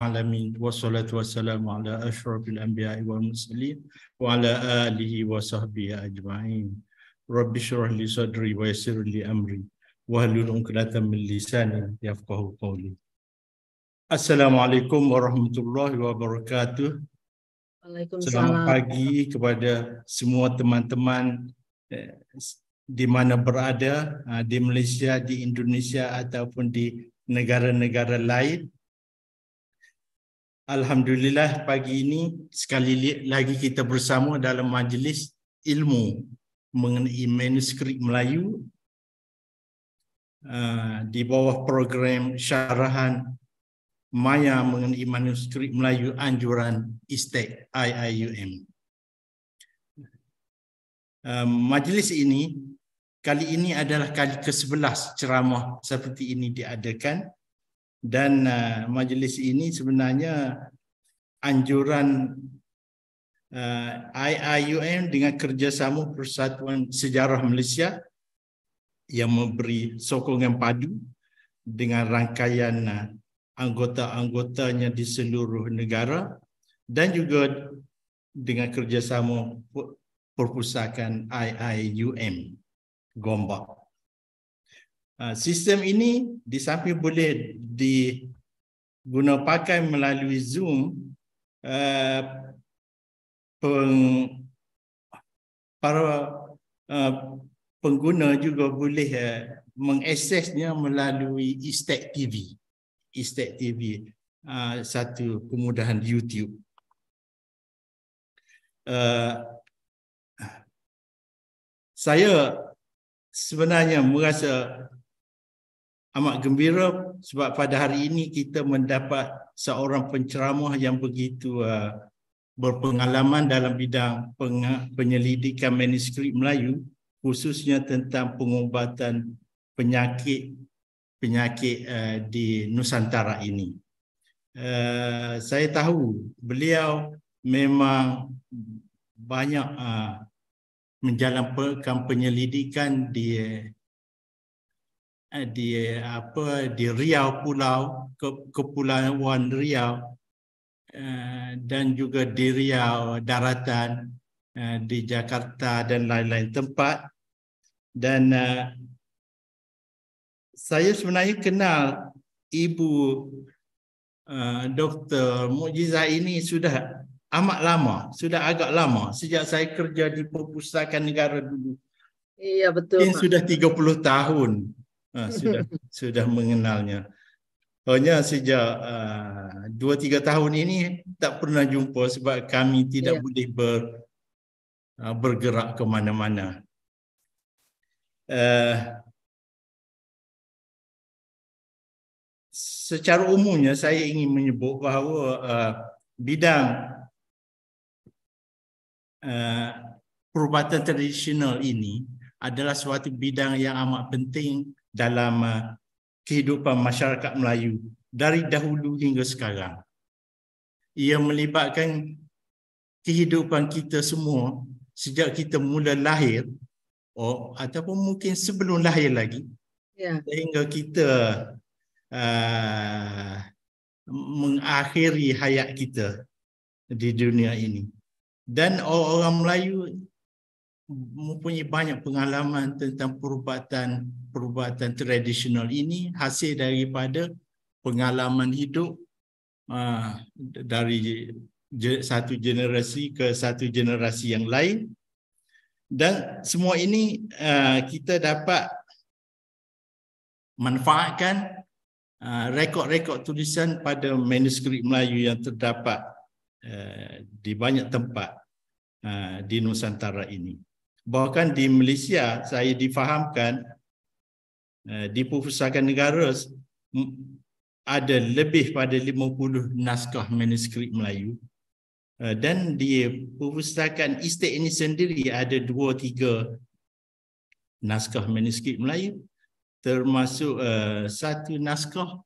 alamin wassalatu wassalamu ala asyrafil anbiya'i wal mursalin wa ala alihi wa sahbihi ajma'in rabbi shrah li sadri wa yassir li amri wa hlul 'uqdatam min lisani yafqahu qawli Assalamualaikum warahmatullahi wabarakatuh Selamat pagi kepada semua teman-teman eh, di mana berada, ah, di Malaysia, di Indonesia ataupun di negara-negara lain Alhamdulillah pagi ini sekali lagi kita bersama dalam majlis ilmu mengenai manuskrip Melayu uh, di bawah program syarahan maya mengenai manuskrip Melayu anjuran ISTEC IIUM. Uh, majlis ini kali ini adalah kali ke-11 ceramah seperti ini diadakan dan uh, majlis ini sebenarnya anjuran uh, IIUM dengan kerjasama Persatuan Sejarah Malaysia yang memberi sokongan padu dengan rangkaian uh, anggota-anggotanya di seluruh negara dan juga dengan kerjasama perpustakaan IIUM Gombak. Ha, sistem ini di samping boleh pakai melalui Zoom uh, peng, para uh, pengguna juga boleh uh, mengaksesnya melalui Istek TV. Istek TV uh, satu kemudahan YouTube. Uh, saya sebenarnya merasa amat gembira sebab pada hari ini kita mendapat seorang penceramah yang begitu uh, berpengalaman dalam bidang penyelidikan manuskrip Melayu khususnya tentang pengubatan penyakit penyakit uh, di Nusantara ini. Uh, saya tahu beliau memang banyak uh, menjalankan penyelidikan di Eh, di apa di Riau Pulau kepulauan Riau eh, dan juga di Riau daratan eh, di Jakarta dan lain-lain tempat dan saya sebenarnya kenal ibu Dr. Mujizah ini sudah amat lama, sudah agak lama sejak saya kerja di perpustakaan negara dulu. Iya betul. Mungkin sudah 30 tahun uh, sudah sudah mengenalnya. Hanya sejak ah, dua uh, tiga tahun ini tak pernah jumpa sebab kami tidak yeah. boleh ber, uh, bergerak ke mana-mana. Uh, secara umumnya saya ingin menyebut bahawa uh, bidang uh, perubatan tradisional ini adalah suatu bidang yang amat penting dalam uh, kehidupan masyarakat Melayu dari dahulu hingga sekarang. Ia melibatkan kehidupan kita semua sejak kita mula lahir oh, ataupun mungkin sebelum lahir lagi yeah. sehingga kita uh, mengakhiri hayat kita di dunia ini. Dan orang-orang Melayu mempunyai banyak pengalaman tentang perubatan perubatan tradisional ini hasil daripada pengalaman hidup uh, dari satu generasi ke satu generasi yang lain dan semua ini uh, kita dapat manfaatkan ah, rekod-rekod tulisan pada manuskrip Melayu yang terdapat uh, di banyak tempat uh, di Nusantara ini bahkan di Malaysia saya difahamkan eh, di perpustakaan negara ada lebih pada 50 naskah manuskrip Melayu eh, dan di perpustakaan estate ini sendiri ada dua tiga naskah manuskrip Melayu termasuk uh, satu naskah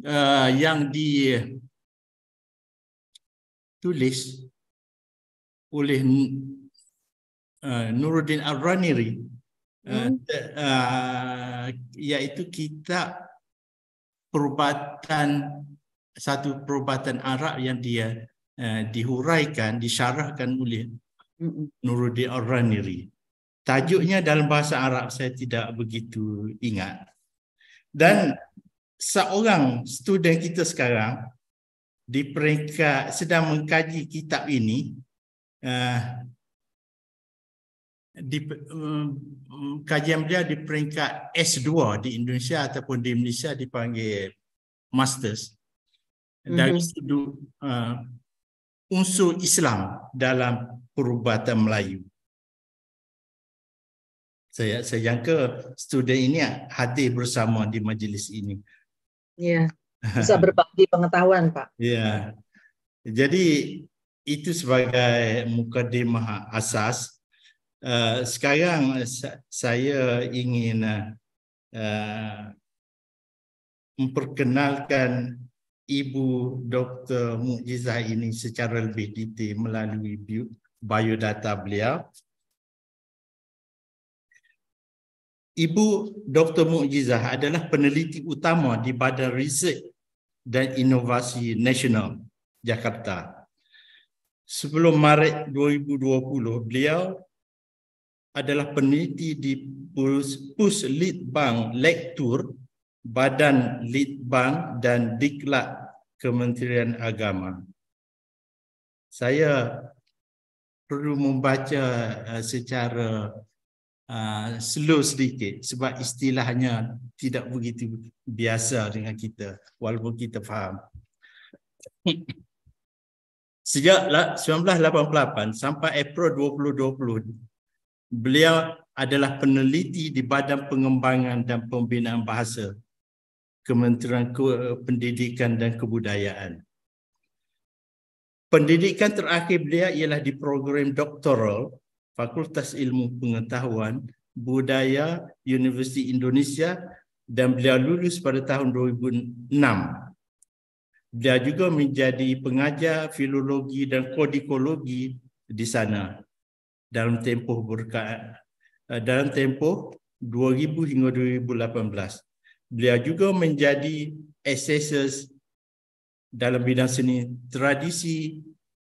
uh, yang ditulis oleh Uh, Nuruddin Ar-Raniri uh, hmm. uh, kitab perubatan satu perubatan Arab yang dia uh, dihuraikan disyarahkan oleh hmm. Nuruddin Ar-Raniri tajuknya dalam bahasa Arab saya tidak begitu ingat dan seorang student kita sekarang di peringkat sedang mengkaji kitab ini uh, di um, um, kajian beliau di peringkat S2 di Indonesia ataupun di Malaysia dipanggil masters dari mm-hmm. sudut uh, unsur Islam dalam perubatan Melayu. Saya saya jangka student ini hadir bersama di majlis ini. Ya. Bisa berbagi pengetahuan, Pak. Ya. Jadi itu sebagai mukadimah asas Uh, sekarang eh, saya ingin uh, memperkenalkan Ibu Dr. Mukjizah ini secara lebih detail melalui biodata beliau. Ibu Dr. Mukjizah adalah peneliti utama di Badan Riset dan Inovasi Nasional Jakarta. Sebelum Maret 2020, beliau adalah peneliti di Pus, Pus Litbang Lektur, Badan Litbang dan Diklat Kementerian Agama. Saya perlu membaca eh, secara uh, slow sedikit sebab istilahnya tidak begitu biasa dengan kita walaupun kita faham. Sejak 1988 sampai April 2020, Beliau adalah peneliti di Badan Pengembangan dan Pembinaan Bahasa Kementerian Pendidikan dan Kebudayaan. Pendidikan terakhir beliau ialah di program doktoral Fakultas Ilmu Pengetahuan Budaya Universiti Indonesia dan beliau lulus pada tahun 2006. Beliau juga menjadi pengajar filologi dan kodikologi di sana dalam tempoh berka, eh, dalam tempoh 2000 hingga 2018. Beliau juga menjadi assessor dalam bidang seni tradisi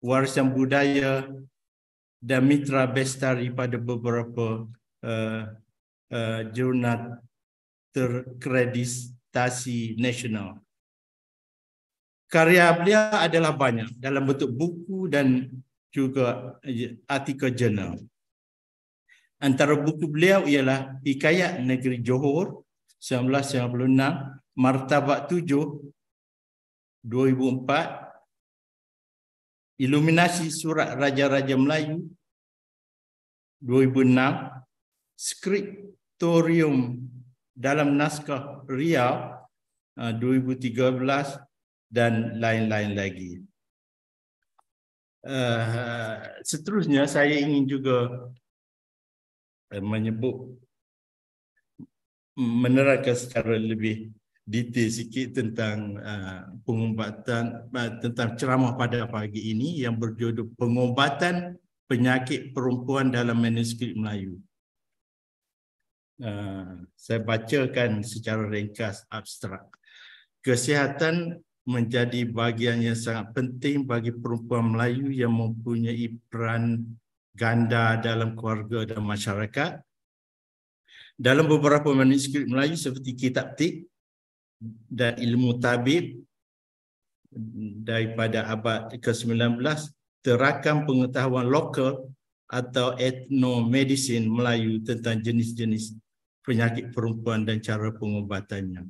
warisan budaya dan mitra bestari pada beberapa uh, uh, jurnal terkreditasi nasional. Karya beliau adalah banyak dalam bentuk buku dan juga eh, artikel jurnal. Antara buku beliau ialah Hikayat Negeri Johor 1996, Martabat 7 2004, Iluminasi Surat Raja-Raja Melayu 2006, Skriptorium dalam Naskah Riau 2013 eh, dan lain-lain lagi. Eh, seterusnya saya ingin juga eh, menyebut menerangkan secara lebih detail sikit tentang uh, pengobatan uh, tentang ceramah pada pagi ini yang berjudul pengobatan penyakit perempuan dalam manuskrip Melayu. Uh, saya bacakan secara ringkas abstrak. Kesihatan menjadi bagian yang sangat penting bagi perempuan Melayu yang mempunyai peran ganda dalam keluarga dan masyarakat. Dalam beberapa manuskrip Melayu seperti Kitab Tik dan Ilmu Tabib daripada abad ke-19, terakam pengetahuan lokal atau etnomedisin Melayu tentang jenis-jenis penyakit perempuan dan cara pengobatannya.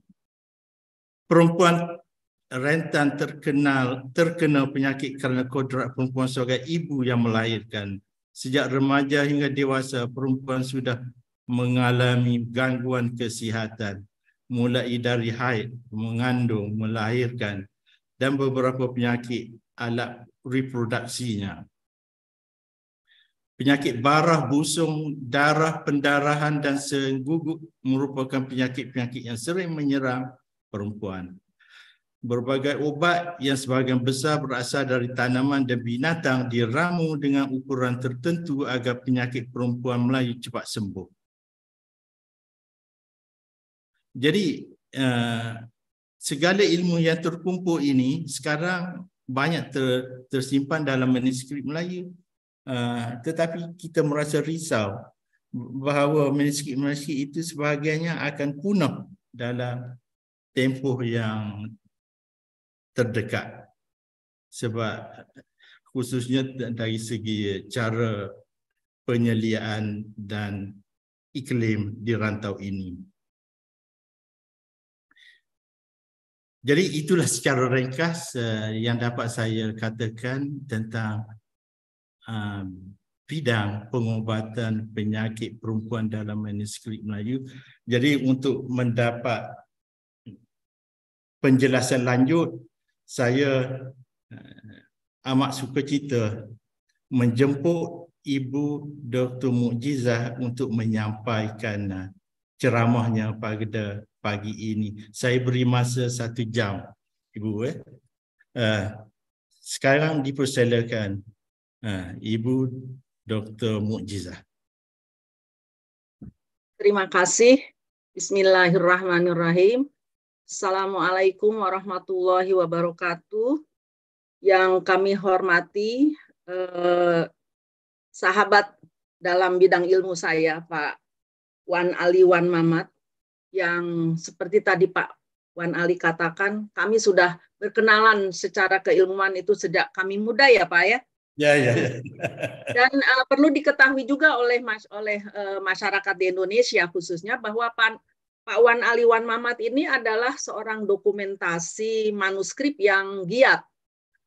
Perempuan rentan terkenal terkena penyakit kerana kodrat perempuan sebagai ibu yang melahirkan. Sejak remaja hingga dewasa, perempuan sudah mengalami gangguan kesihatan mulai dari haid, mengandung, melahirkan dan beberapa penyakit alat reproduksinya. Penyakit barah busung, darah pendarahan dan senggugut merupakan penyakit-penyakit yang sering menyerang perempuan berbagai ubat yang sebahagian besar berasal dari tanaman dan binatang diramu dengan ukuran tertentu agar penyakit perempuan Melayu cepat sembuh. Jadi eh, segala ilmu yang terkumpul ini sekarang banyak ter, tersimpan dalam manuskrip Melayu. Eh, tetapi kita merasa risau bahawa manuskrip-manuskrip itu sebahagiannya akan punah dalam tempoh yang terdekat sebab khususnya dari segi cara penyeliaan dan iklim di rantau ini. Jadi itulah secara ringkas eh, yang dapat saya katakan tentang um, bidang pengobatan penyakit perempuan dalam manuskrip Melayu. Jadi untuk mendapat penjelasan lanjut saya eh, amat suka cita menjemput Ibu Dr. Mukjizah untuk menyampaikan eh, ceramahnya pada pagi ini. Saya beri masa satu jam, Ibu. Eh. Uh, sekarang dipersilakan uh, Ibu Dr. Mukjizah. Terima kasih. Bismillahirrahmanirrahim. Assalamualaikum warahmatullahi wabarakatuh. Yang kami hormati eh, sahabat dalam bidang ilmu saya Pak Wan Ali Wan Mamat yang seperti tadi Pak Wan Ali katakan kami sudah berkenalan secara keilmuan itu sejak kami muda ya Pak ya. Ya, ya, ya. Dan uh, perlu diketahui juga oleh mas oleh uh, masyarakat di Indonesia khususnya bahwa Pak Pak Wan Aliwan Mamat ini adalah seorang dokumentasi manuskrip yang giat.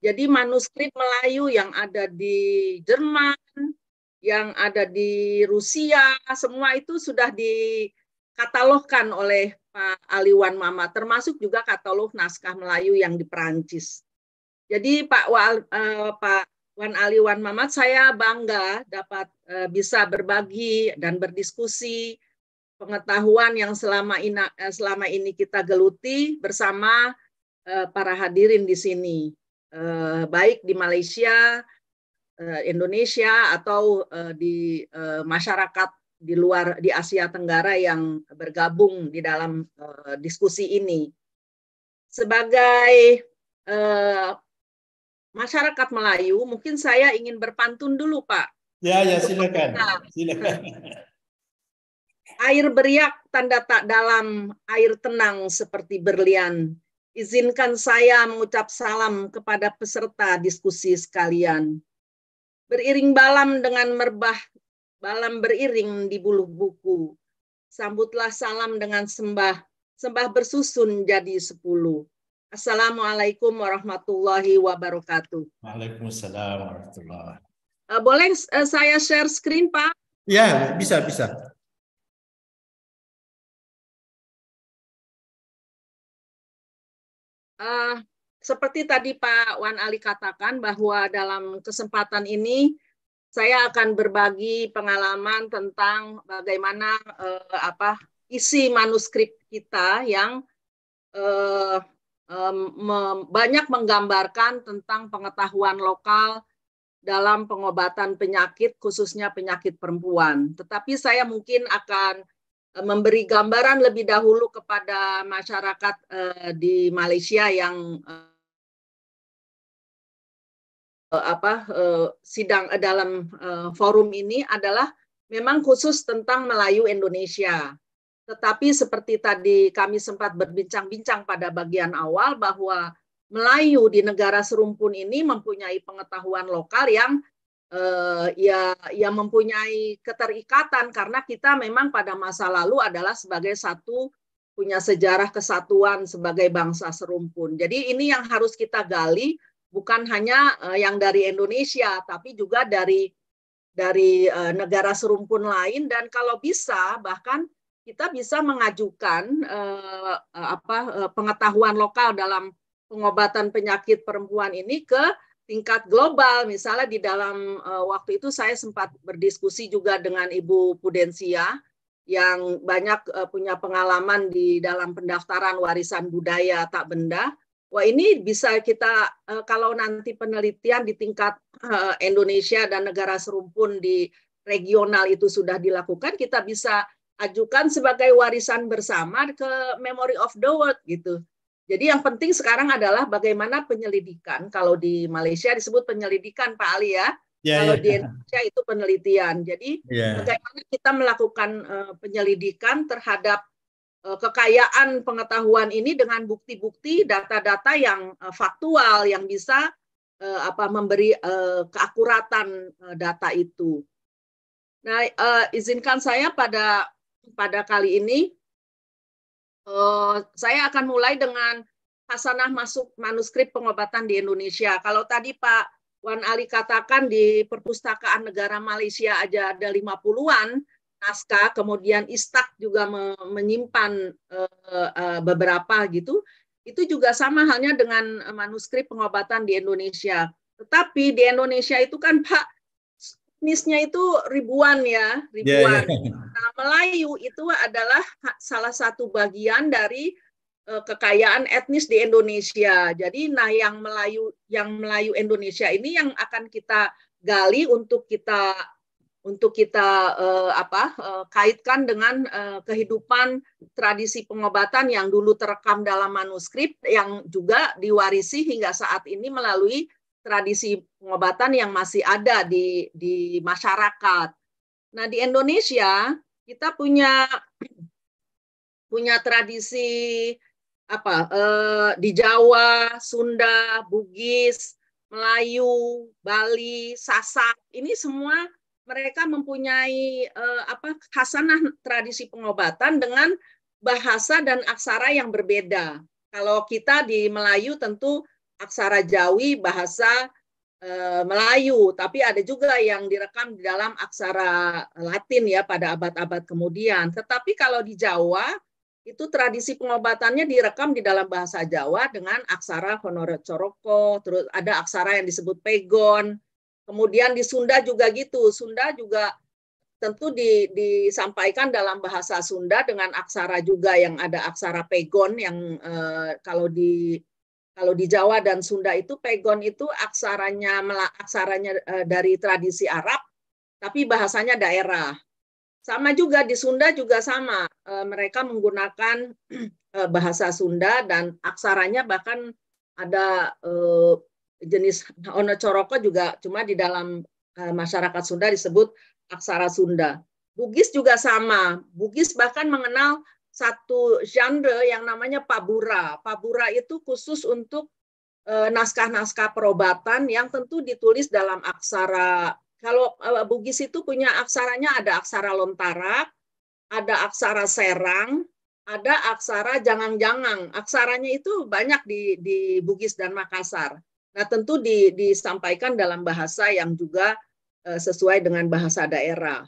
Jadi manuskrip Melayu yang ada di Jerman, yang ada di Rusia, semua itu sudah dikatalogkan oleh Pak Aliwan Mamat, termasuk juga katalog naskah Melayu yang di Perancis. Jadi Pak Wal, eh, Pak Wan Aliwan Mamat, saya bangga dapat eh, bisa berbagi dan berdiskusi pengetahuan yang selama ini eh, selama ini kita geluti bersama eh, para hadirin di sini eh, baik di Malaysia, Indonesia atau di masyarakat di luar di Asia Tenggara yang bergabung di dalam diskusi ini. Sebagai masyarakat Melayu, mungkin saya ingin berpantun dulu, Pak. Ya, ya, silakan. Silakan. Air beriak tanda tak dalam, air tenang seperti berlian. Izinkan saya mengucap salam kepada peserta diskusi sekalian. Beriring balam dengan merbah, balam beriring di bulu buku. Sambutlah salam dengan sembah, sembah bersusun jadi sepuluh. Assalamualaikum warahmatullahi wabarakatuh. Waalaikumsalam warahmatullahi wabarakatuh. Eh, boleh eh, saya share screen, Pak? Ya, bisa, bisa. uh, seperti tadi Pak Wan Ali katakan bahwa dalam kesempatan ini saya akan berbagi pengalaman tentang bagaimana uh, apa isi manuskrip kita yang uh, um, banyak menggambarkan tentang pengetahuan lokal dalam pengobatan penyakit khususnya penyakit perempuan. Tetapi saya mungkin akan Eh, memberi gambaran lebih dahulu kepada masyarakat eh, di Malaysia yang eh, apa sidang dalam forum ini adalah memang khusus tentang Melayu Indonesia. Tetapi seperti tadi kami sempat berbincang-bincang pada bagian awal bahwa Melayu di negara serumpun ini mempunyai pengetahuan lokal yang uh, ya ya mempunyai keterikatan karena kita memang pada masa lalu adalah sebagai satu punya sejarah kesatuan sebagai bangsa serumpun. Jadi ini yang harus kita gali bukan hanya uh, yang dari Indonesia tapi juga dari dari uh, negara serumpun lain dan kalau bisa bahkan kita bisa mengajukan uh, apa pengetahuan lokal dalam pengobatan penyakit perempuan ini ke tingkat global misalnya di dalam uh, waktu itu saya sempat berdiskusi juga dengan Ibu Pudensia yang banyak uh, punya pengalaman di dalam pendaftaran warisan budaya tak benda. Wah ini bisa kita uh, kalau nanti penelitian di tingkat uh, Indonesia dan negara serumpun di regional itu sudah dilakukan, kita bisa ajukan sebagai warisan bersama ke Memory of the World gitu. Jadi yang penting sekarang adalah bagaimana penyelidikan. Kalau di Malaysia disebut penyelidikan, Pak Ali ya. Yeah, kalau yeah. di Indonesia itu penelitian. Jadi yeah. bagaimana kita melakukan uh, penyelidikan terhadap uh, kekayaan pengetahuan ini dengan bukti-bukti, data-data yang uh, faktual yang bisa uh, apa memberi uh, keakuratan uh, data itu. Nah, uh, izinkan saya pada pada kali ini Eh, saya akan mulai dengan hasanah masuk manuskrip pengobatan di Indonesia. Kalau tadi Pak Wan Ali katakan di perpustakaan negara Malaysia aja ada 50-an naskah, kemudian Istak juga menyimpan eh, eh, beberapa gitu. Itu juga sama halnya dengan manuskrip pengobatan di Indonesia. Tetapi di Indonesia itu kan Pak etnisnya itu ribuan ya, iya, iya. ribuan. Yeah, yeah. Nah, Melayu itu adalah salah satu bagian dari uh, kekayaan etnis di Indonesia. Jadi nah yang Melayu yang Melayu Indonesia ini yang akan kita gali untuk kita untuk kita uh, apa uh, kaitkan dengan uh, kehidupan tradisi pengobatan yang dulu terekam dalam manuskrip yang juga diwarisi hingga saat ini melalui tradisi pengobatan yang masih ada di di masyarakat. Nah, di Indonesia kita punya punya tradisi apa eh, di Jawa, Sunda, Bugis, Melayu, Bali, Sasak. Ini semua mereka mempunyai eh, apa khasanah tradisi pengobatan dengan bahasa dan aksara yang berbeda. Kalau kita di Melayu tentu aksara Jawi bahasa e, Melayu, tapi ada juga yang direkam di dalam aksara Latin ya pada abad-abad kemudian. Tetapi kalau di Jawa itu tradisi pengobatannya direkam di dalam bahasa Jawa dengan aksara Honore Coroko, terus ada aksara yang disebut pegon. Kemudian di Sunda juga gitu. Sunda juga tentu di, disampaikan dalam bahasa Sunda dengan aksara juga yang ada aksara pegon yang eh, kalau di kalau di Jawa dan Sunda itu pegon itu aksaranya aksaranya e, dari tradisi Arab, tapi bahasanya daerah. Sama juga di Sunda juga sama. E, mereka menggunakan e, bahasa Sunda dan aksaranya bahkan ada jenis ono coroko juga cuma di dalam masyarakat Sunda disebut aksara Sunda. Bugis juga sama. Bugis bahkan mengenal satu genre yang namanya pabura. Pabura itu khusus untuk eh, naskah-naskah perobatan yang tentu ditulis dalam aksara. Kalau eh, Bugis itu punya aksaranya ada aksara lontarak, ada aksara serang, ada aksara jangang-jangang. Aksaranya itu banyak di, di Bugis dan Makassar. Nah tentu di, disampaikan dalam bahasa yang juga eh, sesuai dengan bahasa daerah.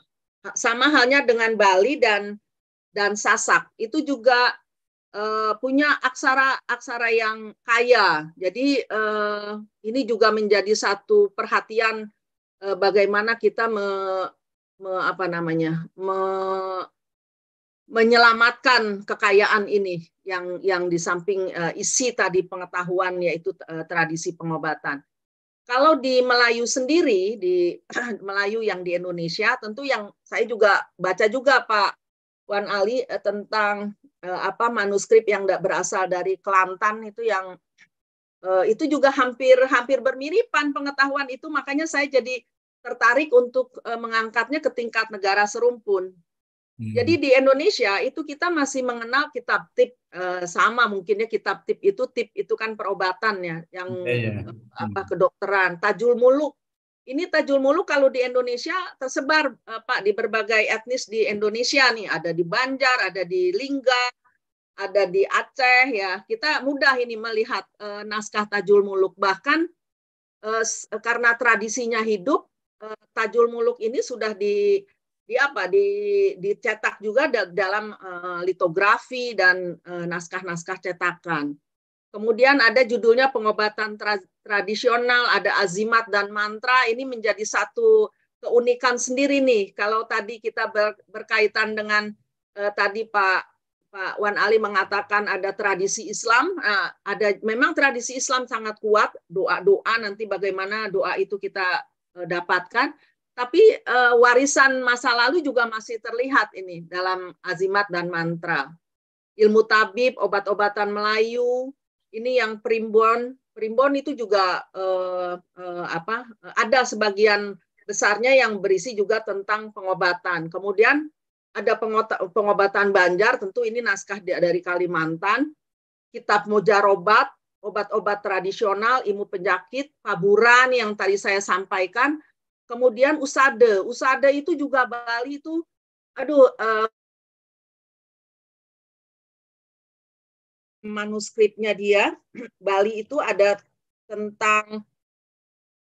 Sama halnya dengan Bali dan dan Sasak itu juga uh, punya aksara-aksara yang kaya. Jadi uh, ini juga menjadi satu perhatian uh, bagaimana kita me, me apa namanya me, menyelamatkan kekayaan ini yang yang di samping uh, isi tadi pengetahuan yaitu uh, tradisi pengobatan. Kalau di Melayu sendiri di Melayu yang di Indonesia tentu yang saya juga baca juga Pak Wan Ali eh, tentang eh, apa manuskrip yang tidak berasal dari Kelantan itu yang eh, itu juga hampir hampir bermiripan pengetahuan itu makanya saya jadi tertarik untuk eh, mengangkatnya ke tingkat negara serumpun. Hmm. Jadi di Indonesia itu kita masih mengenal kitab tip eh, sama mungkinnya kitab tip itu tip itu kan perobatan ya yang iya, iya. Eh, apa hmm. kedokteran Tajul Muluk ini Tajul Muluk kalau di Indonesia tersebar eh, Pak di berbagai etnis di Indonesia nih, ada di Banjar, ada di Lingga, ada di Aceh ya. Kita mudah ini melihat eh, naskah Tajul Muluk bahkan eh, karena tradisinya hidup Tajul Muluk ini sudah di di apa di dicetak juga da dalam litografi dan naskah-naskah cetakan. Kemudian ada judulnya pengobatan tra tradisional, ada azimat dan mantra. Ini menjadi satu keunikan sendiri nih. Kalau tadi kita ber berkaitan dengan eh, tadi Pak Pak Wan Ali mengatakan ada tradisi Islam, eh, ada memang tradisi Islam sangat kuat doa-doa nanti bagaimana doa itu kita eh, dapatkan. Tapi eh, warisan masa lalu juga masih terlihat ini dalam azimat dan mantra ilmu tabib, obat-obatan Melayu, ini yang primbon primbon itu juga eh, eh, apa ada sebagian besarnya yang berisi juga tentang pengobatan kemudian ada pengobatan Banjar tentu ini naskah dari Kalimantan kitab Mojarobat, obat-obat tradisional ilmu penyakit paburan yang tadi saya sampaikan kemudian usade usade itu juga Bali itu aduh eh, manuskripnya dia Bali itu ada tentang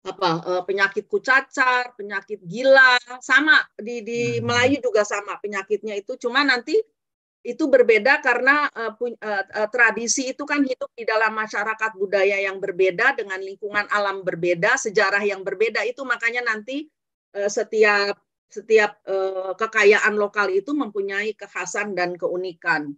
apa eh, penyakit kucacar, penyakit gila, sama di di hmm. Melayu juga sama penyakitnya itu cuma nanti itu berbeda karena uh, eh, pu, uh, eh, uh, tradisi itu kan hidup di dalam masyarakat budaya yang berbeda dengan lingkungan alam berbeda, sejarah yang berbeda itu makanya nanti uh, setiap setiap uh, kekayaan lokal itu mempunyai kekhasan dan keunikan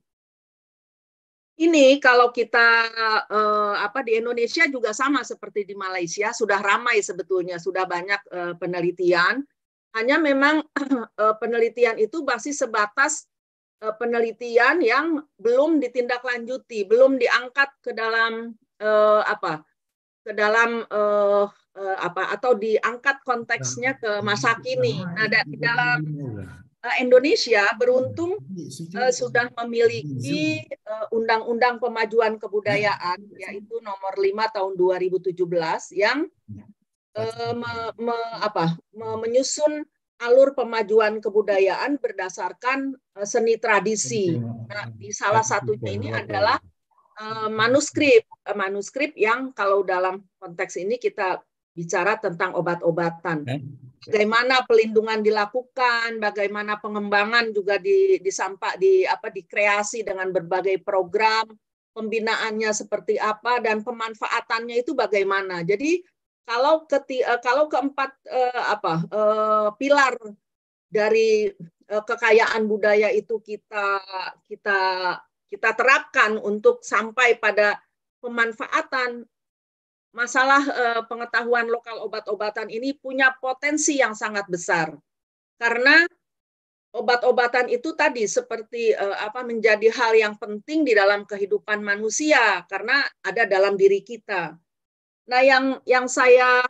ini kalau kita eh, apa di Indonesia juga sama seperti di Malaysia sudah ramai sebetulnya sudah banyak eh, penelitian hanya memang eh, penelitian itu masih sebatas eh, penelitian yang belum ditindaklanjuti belum diangkat ke dalam eh, apa ke dalam eh, eh, apa atau diangkat konteksnya nah, ke masa kini nah, nah di dalam nah. Eh, Indonesia beruntung uh, sudah memiliki iya, eh, Undang-Undang Pemajuan Kebudayaan yaitu nomor 5 tahun 2017 yang uh, me, me, apa, me, menyusun alur pemajuan kebudayaan berdasarkan uh, seni tradisi. Nah, di salah satunya ini adalah uh, manuskrip, uh, manuskrip yang kalau dalam konteks ini kita bicara tentang obat-obatan bagaimana pelindungan dilakukan, bagaimana pengembangan juga di disampak di apa dikreasi dengan berbagai program, pembinaannya seperti apa dan pemanfaatannya itu bagaimana. Jadi kalau keti, eh, kalau keempat eh, apa eh, pilar dari kekayaan budaya itu kita kita kita terapkan untuk sampai pada pemanfaatan masalah eh, pengetahuan lokal obat-obatan ini punya potensi yang sangat besar karena obat-obatan itu tadi seperti eh, apa menjadi hal yang penting di dalam kehidupan manusia karena ada dalam diri kita. Nah, yang yang saya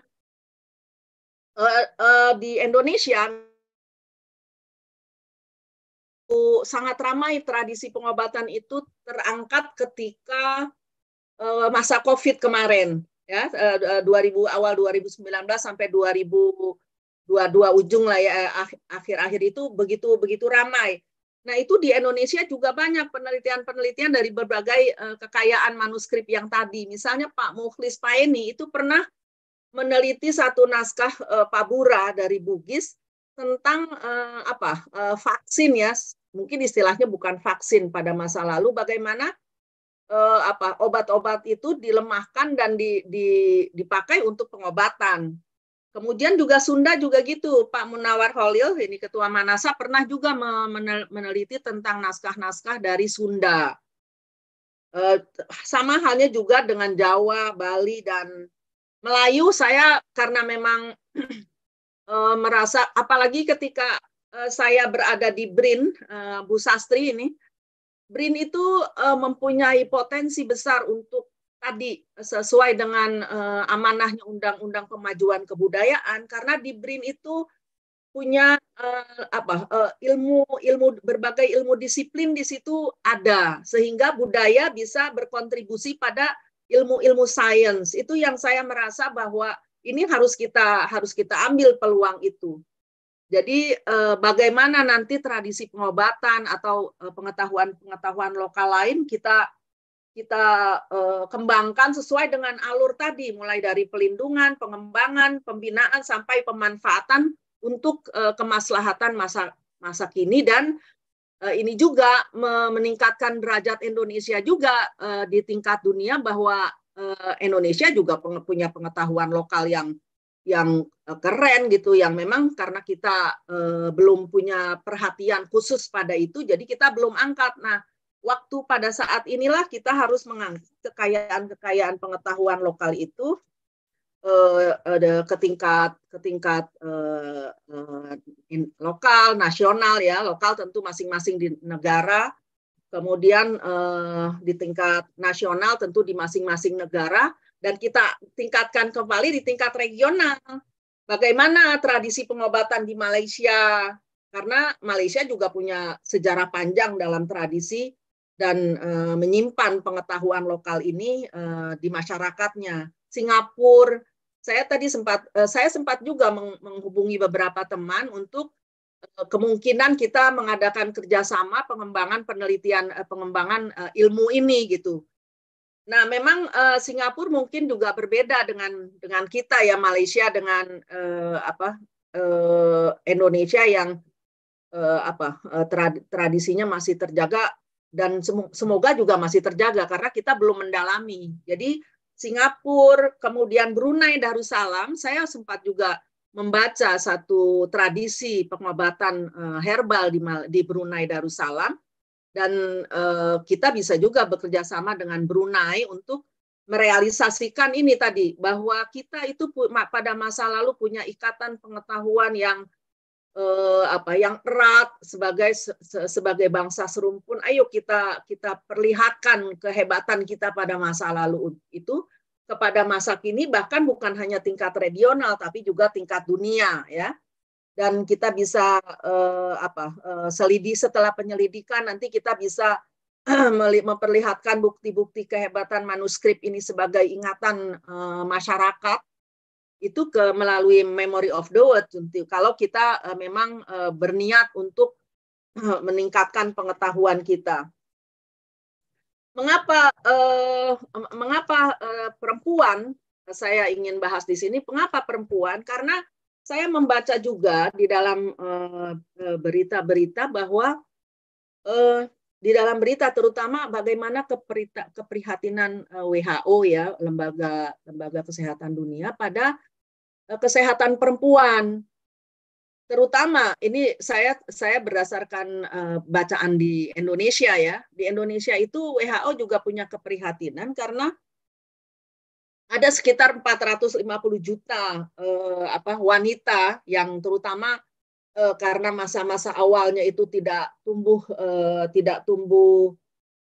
eh, eh, di Indonesia sangat ramai tradisi pengobatan itu terangkat ketika eh, masa COVID kemarin ya 2000 eh, eh, awal 2019 sampai 2022 ujung lah ya eh, akhir-akhir itu begitu begitu ramai. Nah, itu di Indonesia juga banyak penelitian-penelitian dari berbagai kekayaan manuskrip yang tadi. Misalnya Pak Mukhlis Paeni itu pernah meneliti satu naskah pabura dari Bugis tentang apa? vaksin ya. Mungkin istilahnya bukan vaksin pada masa lalu bagaimana eh, apa obat-obat itu dilemahkan dan di, di, dipakai untuk pengobatan. Kemudian juga Sunda juga gitu, Pak Munawar Holil, ini Ketua Manasa, pernah juga meneliti tentang naskah-naskah dari Sunda. Eh, sama halnya juga dengan Jawa, Bali, dan Melayu, saya karena memang eh, merasa, apalagi ketika eh, saya berada di BRIN, eh, Bu Sastri ini, BRIN itu uh, mempunyai potensi besar untuk tadi sesuai dengan uh, amanahnya Undang-Undang Pemajuan Kebudayaan karena di BRIN itu punya uh, apa uh, ilmu ilmu berbagai ilmu disiplin di situ ada sehingga budaya bisa berkontribusi pada ilmu-ilmu sains itu yang saya merasa bahwa ini harus kita harus kita ambil peluang itu jadi eh, bagaimana nanti tradisi pengobatan atau eh, pengetahuan-pengetahuan lokal lain kita kita eh, kembangkan sesuai dengan alur tadi mulai dari pelindungan, pengembangan, pembinaan sampai pemanfaatan untuk eh, kemaslahatan masa masa kini dan eh, ini juga meningkatkan derajat Indonesia juga eh, di tingkat dunia bahwa Indonesia juga punya pengetahuan lokal yang yang eh, keren gitu yang memang karena kita e, belum punya perhatian khusus pada itu jadi kita belum angkat nah waktu pada saat inilah kita harus mengangkat kekayaan-kekayaan pengetahuan lokal itu e, ada ke tingkat ke tingkat e, in, lokal nasional ya lokal tentu masing-masing di negara kemudian e, di tingkat nasional tentu di masing-masing negara dan kita tingkatkan kembali di tingkat regional. Bagaimana tradisi pengobatan di Malaysia? Karena Malaysia juga punya sejarah panjang dalam tradisi dan e, menyimpan pengetahuan lokal ini e, di masyarakatnya. Singapura, saya tadi sempat e, saya sempat juga menghubungi beberapa teman untuk kemungkinan kita mengadakan kerjasama pengembangan penelitian pengembangan ilmu ini gitu Nah, memang uh, Singapura mungkin juga berbeda dengan dengan kita ya Malaysia dengan uh, apa uh, Indonesia yang uh, apa uh, trad tradisinya masih terjaga dan semoga juga masih terjaga karena kita belum mendalami. Jadi Singapura, kemudian Brunei Darussalam, saya sempat juga membaca satu tradisi pengobatan uh, herbal di, di Brunei Darussalam dan uh, kita bisa juga bekerja sama dengan Brunei untuk merealisasikan ini tadi bahwa kita itu pada masa lalu punya ikatan pengetahuan yang eh, apa yang erat sebagai se, sebagai bangsa serumpun ayo kita kita perlihatkan kehebatan kita pada masa lalu itu kepada masa kini bahkan bukan hanya tingkat regional tapi juga tingkat dunia ya dan kita bisa uh, apa uh, eh, selidi setelah penyelidikan nanti kita bisa memperlihatkan bukti-bukti kehebatan manuskrip ini sebagai ingatan uh, masyarakat itu ke melalui memory of the world kalau kita uh, memang uh, berniat untuk uh, meningkatkan pengetahuan kita mengapa uh, mengapa uh, perempuan saya ingin bahas di sini mengapa perempuan karena saya membaca juga di dalam eh, eh, berita-berita uh, bahwa uh, di dalam berita terutama bagaimana keperita, keprihatinan WHO ya lembaga lembaga kesehatan dunia pada kesehatan perempuan terutama ini saya saya berdasarkan bacaan di Indonesia ya di Indonesia itu WHO juga punya keprihatinan karena ada sekitar 450 juta eh, apa wanita yang terutama eh, karena masa-masa awalnya itu tidak tumbuh eh, tidak tumbuh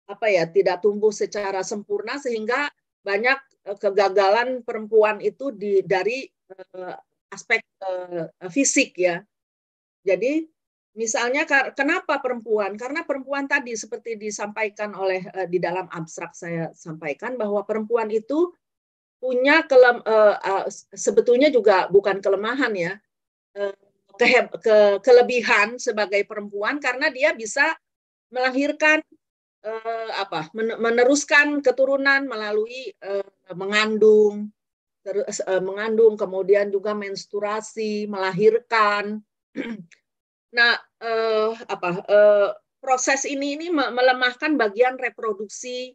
apa ya tidak tumbuh secara sempurna sehingga banyak eh, kegagalan perempuan itu di dari eh, aspek eh, fisik ya. Jadi misalnya kenapa perempuan? Karena perempuan tadi seperti disampaikan oleh eh, di dalam abstrak saya sampaikan bahwa perempuan itu punya kelem, uh, eh, uh, ah, sebetulnya juga bukan kelemahan ya uh, eh, ke, ke, kelebihan sebagai perempuan karena dia bisa melahirkan uh, apa men, meneruskan keturunan melalui uh, mengandung ter, uh, mengandung kemudian juga menstruasi melahirkan nah uh, apa uh, proses ini ini melemahkan bagian reproduksi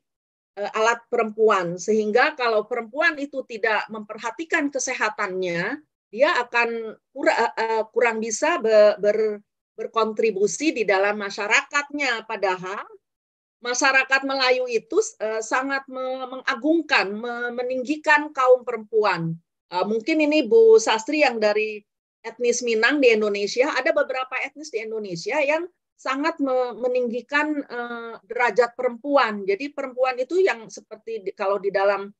Eh, alat perempuan sehingga kalau perempuan itu tidak memperhatikan kesehatannya dia akan eh, eh, kurang, bisa ber, berkontribusi di dalam masyarakatnya padahal masyarakat Melayu itu sangat mengagungkan meninggikan kaum perempuan mungkin ini Bu Sastri yang dari etnis Minang di Indonesia ada beberapa etnis di Indonesia yang sangat meninggikan eh, derajat perempuan. Jadi perempuan itu yang seperti kalau di dalam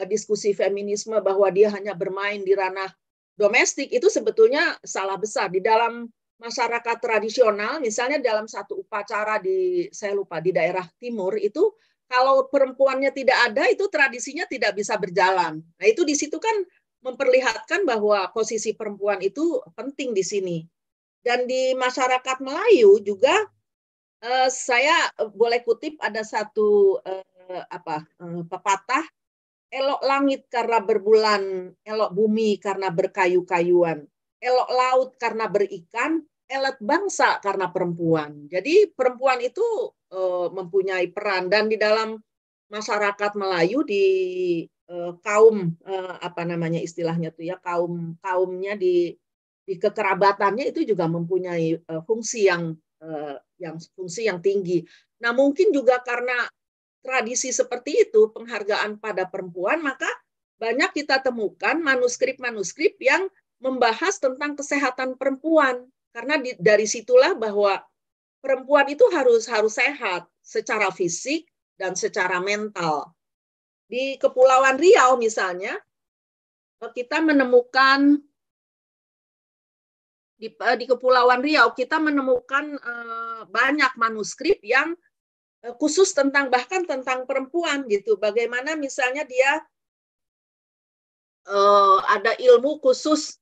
eh, diskusi feminisme bahwa dia hanya bermain di ranah domestik itu sebetulnya salah besar. Di dalam masyarakat tradisional misalnya dalam satu upacara di saya lupa di daerah timur itu kalau perempuannya tidak ada itu tradisinya tidak bisa berjalan. Nah, itu di situ kan memperlihatkan bahwa posisi perempuan itu penting di sini. Dan di masyarakat Melayu juga eh, saya boleh kutip ada satu eh, apa eh, pepatah elok langit karena berbulan, elok bumi karena berkayu-kayuan, elok laut karena berikan, elok bangsa karena perempuan. Jadi perempuan itu eh, mempunyai peran dan di dalam masyarakat Melayu di eh, kaum eh, apa namanya istilahnya tuh ya kaum kaumnya di di kekerabatannya itu juga mempunyai uh, fungsi yang uh, yang fungsi yang tinggi. Nah, mungkin juga karena tradisi seperti itu penghargaan pada perempuan, maka banyak kita temukan manuskrip-manuskrip yang membahas tentang kesehatan perempuan. Karena di, dari situlah bahwa perempuan itu harus harus sehat secara fisik dan secara mental. Di Kepulauan Riau misalnya, eh, kita menemukan di, eh, di Kepulauan Riau kita menemukan uh, banyak manuskrip yang uh, khusus tentang bahkan tentang perempuan gitu. Bagaimana misalnya dia uh, ada ilmu khusus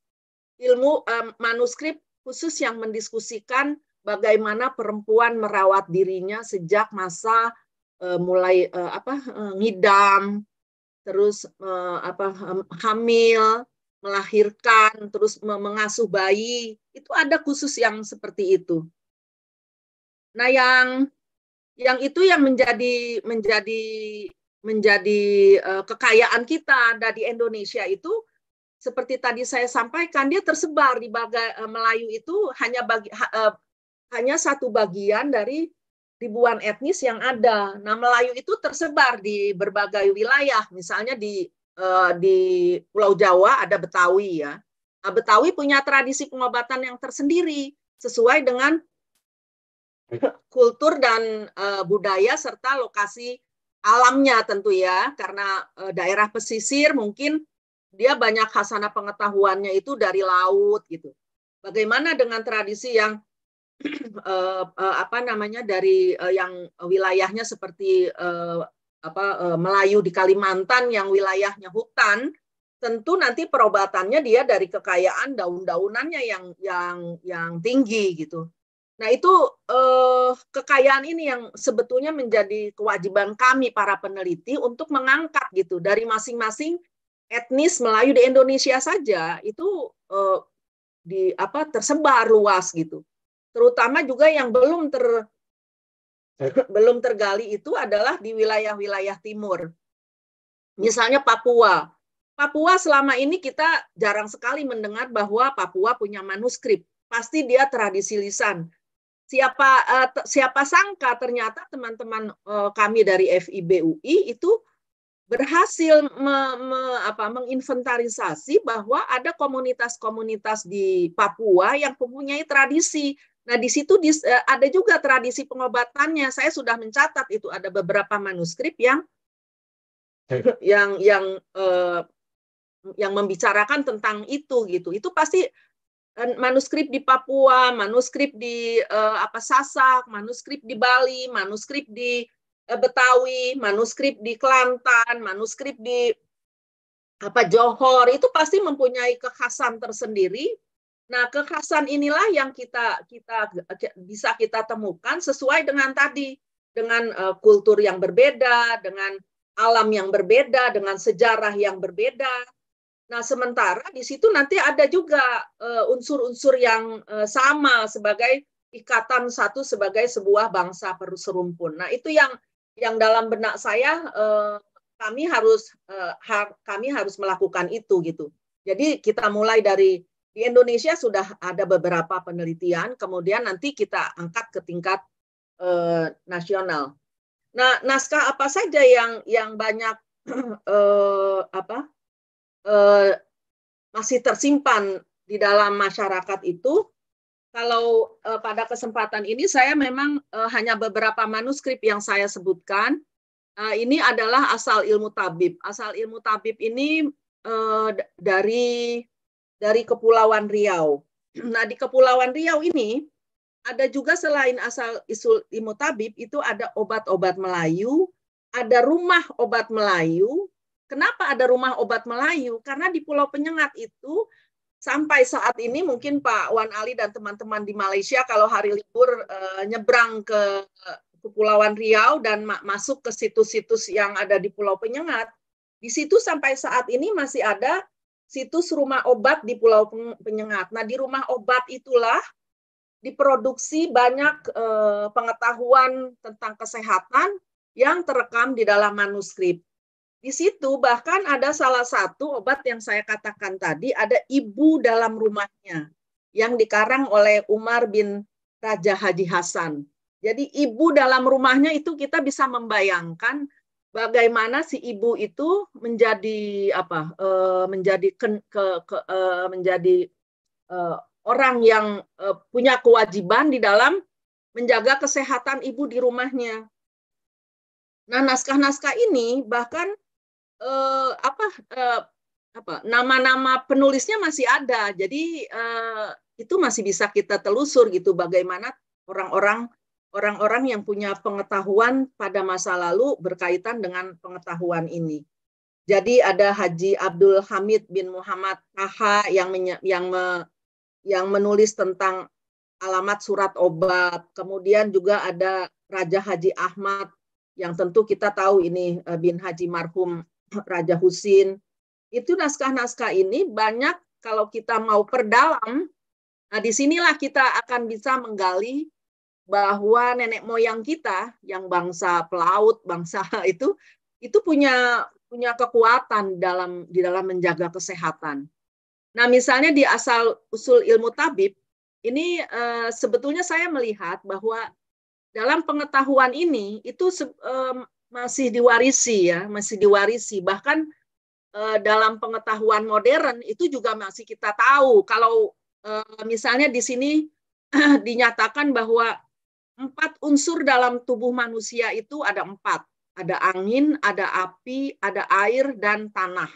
ilmu uh, manuskrip khusus yang mendiskusikan bagaimana perempuan merawat dirinya sejak masa uh, mulai uh, apa uh, ngidam terus uh, apa um, hamil melahirkan, terus mengasuh bayi, itu ada khusus yang seperti itu. Nah, yang yang itu yang menjadi menjadi menjadi uh, kekayaan kita ada di Indonesia itu seperti tadi saya sampaikan dia tersebar di baga, uh, Melayu itu hanya bagi uh, hanya satu bagian dari ribuan etnis yang ada. Nah, Melayu itu tersebar di berbagai wilayah, misalnya di Eh, di Pulau Jawa ada Betawi ya. Nah, Betawi punya tradisi pengobatan yang tersendiri sesuai dengan kultur dan eh, budaya serta lokasi alamnya tentu ya karena eh, daerah pesisir mungkin dia banyak khasana pengetahuannya itu dari laut gitu. Bagaimana dengan tradisi yang apa namanya dari yang wilayahnya seperti apa eh, Melayu di Kalimantan yang wilayahnya hutan, tentu nanti perobatannya dia dari kekayaan daun-daunannya yang yang yang tinggi gitu. Nah, itu eh, kekayaan ini yang sebetulnya menjadi kewajiban kami para peneliti untuk mengangkat gitu dari masing-masing etnis Melayu di Indonesia saja itu eh, di apa tersebar luas gitu. Terutama juga yang belum ter belum tergali itu adalah di wilayah-wilayah timur. Misalnya Papua. Papua selama ini kita jarang sekali mendengar bahwa Papua punya manuskrip. Pasti dia tradisi lisan. Siapa uh, siapa sangka ternyata teman-teman uh, kami dari FIBUI itu berhasil me, me, apa, menginventarisasi bahwa ada komunitas-komunitas di Papua yang mempunyai tradisi Nah, di situ di, eh, ada juga tradisi pengobatannya. Saya sudah mencatat itu ada beberapa manuskrip yang yang yang eh, yang membicarakan tentang itu gitu. Itu pasti eh, manuskrip di Papua, manuskrip di eh, apa Sasak, manuskrip di Bali, manuskrip di eh, Betawi, manuskrip di Kelantan, manuskrip di apa Johor itu pasti mempunyai kekhasan tersendiri Nah, kekhasan inilah yang kita kita bisa kita temukan sesuai dengan tadi dengan uh, kultur yang berbeda, dengan alam yang berbeda, dengan sejarah yang berbeda. Nah, sementara di situ nanti ada juga eh, unsur-unsur uh, yang uh, sama sebagai ikatan satu sebagai sebuah bangsa serumpun. Nah, itu yang yang dalam benak saya uh, kami harus uh, ha, kami harus melakukan itu gitu. Jadi kita mulai dari di Indonesia sudah ada beberapa penelitian, kemudian nanti kita angkat ke tingkat eh, nasional. Nah, naskah apa saja yang yang banyak eh, apa eh, masih tersimpan di dalam masyarakat itu? Kalau eh, pada kesempatan ini saya memang eh, hanya beberapa manuskrip yang saya sebutkan. Nah, ini adalah asal ilmu tabib. Asal ilmu tabib ini eh, dari dari Kepulauan Riau. Nah, di Kepulauan Riau ini ada juga selain asal usul ilmu itu ada obat-obat Melayu, ada rumah obat Melayu. Kenapa ada rumah obat Melayu? Karena di Pulau Penyengat itu sampai saat ini mungkin Pak Wan Ali dan teman-teman di Malaysia kalau hari libur e, nyebrang ke Kepulauan Riau dan ma masuk ke situs-situs yang ada di Pulau Penyengat, di situ sampai saat ini masih ada situs rumah obat di Pulau Penyengat. Nah, di rumah obat itulah diproduksi banyak eh, pengetahuan tentang kesehatan yang terekam di dalam manuskrip. Di situ bahkan ada salah satu obat yang saya katakan tadi ada ibu dalam rumahnya yang dikarang oleh Umar bin Raja Haji Hasan. Jadi ibu dalam rumahnya itu kita bisa membayangkan bagaimana si ibu itu menjadi apa uh, menjadi ke, ke, ke uh, menjadi uh, orang yang uh, punya kewajiban di dalam menjaga kesehatan ibu di rumahnya. Nah, naskah-naskah ini bahkan uh, apa uh, apa nama-nama penulisnya masih ada. Jadi uh, itu masih bisa kita telusur gitu bagaimana orang-orang orang-orang yang punya pengetahuan pada masa lalu berkaitan dengan pengetahuan ini. Jadi ada Haji Abdul Hamid bin Muhammad Taha yang yang me yang menulis tentang alamat surat obat. Kemudian juga ada Raja Haji Ahmad yang tentu kita tahu ini eh, bin Haji marhum Raja Husin. Itu naskah-naskah ini banyak kalau kita mau perdalam. Nah, disinilah kita akan bisa menggali bahwa nenek moyang kita yang bangsa pelaut, bangsa itu itu punya punya kekuatan dalam di dalam menjaga kesehatan. Nah, misalnya di asal usul ilmu tabib ini e, sebetulnya saya melihat bahwa dalam pengetahuan ini itu e, masih diwarisi ya, masih diwarisi bahkan e, dalam pengetahuan modern itu juga masih kita tahu kalau eh, misalnya di sini dinyatakan bahwa Empat unsur dalam tubuh manusia itu ada empat. Ada angin, ada api, ada air, dan tanah.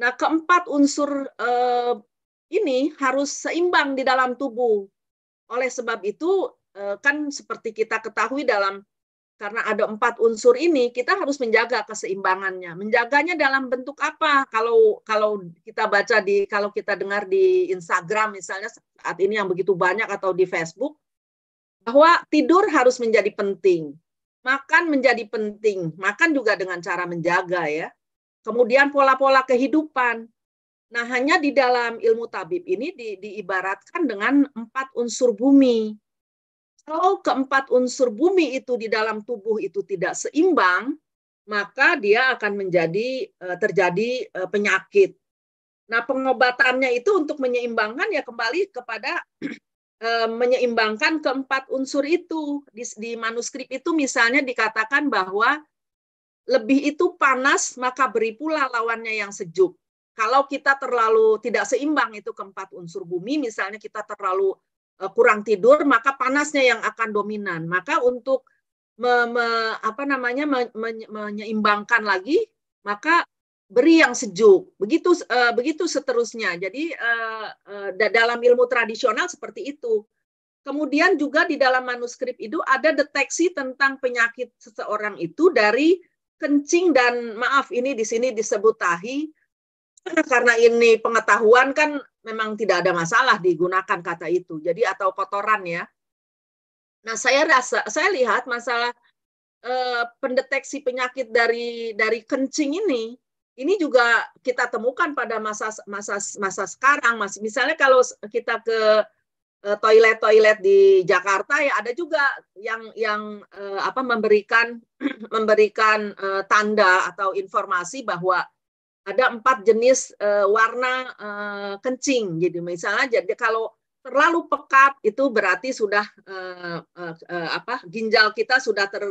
Nah, keempat unsur eh, ini harus seimbang di dalam tubuh. Oleh sebab itu, eh, kan seperti kita ketahui dalam karena ada empat unsur ini kita harus menjaga keseimbangannya menjaganya dalam bentuk apa kalau kalau kita baca di kalau kita dengar di Instagram misalnya saat ini yang begitu banyak atau di Facebook bahwa tidur harus menjadi penting, makan menjadi penting, makan juga dengan cara menjaga ya. Kemudian pola-pola kehidupan. Nah, hanya di dalam ilmu tabib ini di, diibaratkan dengan empat unsur bumi. Kalau keempat unsur bumi itu di dalam tubuh itu tidak seimbang, maka dia akan menjadi e, terjadi e, penyakit. Nah, pengobatannya itu untuk menyeimbangkan ya kembali kepada Eh, menyeimbangkan keempat unsur itu di, di manuskrip itu misalnya dikatakan bahwa lebih itu panas maka beri pula lawannya yang sejuk kalau kita terlalu tidak seimbang itu keempat unsur bumi misalnya kita terlalu eh, kurang tidur maka panasnya yang akan dominan maka untuk me, me, apa namanya me, me, menyeimbangkan lagi maka beri yang sejuk. Begitu uh, begitu seterusnya. Jadi uh, uh, dalam ilmu tradisional seperti itu. Kemudian juga di dalam manuskrip itu ada deteksi tentang penyakit seseorang itu dari kencing dan maaf ini di sini disebut tahi karena ini pengetahuan kan memang tidak ada masalah digunakan kata itu. Jadi atau kotoran ya. Nah, saya rasa saya lihat masalah uh, pendeteksi penyakit dari dari kencing ini ini juga kita temukan pada masa masa masa sekarang mas misalnya kalau kita ke e, toilet-toilet di Jakarta ya ada juga yang yang e, apa memberikan memberikan e, tanda atau informasi bahwa ada empat jenis warna kencing jadi gitu. misalnya jadi kalau terlalu pekat itu berarti sudah apa ginjal kita sudah ter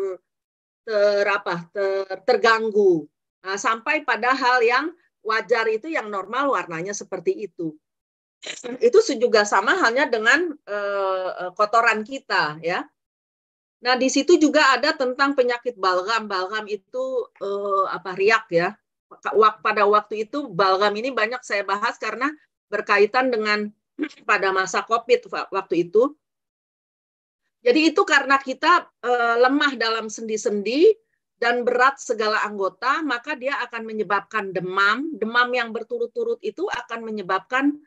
ter apa ter, terganggu Nah, sampai pada hal yang wajar itu yang normal warnanya seperti itu. Itu juga sama halnya dengan eh, eh, kotoran kita ya. Nah, di situ juga ada tentang penyakit balgam. Balgam itu apa riak ya. Pada waktu itu balgam ini banyak saya bahas karena berkaitan dengan pada masa Covid waktu itu. Jadi itu karena kita lemah dalam sendi-sendi dan berat segala anggota, maka dia akan menyebabkan demam. Demam yang berturut-turut itu akan menyebabkan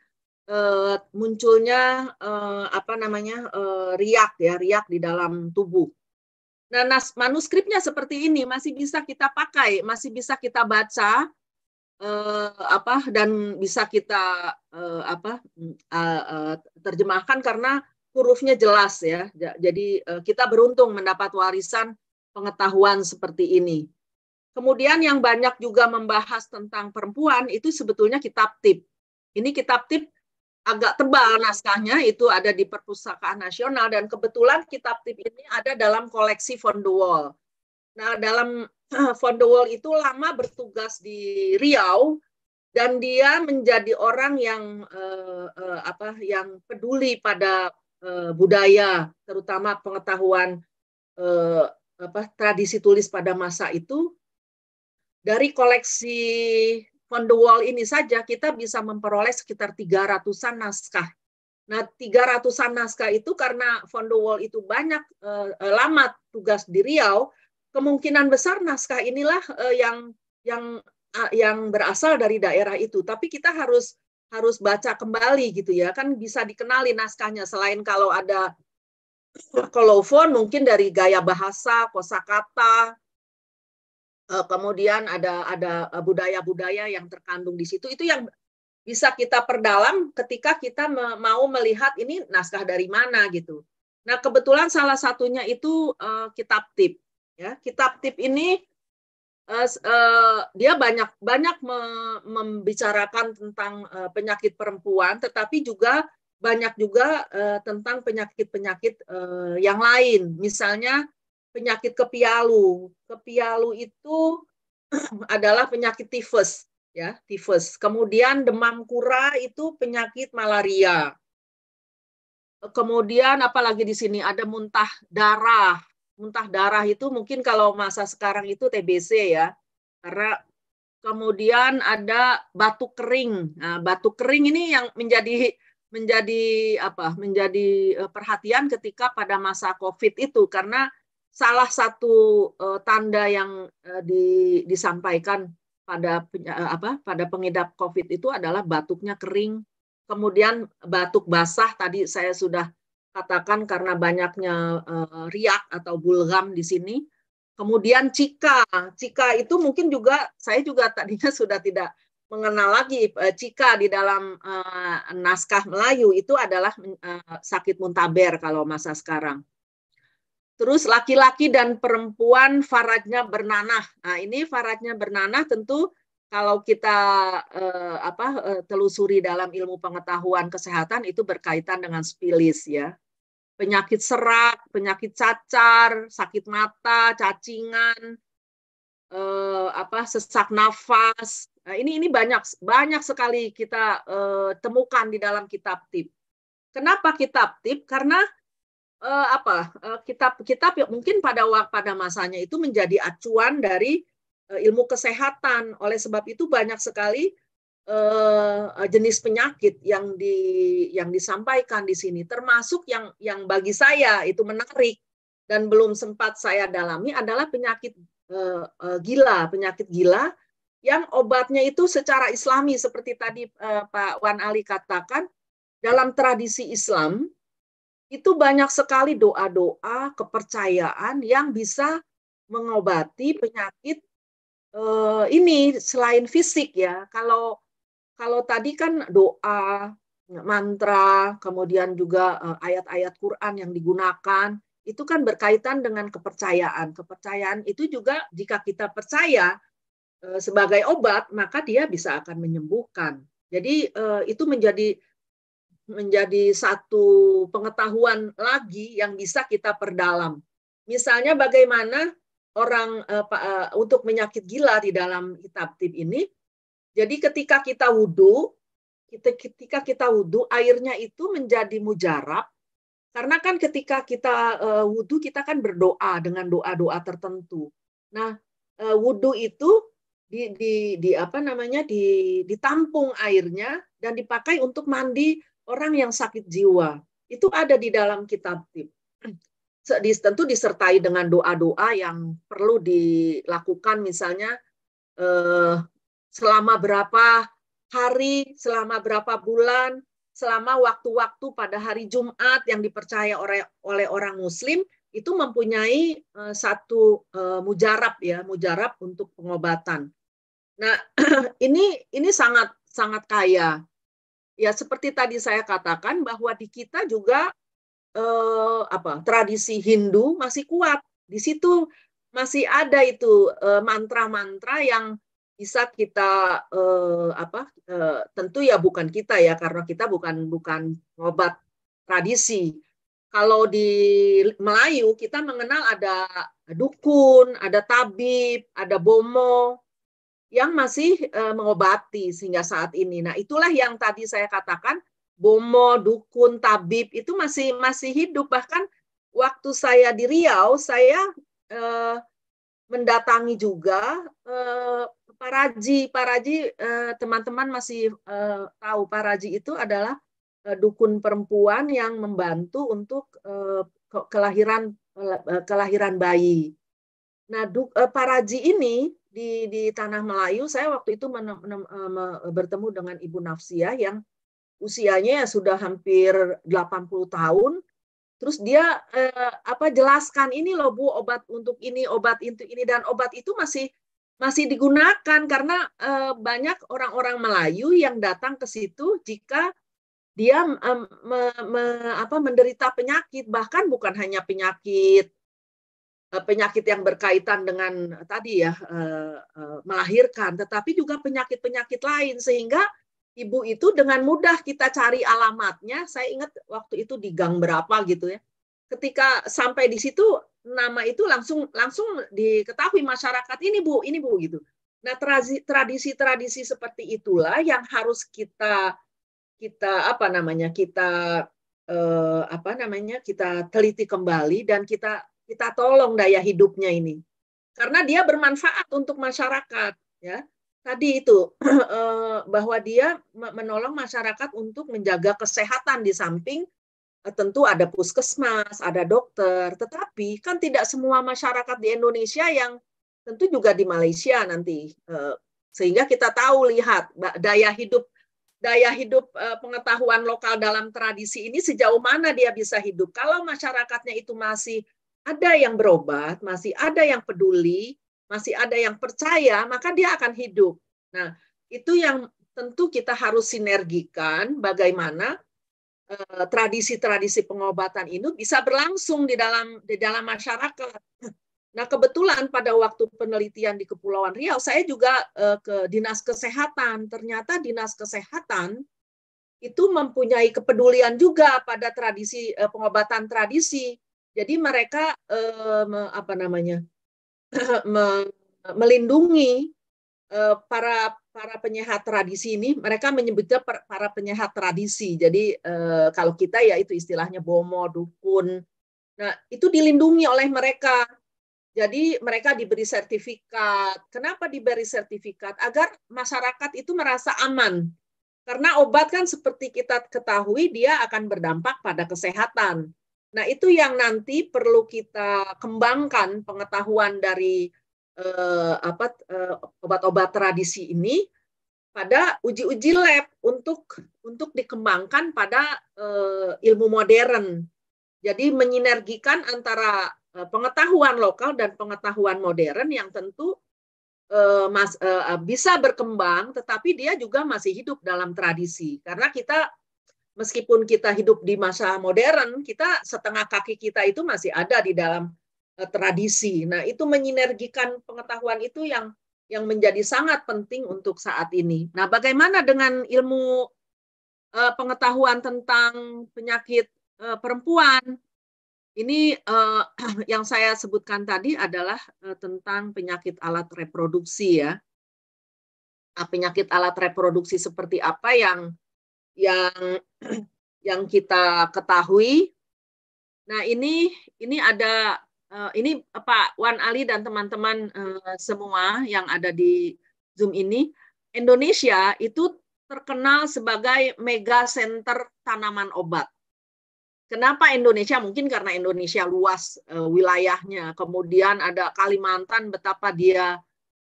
uh, munculnya uh, apa namanya uh, riak ya, riak di dalam tubuh. Nah, nas manuskripnya seperti ini masih bisa kita pakai, masih bisa kita baca apa dan bisa kita apa mm, terjemahkan karena hurufnya jelas ya. Jadi kita beruntung mendapat warisan pengetahuan seperti ini. Kemudian yang banyak juga membahas tentang perempuan itu sebetulnya kitab tip. Ini kitab tip agak tebal naskahnya itu ada di Perpustakaan Nasional dan kebetulan kitab tip ini ada dalam koleksi von de Waal. Nah, dalam von de Waal itu lama bertugas di Riau dan dia menjadi orang yang eh, eh, apa yang peduli pada eh, budaya terutama pengetahuan eh, apa tradisi tulis pada masa itu dari koleksi on the Wall ini saja kita bisa memperoleh sekitar 300-an naskah. Nah, tiga ratusan naskah itu karena Von the Wall itu banyak eh, lama tugas di Riau, kemungkinan besar naskah inilah eh, yang yang eh, yang berasal dari daerah itu. Tapi kita harus harus baca kembali gitu ya. Kan bisa dikenali naskahnya selain kalau ada kalau von mungkin dari gaya bahasa, kosakata, eh, kemudian ada ada eh, budaya-budaya yang terkandung di situ. Itu yang bisa kita perdalam ketika kita mau melihat ini naskah dari mana gitu. Nah, kebetulan salah satunya itu uh, kitab tip ya. Kitab tip ini uh, uh, dia banyak banyak membicarakan tentang uh, penyakit perempuan tetapi juga banyak juga uh, tentang penyakit-penyakit uh, yang lain. Misalnya penyakit kepialu. Kepialu itu adalah penyakit tifus, ya, tifus. Kemudian demam kura itu penyakit malaria. Kemudian apalagi di sini ada muntah darah. Muntah darah itu mungkin kalau masa sekarang itu TBC ya. Karena kemudian ada batu kering. Nah, batuk kering ini yang menjadi menjadi apa menjadi e, perhatian ketika pada masa COVID itu karena salah satu uh, tanda yang uh, di, disampaikan pada uh, apa pada pengidap COVID itu adalah batuknya kering, kemudian batuk basah tadi saya sudah katakan karena banyaknya uh, riak atau bulgam di sini. Kemudian cika, cika itu mungkin juga saya juga tadinya sudah tidak mengenal lagi jika eh, di dalam uh, naskah Melayu itu adalah uh, sakit muntaber kalau masa sekarang. Terus laki-laki dan perempuan faradnya bernanah. Nah, ini faradnya bernanah tentu kalau kita uh, apa uh, telusuri dalam ilmu pengetahuan kesehatan itu berkaitan dengan spilis ya. Penyakit serak, penyakit cacar, sakit mata, cacingan, eh, apa sesak nafas, Nah, ini ini banyak banyak sekali kita uh, temukan di dalam kitab tip. Kenapa kitab tip? Karena uh, apa? Uh, kitab-kitab ya, mungkin pada pada masanya itu menjadi acuan dari uh, ilmu kesehatan. Oleh sebab itu banyak sekali uh, jenis penyakit yang di yang disampaikan di sini termasuk yang yang bagi saya itu menarik dan belum sempat saya dalami adalah penyakit uh, uh, gila, penyakit gila yang obatnya itu secara islami seperti tadi eh, Pak Wan Ali katakan dalam tradisi Islam itu banyak sekali doa-doa kepercayaan yang bisa mengobati penyakit eh, ini selain fisik ya. Kalau kalau tadi kan doa, mantra, kemudian juga eh, ayat-ayat eh, Quran yang digunakan itu kan berkaitan dengan kepercayaan. Kepercayaan itu juga jika kita percaya Eh, sebagai obat maka dia bisa akan menyembuhkan. Jadi eh, itu menjadi menjadi satu pengetahuan lagi yang bisa kita perdalam. Misalnya bagaimana orang eh, untuk menyakit gila di dalam kitab tip ini. Jadi ketika kita wudhu, kita, ketika kita wudhu airnya itu menjadi mujarab karena kan ketika kita wudhu kita kan berdoa dengan doa-doa tertentu. Nah wudhu itu di, di, di apa namanya di, ditampung airnya dan dipakai untuk mandi orang yang sakit jiwa. Itu ada di dalam kitab tip. Tentu disertai dengan doa-doa yang perlu dilakukan misalnya eh, selama berapa hari, selama berapa bulan, selama waktu-waktu pada hari Jumat yang dipercaya oleh, oleh orang muslim itu mempunyai eh, satu eh, mujarab ya, mujarab untuk pengobatan. Nah, ini ini sangat sangat kaya. Ya seperti tadi saya katakan bahwa di kita juga eh, apa tradisi Hindu masih kuat. Di situ masih ada itu mantra eh, mantra-mantra yang bisa kita eh, apa eh, tentu ya bukan kita ya karena kita bukan bukan obat tradisi. Kalau di Melayu kita mengenal ada dukun, ada tabib, ada bomo, yang masih uh, mengobati sehingga saat ini. Nah, itulah yang tadi saya katakan bomo, dukun, tabib itu masih masih hidup bahkan waktu saya di Riau saya uh, mendatangi juga uh, eh, paraji. Paraji teman-teman masih tahu paraji itu adalah dukun perempuan yang membantu untuk kelahiran kelahiran bayi. Nah, paraji ini di di tanah Melayu saya waktu itu men, men, e, bertemu dengan Ibu Nafsia yang usianya ya sudah hampir 80 tahun terus dia eh, apa jelaskan ini loh Bu obat untuk ini obat itu ini dan obat itu masih masih digunakan karena eh, banyak orang-orang Melayu yang datang ke situ jika dia eh, me, me, apa menderita penyakit bahkan bukan hanya penyakit Eh, penyakit yang berkaitan dengan eh, tadi ya eh, melahirkan, tetapi juga penyakit-penyakit lain sehingga ibu itu dengan mudah kita cari alamatnya. Saya ingat waktu itu di gang berapa gitu ya. Ketika sampai di situ nama itu langsung langsung diketahui masyarakat ini Bu, ini Bu gitu. Nah, tradisi-tradisi seperti itulah yang harus kita kita apa namanya? kita eh, apa namanya? kita teliti kembali dan kita kita tolong daya hidupnya ini karena dia bermanfaat untuk masyarakat ya tadi itu eh, bahwa dia menolong masyarakat untuk menjaga kesehatan di samping eh, tentu ada puskesmas ada dokter tetapi kan tidak semua masyarakat di Indonesia yang tentu juga di Malaysia nanti eh, sehingga kita tahu lihat daya hidup daya hidup pengetahuan lokal dalam tradisi ini sejauh mana dia bisa hidup kalau masyarakatnya itu masih ada yang berobat, masih ada yang peduli, masih ada yang percaya, maka dia akan hidup. Nah, itu yang tentu kita harus sinergikan bagaimana eh, tradisi-tradisi pengobatan ini bisa berlangsung di dalam di dalam masyarakat. Nah, kebetulan pada waktu penelitian di Kepulauan Riau, saya juga eh, ke Dinas Kesehatan. Ternyata Dinas Kesehatan itu mempunyai kepedulian juga pada tradisi eh, pengobatan tradisi. Jadi mereka eh, apa namanya melindungi eh, para para penyehat tradisi ini. Mereka menyebutnya para penyehat tradisi. Jadi eh, kalau kita ya itu istilahnya bomo, dukun. Nah itu dilindungi oleh mereka. Jadi mereka diberi sertifikat. Kenapa diberi sertifikat? Agar masyarakat itu merasa aman. Karena obat kan seperti kita ketahui dia akan berdampak pada kesehatan. Nah, itu yang nanti perlu kita kembangkan pengetahuan dari eh, apa eh, obat-obat tradisi ini pada uji-uji lab untuk untuk dikembangkan pada eh, ilmu modern. Jadi menyinergikan antara eh, pengetahuan lokal dan pengetahuan modern yang tentu eh, mas, eh, bisa berkembang, tetapi dia juga masih hidup dalam tradisi karena kita meskipun kita hidup di masa modern, kita setengah kaki kita itu masih ada di dalam eh, tradisi. Nah, itu menyinergikan pengetahuan itu yang yang menjadi sangat penting untuk saat ini. Nah, bagaimana dengan ilmu uh, pengetahuan tentang penyakit uh, perempuan? Ini uh, yang saya sebutkan tadi adalah uh, tentang penyakit alat reproduksi ya. Nah, penyakit alat reproduksi seperti apa yang yang yang kita ketahui. Nah, ini ini ada eh, ini eh, Pak Wan Ali dan teman-teman eh, semua yang ada di Zoom ini, Indonesia itu terkenal sebagai mega center tanaman obat. Kenapa Indonesia? Mungkin karena Indonesia luas wilayahnya. Kemudian ada Kalimantan, betapa dia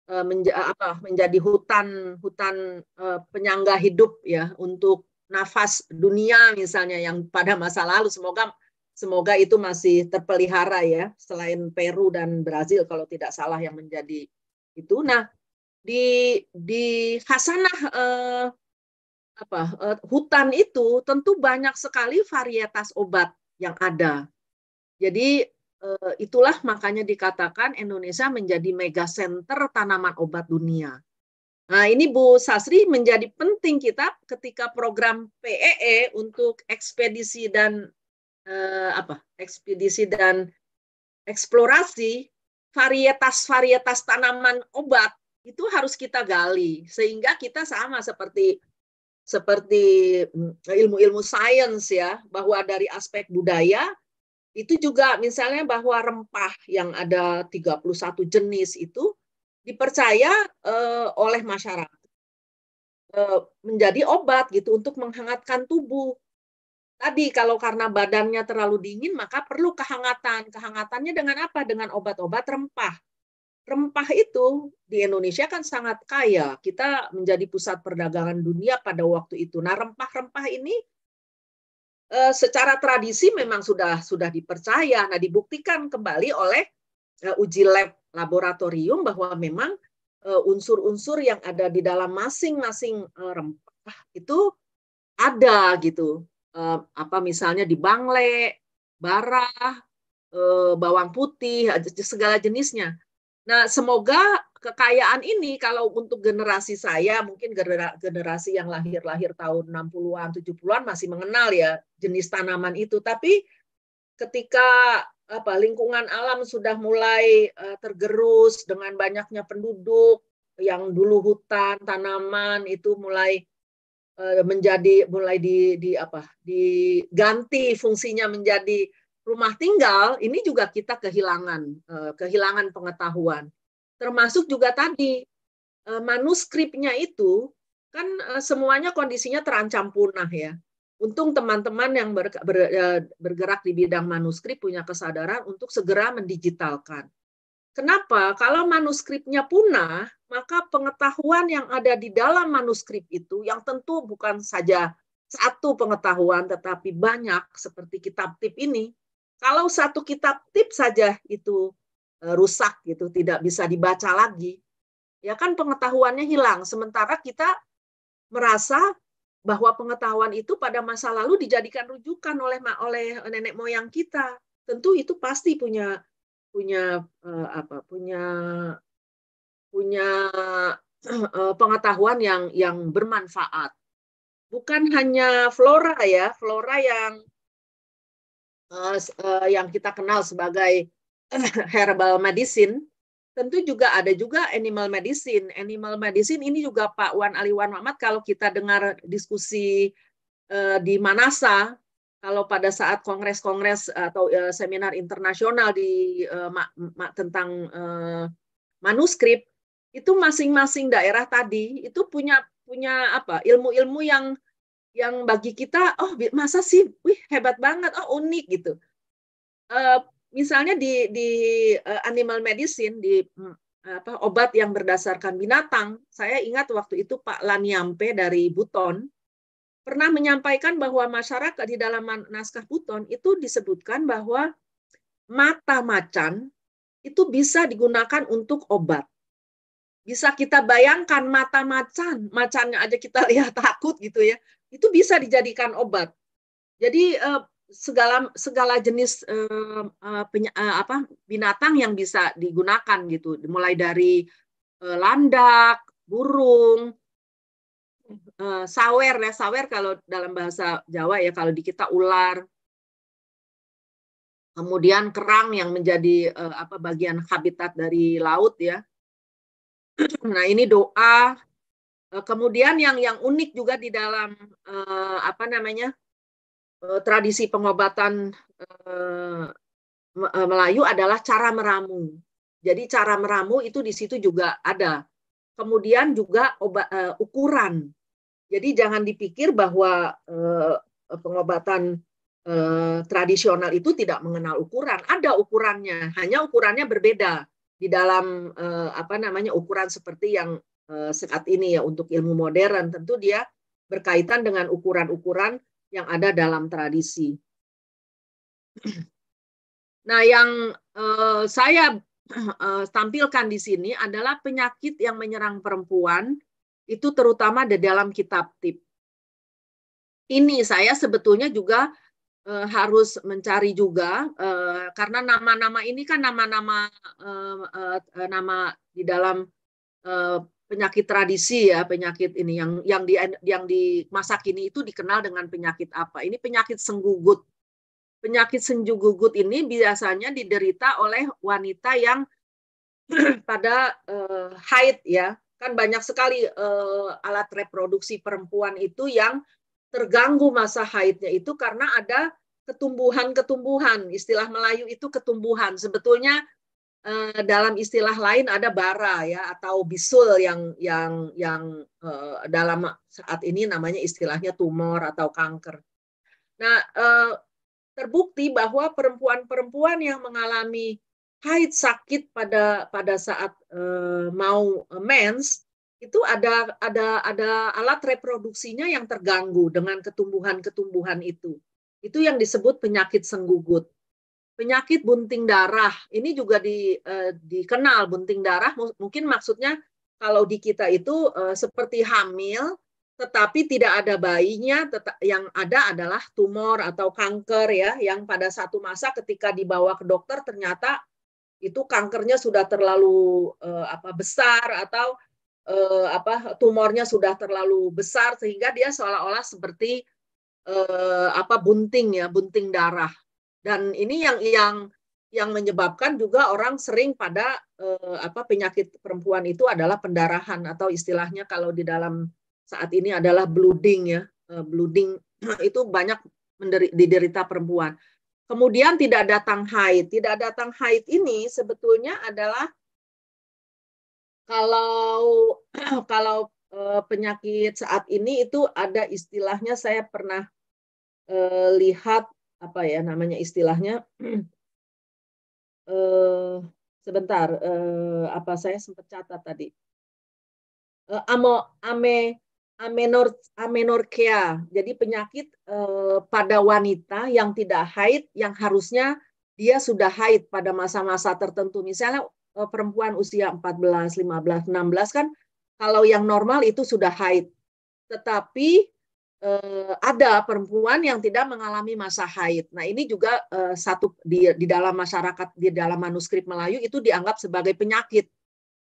menja apa, menjadi hutan hutan penyangga hidup ya untuk nafas dunia misalnya yang pada masa lalu semoga semoga itu masih terpelihara ya selain Peru dan Brazil kalau tidak salah yang menjadi itu nah di di Hasanah eh, apa eh, hutan itu tentu banyak sekali varietas obat yang ada jadi eh, itulah makanya dikatakan Indonesia menjadi mega center tanaman obat dunia Nah, ini Bu Sasri menjadi penting kita ketika program PEE e untuk ekspedisi dan eh, apa? Ekspedisi dan eksplorasi varietas-varietas tanaman obat itu harus kita gali sehingga kita sama seperti seperti mm, ilmu-ilmu sains ya bahwa dari aspek budaya itu juga misalnya bahwa rempah yang ada 31 jenis itu dipercaya uh, oleh masyarakat uh, menjadi obat gitu untuk menghangatkan tubuh. Tadi kalau karena badannya terlalu dingin maka perlu kehangatan. Kehangatannya dengan apa? Dengan obat-obat rempah. Rempah itu di Indonesia kan sangat kaya. Kita menjadi pusat perdagangan dunia pada waktu itu. Nah, rempah-rempah ini eh, secara tradisi memang sudah sudah dipercaya. Nah, dibuktikan kembali oleh Eh, uji lab laboratorium bahwa memang eh, unsur-unsur yang ada di dalam masing-masing eh, rempah itu ada gitu apa misalnya di bangle, bara, bawang putih, segala jenisnya. Nah, semoga kekayaan ini kalau untuk generasi saya mungkin generasi yang lahir-lahir tahun 60-an, 70-an masih mengenal ya jenis tanaman itu, tapi ketika apa lingkungan alam sudah mulai uh, tergerus dengan banyaknya penduduk yang dulu hutan tanaman itu mulai uh, menjadi mulai di, di apa diganti fungsinya menjadi rumah tinggal ini juga kita kehilangan uh, kehilangan pengetahuan termasuk juga tadi uh, manuskripnya itu kan uh, semuanya kondisinya terancam punah ya Untung teman-teman yang ya, bergerak di bidang manuskrip punya kesadaran untuk segera mendigitalkan. Kenapa? Kalau manuskripnya punah, maka pengetahuan yang ada di dalam manuskrip itu yang tentu bukan saja satu pengetahuan tetapi banyak seperti kitab tip ini. Kalau satu kitab tip saja itu e, rusak gitu, tidak bisa dibaca lagi, ya kan pengetahuannya hilang. Sementara kita merasa bahwa pengetahuan itu pada masa lalu dijadikan rujukan oleh oleh nenek moyang kita. Tentu itu pasti punya punya uh, apa? punya punya uh, pengetahuan yang yang bermanfaat. Bukan hanya flora ya, flora yang uh, yang kita kenal sebagai herbal medicine tentu juga ada juga animal medicine. Animal medicine ini juga Pak Wan Ali Wan Mamat kalau kita dengar diskusi uh, di Manasa, kalau pada saat kongres-kongres atau uh, seminar internasional di uh, ma, ma, tentang uh, manuskrip itu masing-masing daerah tadi itu punya punya apa ilmu-ilmu yang yang bagi kita oh masa sih wih hebat banget oh unik gitu uh, misalnya di di uh, animal medicine di apa obat yang berdasarkan binatang. Saya ingat waktu itu Pak Laniampe dari Buton pernah menyampaikan bahwa masyarakat di dalam naskah Buton itu disebutkan bahwa mata macan itu bisa digunakan untuk obat. Bisa kita bayangkan mata macan, macannya aja kita lihat takut gitu ya. Itu bisa dijadikan obat. Jadi e, segala segala jenis uh, penya, uh, apa binatang yang bisa digunakan gitu mulai dari uh, landak burung uh, sawer ya sawer kalau dalam bahasa Jawa ya kalau di kita ular kemudian kerang yang menjadi uh, apa bagian habitat dari laut ya nah ini doa kemudian yang yang unik juga di dalam uh, apa namanya Eh, tradisi pengobatan eh, eh, Melayu adalah cara meramu. Jadi cara meramu itu di situ juga ada. Kemudian juga obat, uh, ukuran. Jadi jangan dipikir bahwa uh, pengobatan eh, tradisional itu tidak mengenal ukuran. Ada ukurannya, hanya ukurannya berbeda di dalam eh, apa namanya ukuran seperti yang eh, sekat ini ya untuk ilmu modern tentu dia berkaitan dengan ukuran-ukuran yang ada dalam tradisi. Nah, yang uh, saya uh, tampilkan di sini adalah penyakit yang menyerang perempuan itu terutama di dalam kitab tip. Ini saya sebetulnya juga uh, harus mencari juga uh, karena nama-nama ini kan nama-nama uh, uh, nama di dalam uh, penyakit tradisi ya penyakit ini yang yang di yang di masa kini itu dikenal dengan penyakit apa ini penyakit senggugut penyakit senggugut ini biasanya diderita oleh wanita yang pada uh, haid ya kan banyak sekali uh, alat reproduksi perempuan itu yang terganggu masa haidnya itu karena ada ketumbuhan-ketumbuhan istilah Melayu itu ketumbuhan sebetulnya Eh, dalam istilah lain ada bara ya atau bisul yang yang yang uh, dalam saat ini namanya istilahnya tumor atau kanker. Nah, uh, terbukti bahwa perempuan-perempuan yang mengalami haid sakit pada pada saat uh, mau mens itu ada ada ada alat reproduksinya yang terganggu dengan ketumbuhan-ketumbuhan itu. Itu yang disebut penyakit senggugut penyakit bunting darah ini juga di, eh, dikenal bunting darah mungkin maksudnya kalau di kita itu eh, seperti hamil tetapi tidak ada bayinya yang ada adalah tumor atau kanker ya yang pada satu masa ketika dibawa ke dokter ternyata itu kankernya sudah terlalu eh, apa besar atau eh, apa tumornya sudah terlalu besar sehingga dia seolah-olah seperti eh, apa bunting ya bunting darah dan ini yang yang yang menyebabkan juga orang sering pada eh, apa penyakit perempuan itu adalah pendarahan atau istilahnya kalau di dalam saat ini adalah bleeding ya. Eh, bleeding itu banyak menderi, diderita perempuan. Kemudian tidak datang haid. Tidak datang haid ini sebetulnya adalah kalau kalau eh, penyakit saat ini itu ada istilahnya saya pernah eh, lihat apa ya namanya istilahnya eh, sebentar eh, apa saya sempat catat tadi eh, amo ame amenor amenorkea jadi penyakit eh, pada wanita yang tidak haid yang harusnya dia sudah haid pada masa-masa tertentu misalnya eh, perempuan usia 14 15 16 kan kalau yang normal itu sudah haid tetapi eh, ada perempuan yang tidak mengalami masa haid. Nah, ini juga eh, satu di, di dalam masyarakat di dalam manuskrip Melayu itu dianggap sebagai penyakit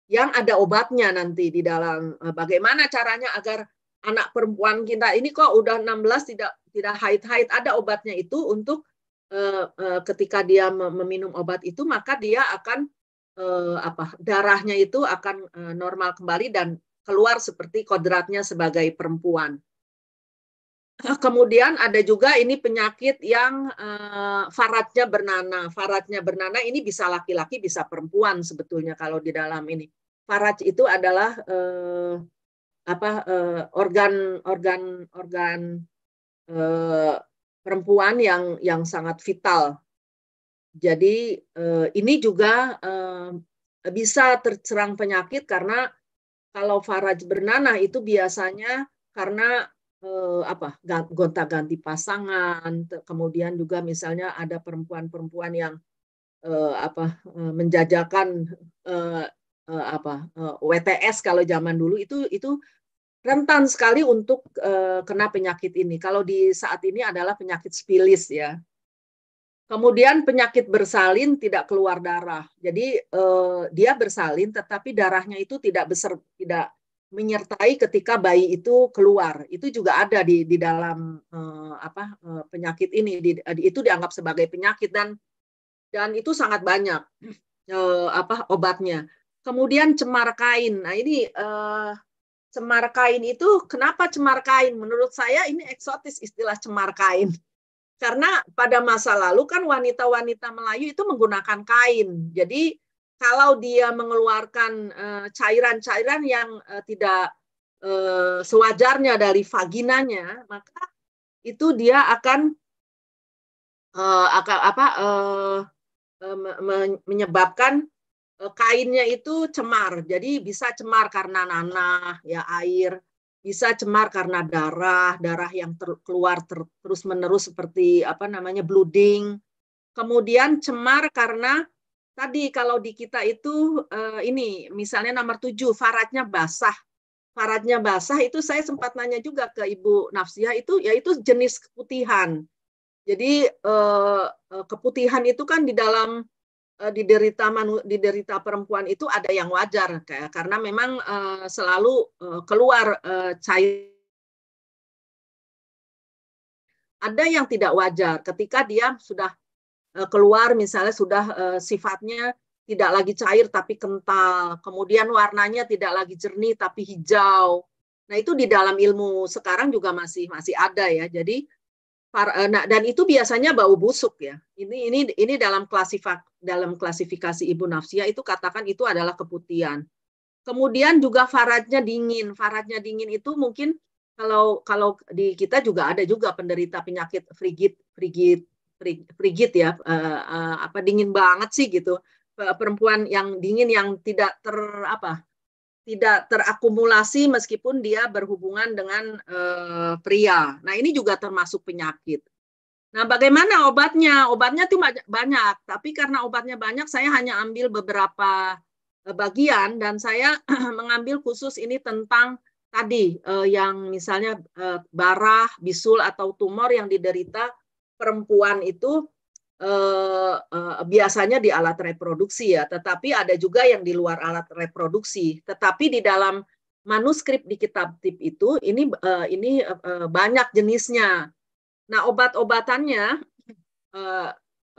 yang ada obatnya nanti di dalam eh, bagaimana caranya agar anak perempuan kita ini kok udah 16 tidak tidak haid-haid ada obatnya itu untuk eh, eh, ketika dia meminum obat itu maka dia akan eh, apa darahnya itu akan eh, normal kembali dan keluar seperti kodratnya sebagai perempuan. Eh, kemudian ada juga ini penyakit yang uh, faratnya bernana. Faratnya bernana ini bisa laki-laki, bisa perempuan sebetulnya kalau di dalam ini. Faraj itu adalah uh, apa uh, organ organ organ uh, perempuan yang yang sangat vital. Jadi uh, ini juga uh, bisa terserang penyakit karena kalau faraj bernanah itu biasanya karena eh, apa gonta-ganti pasangan, kemudian juga misalnya ada perempuan-perempuan yang eh, apa eh, menjajakan eh, eh, apa eh, WTS kalau zaman dulu itu itu rentan sekali untuk eh, kena penyakit ini. Kalau di saat ini adalah penyakit spilis ya. Kemudian penyakit bersalin tidak keluar darah. Jadi eh, dia bersalin tetapi darahnya itu tidak besar tidak menyertai ketika bayi itu keluar itu juga ada di di dalam uh, apa uh, penyakit ini di, di, itu dianggap sebagai penyakit dan dan itu sangat banyak uh, apa obatnya kemudian cemar kain nah ini uh, cemar kain itu kenapa cemar kain menurut saya ini eksotis istilah cemar kain karena pada masa lalu kan wanita-wanita Melayu itu menggunakan kain jadi kalau dia mengeluarkan eh, cairan-cairan uh, yang uh, tidak uh, sewajarnya dari vaginanya, maka itu dia akan uh, akan apa uh, me menyebabkan kainnya itu cemar. Jadi bisa cemar karena nanah, ya air, bisa cemar karena darah, darah yang ter keluar ter terus-menerus seperti apa namanya bleeding. Kemudian cemar karena Tadi kalau di kita itu eh, ini misalnya nomor tujuh faradnya basah. Faradnya basah itu saya sempat nanya juga ke Ibu Nafsiah itu yaitu jenis keputihan. Jadi eh, eh, keputihan itu kan di dalam diderita manu, diderita perempuan itu ada yang wajar kayak karena memang selalu keluar cair ada yang tidak wajar ketika dia sudah Eh, keluar misalnya sudah eh, sifatnya tidak lagi cair tapi kental, kemudian warnanya tidak lagi jernih tapi hijau. Nah, itu di dalam ilmu sekarang juga masih masih ada ya. Jadi eh, nah, dan itu biasanya bau busuk ya. Ini ini ini dalam klasifik dalam klasifikasi ibu nafsia itu katakan itu adalah keputihan. Kemudian juga faradnya dingin. Faradnya dingin itu mungkin kalau kalau di kita juga ada juga penderita penyakit frigid frigid frigid ya uh, uh, apa dingin banget sih gitu eh, perempuan yang dingin yang tidak ter apa tidak terakumulasi meskipun dia berhubungan dengan uh, pria. Nah ini juga termasuk penyakit. Nah bagaimana obatnya? Obatnya tuh banyak, tapi karena obatnya banyak saya hanya ambil beberapa bagian dan saya mengambil khusus ini tentang tadi eh, yang misalnya eh, barah, bisul atau tumor yang diderita perempuan itu eh, eh, biasanya di alat reproduksi ya, tetapi ada juga yang di luar alat reproduksi. Tetapi di dalam manuskrip di kitab tip itu ini eh, ini eh, eh banyak jenisnya. Nah obat-obatannya eh,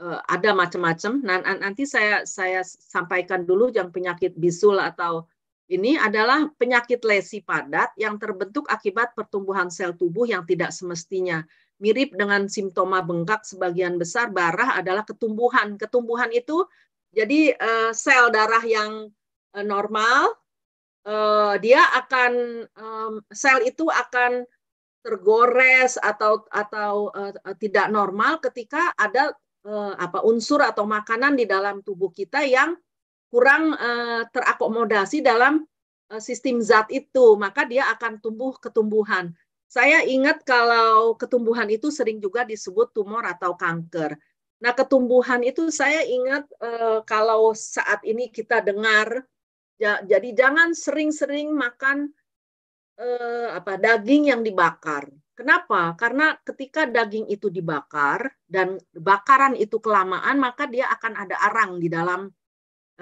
eh, ada macam-macam. Nah, nanti saya saya sampaikan dulu yang penyakit bisul atau ini adalah penyakit lesi padat yang terbentuk akibat pertumbuhan sel tubuh yang tidak semestinya mirip dengan simptoma bengkak sebagian besar barah adalah ketumbuhan. Ketumbuhan itu jadi uh, sel darah yang uh, normal uh, dia akan um, sel itu akan tergores atau atau uh, tidak normal ketika ada uh, apa unsur atau makanan di dalam tubuh kita yang kurang uh, terakomodasi dalam uh, sistem zat itu, maka dia akan tumbuh ketumbuhan. Saya ingat kalau ketumbuhan itu sering juga disebut tumor atau kanker. Nah, ketumbuhan itu saya ingat eh, kalau saat ini kita dengar ya, jadi jangan sering-sering makan eh, apa daging yang dibakar. Kenapa? Karena ketika daging itu dibakar dan bakaran itu kelamaan, maka dia akan ada arang di dalam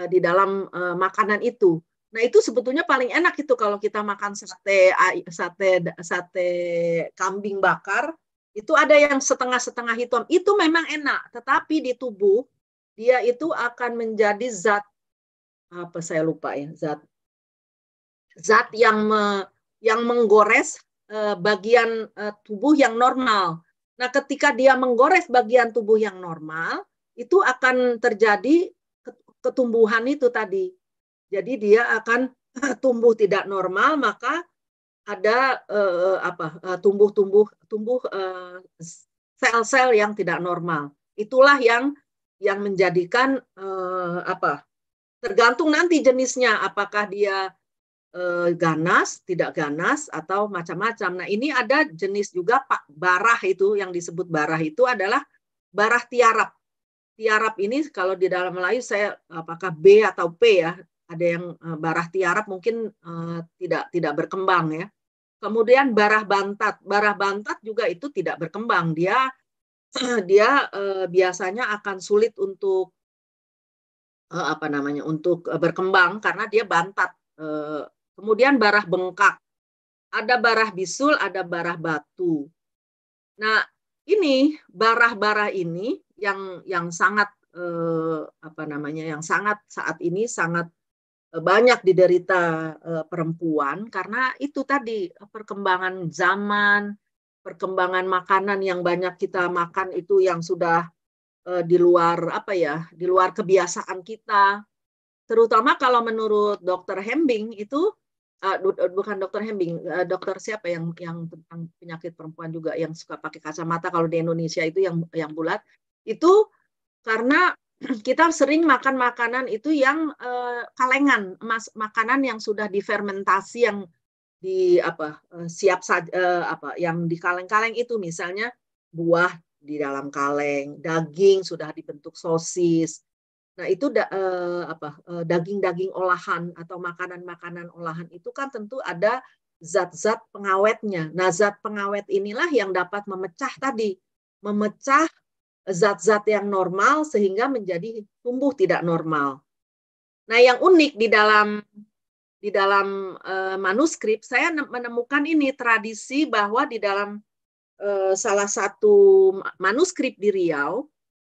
eh, di dalam eh, makanan itu. Nah, itu sebetulnya paling enak itu kalau kita makan sate sate sate kambing bakar, itu ada yang setengah-setengah hitam. Itu memang enak, tetapi di tubuh dia itu akan menjadi zat apa saya lupa ya, zat zat yang me, yang menggores eh, bagian eh, tubuh yang normal. Nah, ketika dia menggores bagian tubuh yang normal, itu akan terjadi ketumbuhan itu tadi jadi dia akan tumbuh tidak normal, maka ada eh, apa eh, tumbuh-tumbuh tumbuh eh, sel-sel eh, yang tidak normal. Itulah yang yang menjadikan eh, apa tergantung nanti jenisnya apakah dia eh, ganas, tidak ganas atau macam-macam. Nah, ini ada jenis juga Pak barah itu yang disebut barah itu adalah barah tiarap. Tiarap ini kalau di dalam Melayu saya apakah B atau P ya? ada yang eh, barah tiarap mungkin uh, tidak tidak berkembang ya. Kemudian barah bantat, barah bantat juga itu tidak berkembang. Dia dia uh, biasanya akan sulit untuk uh, apa namanya untuk berkembang karena dia bantat. Kemudian barah bengkak, ada barah bisul, ada barah batu. Nah ini barah-barah ini yang yang sangat eh, apa namanya yang sangat saat ini sangat Eh, banyak diderita eh, perempuan karena itu tadi perkembangan zaman, perkembangan makanan yang banyak kita makan itu yang sudah eh, di luar apa ya, di luar kebiasaan kita. Terutama kalau menurut Dokter Hembing itu bukan Dokter Hembing, dokter siapa yang yang tentang penyakit perempuan juga yang suka pakai kacamata kalau di Indonesia itu yang yang bulat itu karena kita sering makan makanan itu yang uh, kalengan, mas, makanan yang sudah difermentasi yang di apa eh, siap saja uh, eh, apa yang di kaleng-kaleng itu misalnya buah di dalam kaleng, daging sudah dibentuk sosis. Nah, itu da, uh, apa daging-daging olahan atau makanan-makanan olahan itu kan tentu ada zat-zat pengawetnya. Nah, zat pengawet inilah yang dapat memecah tadi, memecah zat-zat yang normal sehingga menjadi tumbuh tidak normal. Nah, yang unik di dalam di dalam e, manuskrip saya menemukan ini tradisi bahwa di dalam e, salah satu manuskrip di Riau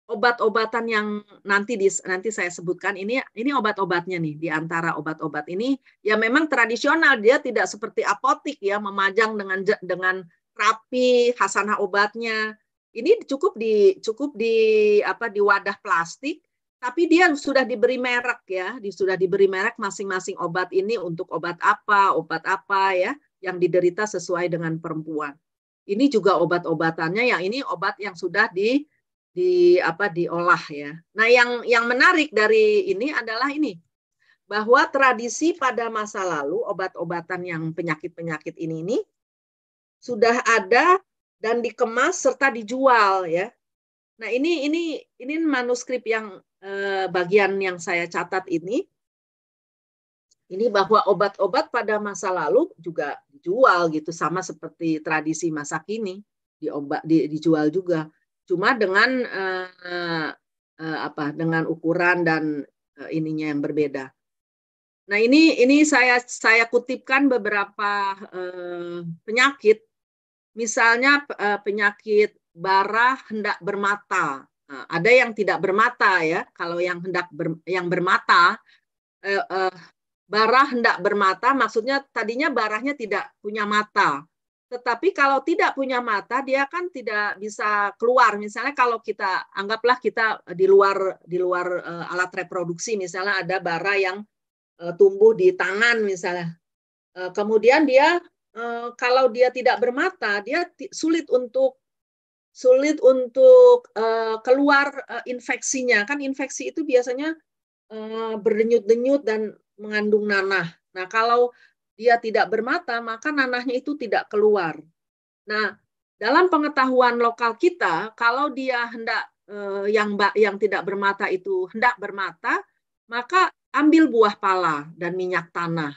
obat-obatan yang nanti di, nanti saya sebutkan ini ini obat-obatnya nih di antara obat-obat ini ya memang tradisional dia tidak seperti apotik ya memajang dengan dengan rapi hasanah obatnya ini cukup di cukup di apa di wadah plastik tapi dia sudah diberi merek ya, sudah diberi merek masing-masing obat ini untuk obat apa, obat apa ya, yang diderita sesuai dengan perempuan. Ini juga obat-obatannya, yang ini obat yang sudah di di apa diolah ya. Nah yang yang menarik dari ini adalah ini bahwa tradisi pada masa lalu obat-obatan yang penyakit-penyakit ini ini sudah ada dan dikemas serta dijual ya. Nah, ini ini ini manuskrip yang eh, bagian yang saya catat ini. Ini bahwa obat-obat pada masa lalu juga dijual gitu sama seperti tradisi masa kini diobat di, dijual juga. Cuma dengan eh, eh, apa? dengan ukuran dan eh, ininya yang berbeda. Nah, ini ini saya saya kutipkan beberapa eh, penyakit misalnya eh, penyakit bara hendak bermata. Nah, ada yang tidak bermata ya. Kalau yang hendak ber, yang bermata eh, eh bara hendak bermata maksudnya tadinya barahnya tidak punya mata. Tetapi kalau tidak punya mata dia kan tidak bisa keluar. Misalnya kalau kita anggaplah kita di luar di luar eh, alat reproduksi misalnya ada bara yang tumbuh di tangan misalnya. kemudian dia Eh, kalau dia tidak bermata dia sulit untuk sulit untuk uh, keluar uh, infeksinya kan infeksi itu biasanya uh, berdenyut-denyut dan mengandung nanah. Nah kalau dia tidak bermata maka nanahnya itu tidak keluar. Nah dalam pengetahuan lokal kita kalau dia hendak uh, yang yang tidak bermata itu hendak bermata maka ambil buah pala dan minyak tanah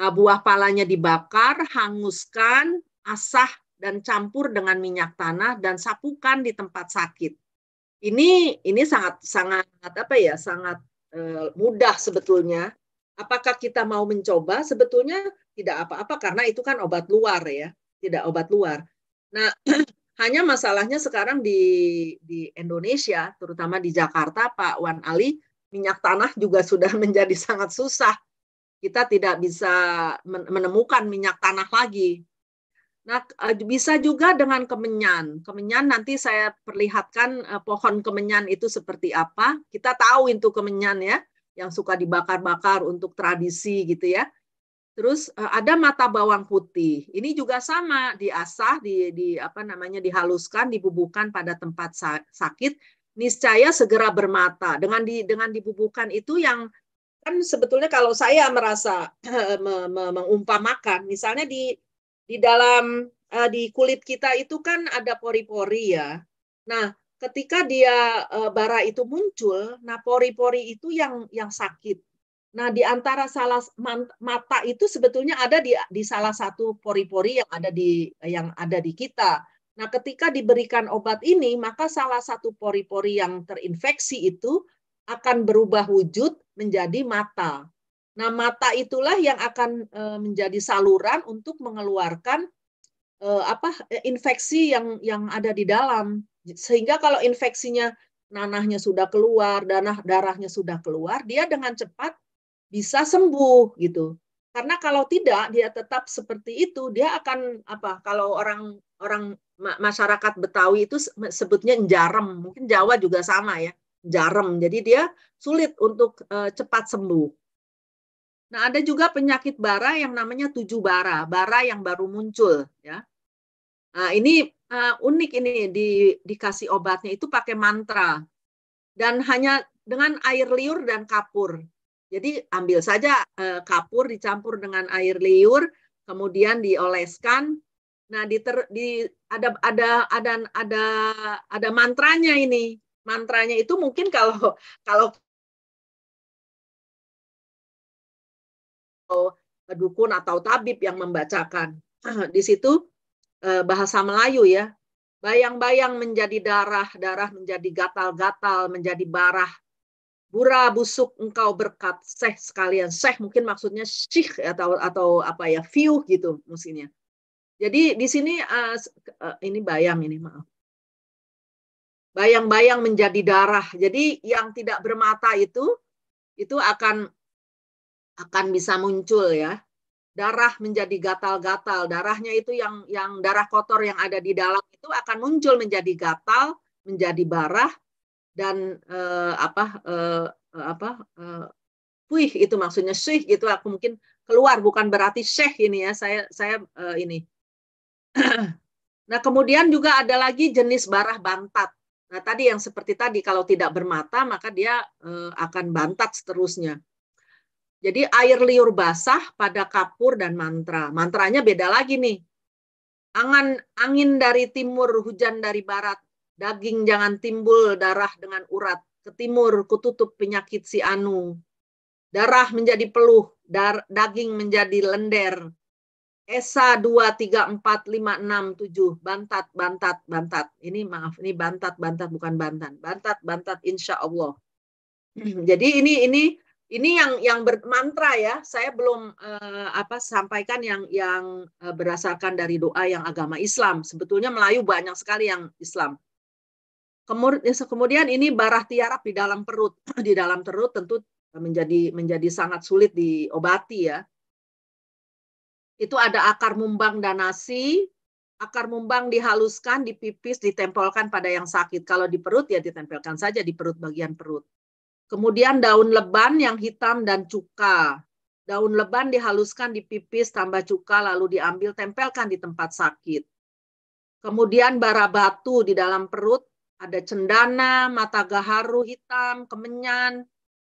Ah, buah palanya dibakar, hanguskan, asah dan campur dengan minyak tanah dan sapukan di tempat sakit. Ini ini sangat sangat apa ya sangat e, mudah sebetulnya. Apakah kita mau mencoba? Sebetulnya tidak apa-apa karena itu kan obat luar ya, tidak obat luar. Nah, hanya masalahnya sekarang di di Indonesia, terutama di Jakarta, Pak Wan Ali, minyak tanah juga sudah menjadi sangat susah kita tidak bisa menemukan minyak tanah lagi. Nah, eh, bisa juga dengan kemenyan. Kemenyan nanti saya perlihatkan eh, pohon kemenyan itu seperti apa. Kita tahu itu kemenyan ya, yang suka dibakar-bakar untuk tradisi gitu ya. Terus eh, ada mata bawang putih. Ini juga sama diasah, di, di apa namanya dihaluskan, dibubuhkan pada tempat sakit. Niscaya segera bermata. Dengan di, dengan dibubuhkan itu yang kan sebetulnya kalau saya merasa eh, me, me, mengumpamakan misalnya di di dalam uh, di kulit kita itu kan ada pori-pori ya. Nah, ketika dia uh, bara itu muncul, nah pori-pori itu yang yang sakit. Nah, di antara salah mata itu sebetulnya ada di di salah satu pori-pori yang ada di yang ada di kita. Nah, ketika diberikan obat ini, maka salah satu pori-pori yang terinfeksi itu akan berubah wujud menjadi mata. Nah, mata itulah yang akan e, menjadi saluran untuk mengeluarkan e, apa e, infeksi yang yang ada di dalam. Sehingga kalau infeksinya nanahnya sudah keluar, danah darahnya sudah keluar, dia dengan cepat bisa sembuh gitu. Karena kalau tidak dia tetap seperti itu, dia akan apa? Kalau orang orang masyarakat Betawi itu sebutnya jarem, mungkin Jawa juga sama ya. Jarum, jadi dia sulit untuk eh, cepat sembuh. Nah, ada juga penyakit bara yang namanya tujuh bara, bara yang baru muncul. Ya, nah, ini eh, unik ini di, dikasih obatnya itu pakai mantra dan hanya dengan air liur dan kapur. Jadi ambil saja eh, kapur dicampur dengan air liur, kemudian dioleskan. Nah, ter, di ada ada ada ada ada mantranya ini mantranya itu mungkin kalau kalau dukun atau tabib yang membacakan. Di situ eh, bahasa Melayu ya. Bayang-bayang menjadi darah, darah menjadi gatal-gatal, menjadi barah. Bura busuk engkau berkat seh sekalian. Seh mungkin maksudnya syih atau atau apa ya, view gitu maksudnya Jadi di sini eh, eh, ini bayam ini maaf bayang-bayang menjadi darah. Jadi yang tidak bermata itu itu akan akan bisa muncul ya. Darah menjadi gatal-gatal. Darahnya itu yang yang darah kotor yang ada di dalam itu akan muncul menjadi gatal, menjadi barah dan eh, apa eh, apa eh, puih itu maksudnya sih gitu aku mungkin keluar bukan berarti syekh ini ya. Saya saya eh, ini. nah, kemudian juga ada lagi jenis barah bantat Nah, tadi yang seperti tadi, kalau tidak bermata, maka dia eh, akan bantat seterusnya. Jadi air liur basah pada kapur dan mantra. Mantranya beda lagi nih. Angan, angin dari timur, hujan dari barat. Daging jangan timbul darah dengan urat. Ke timur kututup penyakit si anu. Darah menjadi peluh, dar, daging menjadi lender. Esa 2, 3, 4, 5, 6, 7. Bantat, bantat, bantat. Ini maaf, ini bantat, bantat, bukan bantan. Bantat, bantat, insya Allah. Hmm. Jadi ini ini ini yang yang bermantra ya. Saya belum eh, apa sampaikan yang yang eh, berdasarkan dari doa yang agama Islam. Sebetulnya Melayu banyak sekali yang Islam. Ya, kemudian ini barah tiarap di dalam perut, di dalam perut tentu menjadi menjadi sangat sulit diobati ya itu ada akar mumbang dan nasi. Akar mumbang dihaluskan, dipipis, ditempelkan pada yang sakit. Kalau di perut ya ditempelkan saja di perut bagian perut. Kemudian daun leban yang hitam dan cuka. Daun leban dihaluskan, dipipis, tambah cuka, lalu diambil, tempelkan di tempat sakit. Kemudian bara batu di dalam perut, ada cendana, mata gaharu hitam, kemenyan,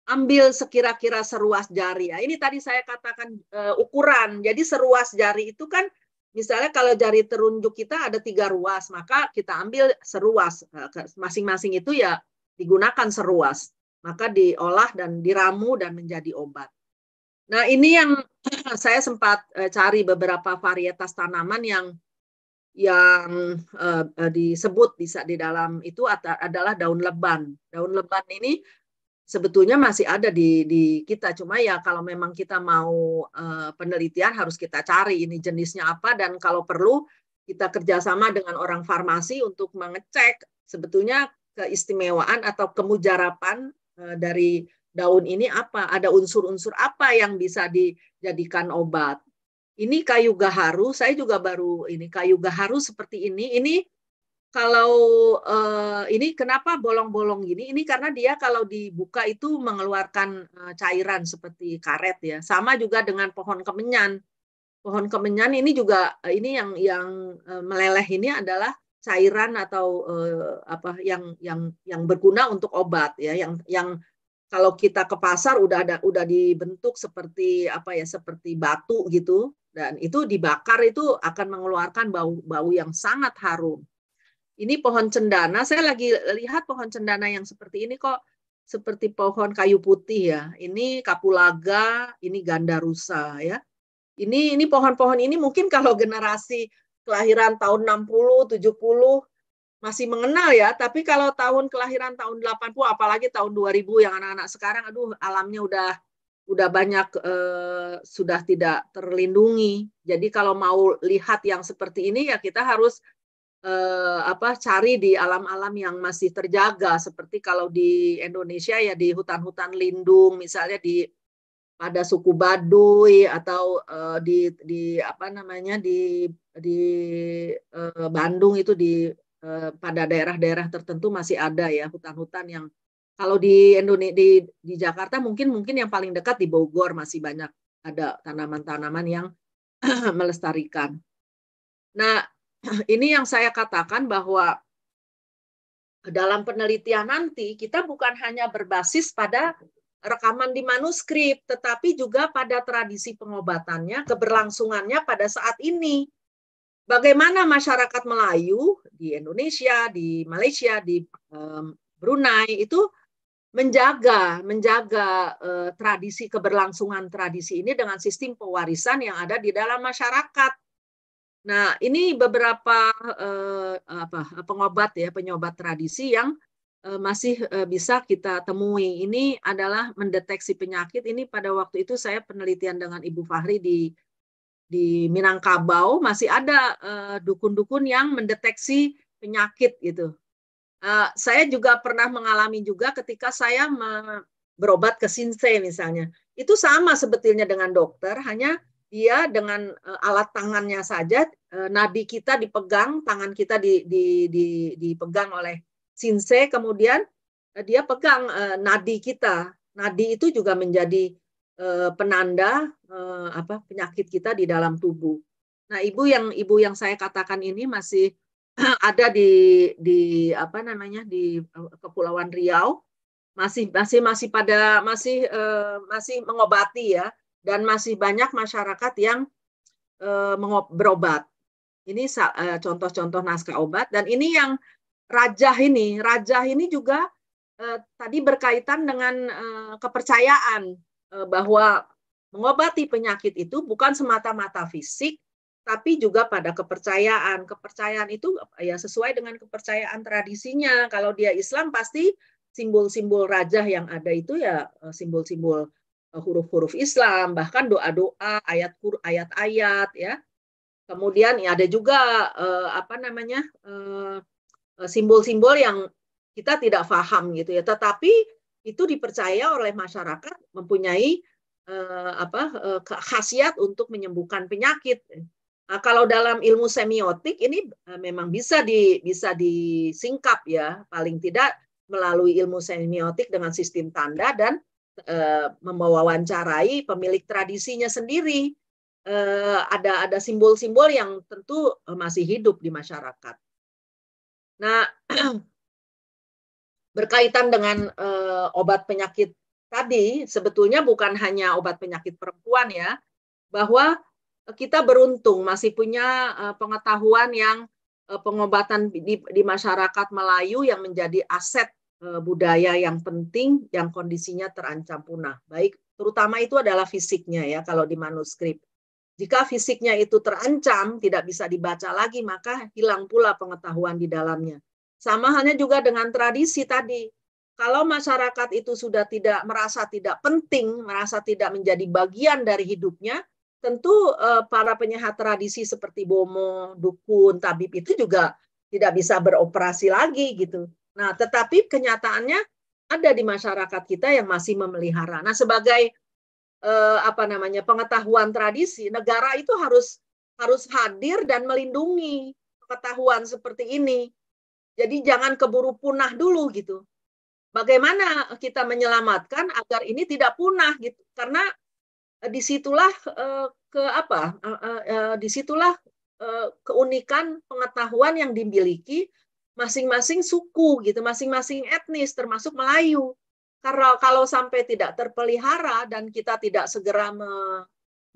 ambil sekira-kira seruas jari. Ya. Ini tadi saya katakan uh, ukuran. Jadi seruas jari itu kan misalnya kalau jari terunjuk kita ada tiga ruas, maka kita ambil seruas. Eh, masing-masing itu ya digunakan seruas. Maka diolah dan diramu dan menjadi obat. Nah ini yang saya sempat eh, cari beberapa varietas tanaman yang yang uh, disebut bisa di dalam itu adalah daun leban. Daun leban ini sebetulnya masih ada di, di kita. Cuma ya kalau memang kita mau uh, penelitian harus kita cari ini jenisnya apa dan kalau perlu kita kerjasama dengan orang farmasi untuk mengecek sebetulnya keistimewaan atau kemujarapan uh, dari daun ini apa, ada unsur-unsur apa yang bisa dijadikan obat. Ini kayu gaharu, saya juga baru ini kayu gaharu seperti ini. Ini kalau uh, ini kenapa bolong-bolong gini? Ini karena dia kalau dibuka itu mengeluarkan uh, cairan seperti karet ya. Sama juga dengan pohon kemenyan. Pohon kemenyan ini juga uh, ini yang yang uh, meleleh ini adalah cairan atau uh, apa yang yang yang berguna untuk obat ya. Yang yang kalau kita ke pasar udah ada udah dibentuk seperti apa ya seperti batu gitu dan itu dibakar itu akan mengeluarkan bau bau yang sangat harum ini pohon cendana saya lagi lihat pohon cendana yang seperti ini kok seperti pohon kayu putih ya ini kapulaga ini ganda rusa ya ini ini pohon-pohon ini mungkin kalau generasi kelahiran tahun 60 70 masih mengenal ya tapi kalau tahun kelahiran tahun 80 apalagi tahun 2000 yang anak-anak sekarang aduh alamnya udah udah banyak eh, sudah tidak terlindungi jadi kalau mau lihat yang seperti ini ya kita harus eh, apa cari di alam-alam yang masih terjaga seperti kalau di Indonesia ya di hutan-hutan lindung misalnya di pada suku Baduy atau eh, di di apa namanya di di eh, Bandung itu di eh, pada daerah-daerah tertentu masih ada ya hutan-hutan yang kalau di Indonesia di, di Jakarta mungkin mungkin yang paling dekat di Bogor masih banyak ada tanaman-tanaman yang melestarikan. Nah, ini yang saya katakan bahwa dalam penelitian nanti kita bukan hanya berbasis pada rekaman di manuskrip, tetapi juga pada tradisi pengobatannya, keberlangsungannya pada saat ini. Bagaimana masyarakat Melayu di Indonesia, di Malaysia, di Brunei itu menjaga menjaga eh, tradisi keberlangsungan tradisi ini dengan sistem pewarisan yang ada di dalam masyarakat Nah, ini beberapa eh, apa, pengobat ya, penyobat tradisi yang eh, masih eh, bisa kita temui. Ini adalah mendeteksi penyakit. Ini pada waktu itu saya penelitian dengan Ibu Fahri di di Minangkabau masih ada eh, dukun-dukun eh, yang mendeteksi penyakit gitu. Eh, saya juga pernah mengalami juga ketika saya berobat ke Sinse misalnya. Itu sama sebetulnya dengan dokter, hanya dia dengan uh, alat tangannya saja uh, eh, nadi kita dipegang tangan kita di, di, di, dipegang oleh sinse kemudian uh, dia pegang uh, nadi kita nadi itu juga menjadi uh, penanda uh, apa penyakit kita di dalam tubuh nah ibu yang ibu yang saya katakan ini masih ada di di apa namanya di kepulauan Riau masih masih masih pada masih uh, masih mengobati ya dan masih banyak masyarakat yang eh, berobat. Ini eh, contoh-contoh naskah obat dan ini yang rajah ini, rajah ini juga eh, tadi berkaitan dengan kepercayaan bahwa mengobati penyakit itu bukan semata-mata fisik tapi juga pada kepercayaan. Kepercayaan itu ya sesuai dengan kepercayaan tradisinya. Kalau dia Islam pasti simbol-simbol rajah yang ada itu ya simbol-simbol Eh, huruf-huruf Islam, bahkan doa-doa, ayat-ayat ya. Kemudian ya ada juga eh, apa namanya eh, eh, simbol-simbol eh, yang kita tidak paham gitu ya, tetapi itu dipercaya oleh masyarakat mempunyai eh, apa eh, khasiat untuk menyembuhkan penyakit. Nah, kalau dalam ilmu semiotik ini eh, memang bisa di bisa disingkap ya, paling tidak melalui ilmu semiotik dengan sistem tanda dan Eh, mewawancarai pemilik tradisinya sendiri eh, ada ada simbol-simbol yang tentu eh, masih hidup di masyarakat. Nah, berkaitan dengan obat penyakit tadi sebetulnya bukan hanya obat penyakit perempuan ya, bahwa kita beruntung masih punya pengetahuan yang pengobatan di, di masyarakat Melayu yang menjadi aset Eh, budaya yang penting yang kondisinya terancam punah. Baik, terutama itu adalah fisiknya ya kalau di manuskrip. Jika fisiknya itu terancam, tidak bisa dibaca lagi, maka hilang pula pengetahuan di dalamnya. Sama halnya juga dengan tradisi tadi. Kalau masyarakat itu sudah tidak merasa tidak penting, merasa tidak menjadi bagian dari hidupnya, tentu eh, para penyehat tradisi seperti bomo, dukun, tabib itu juga tidak bisa beroperasi lagi gitu Nah, tetapi kenyataannya ada di masyarakat kita yang masih memelihara. Nah, sebagai eh, apa namanya pengetahuan tradisi, negara itu harus harus hadir dan melindungi pengetahuan seperti ini. Jadi jangan keburu punah dulu gitu. Bagaimana kita menyelamatkan agar ini tidak punah gitu? Karena eh, disitulah eh, ke apa? Eh, eh, eh disitulah eh, keunikan pengetahuan yang dimiliki masing-masing suku gitu, masing-masing etnis termasuk Melayu. Karena kalau sampai tidak terpelihara dan kita tidak segera me,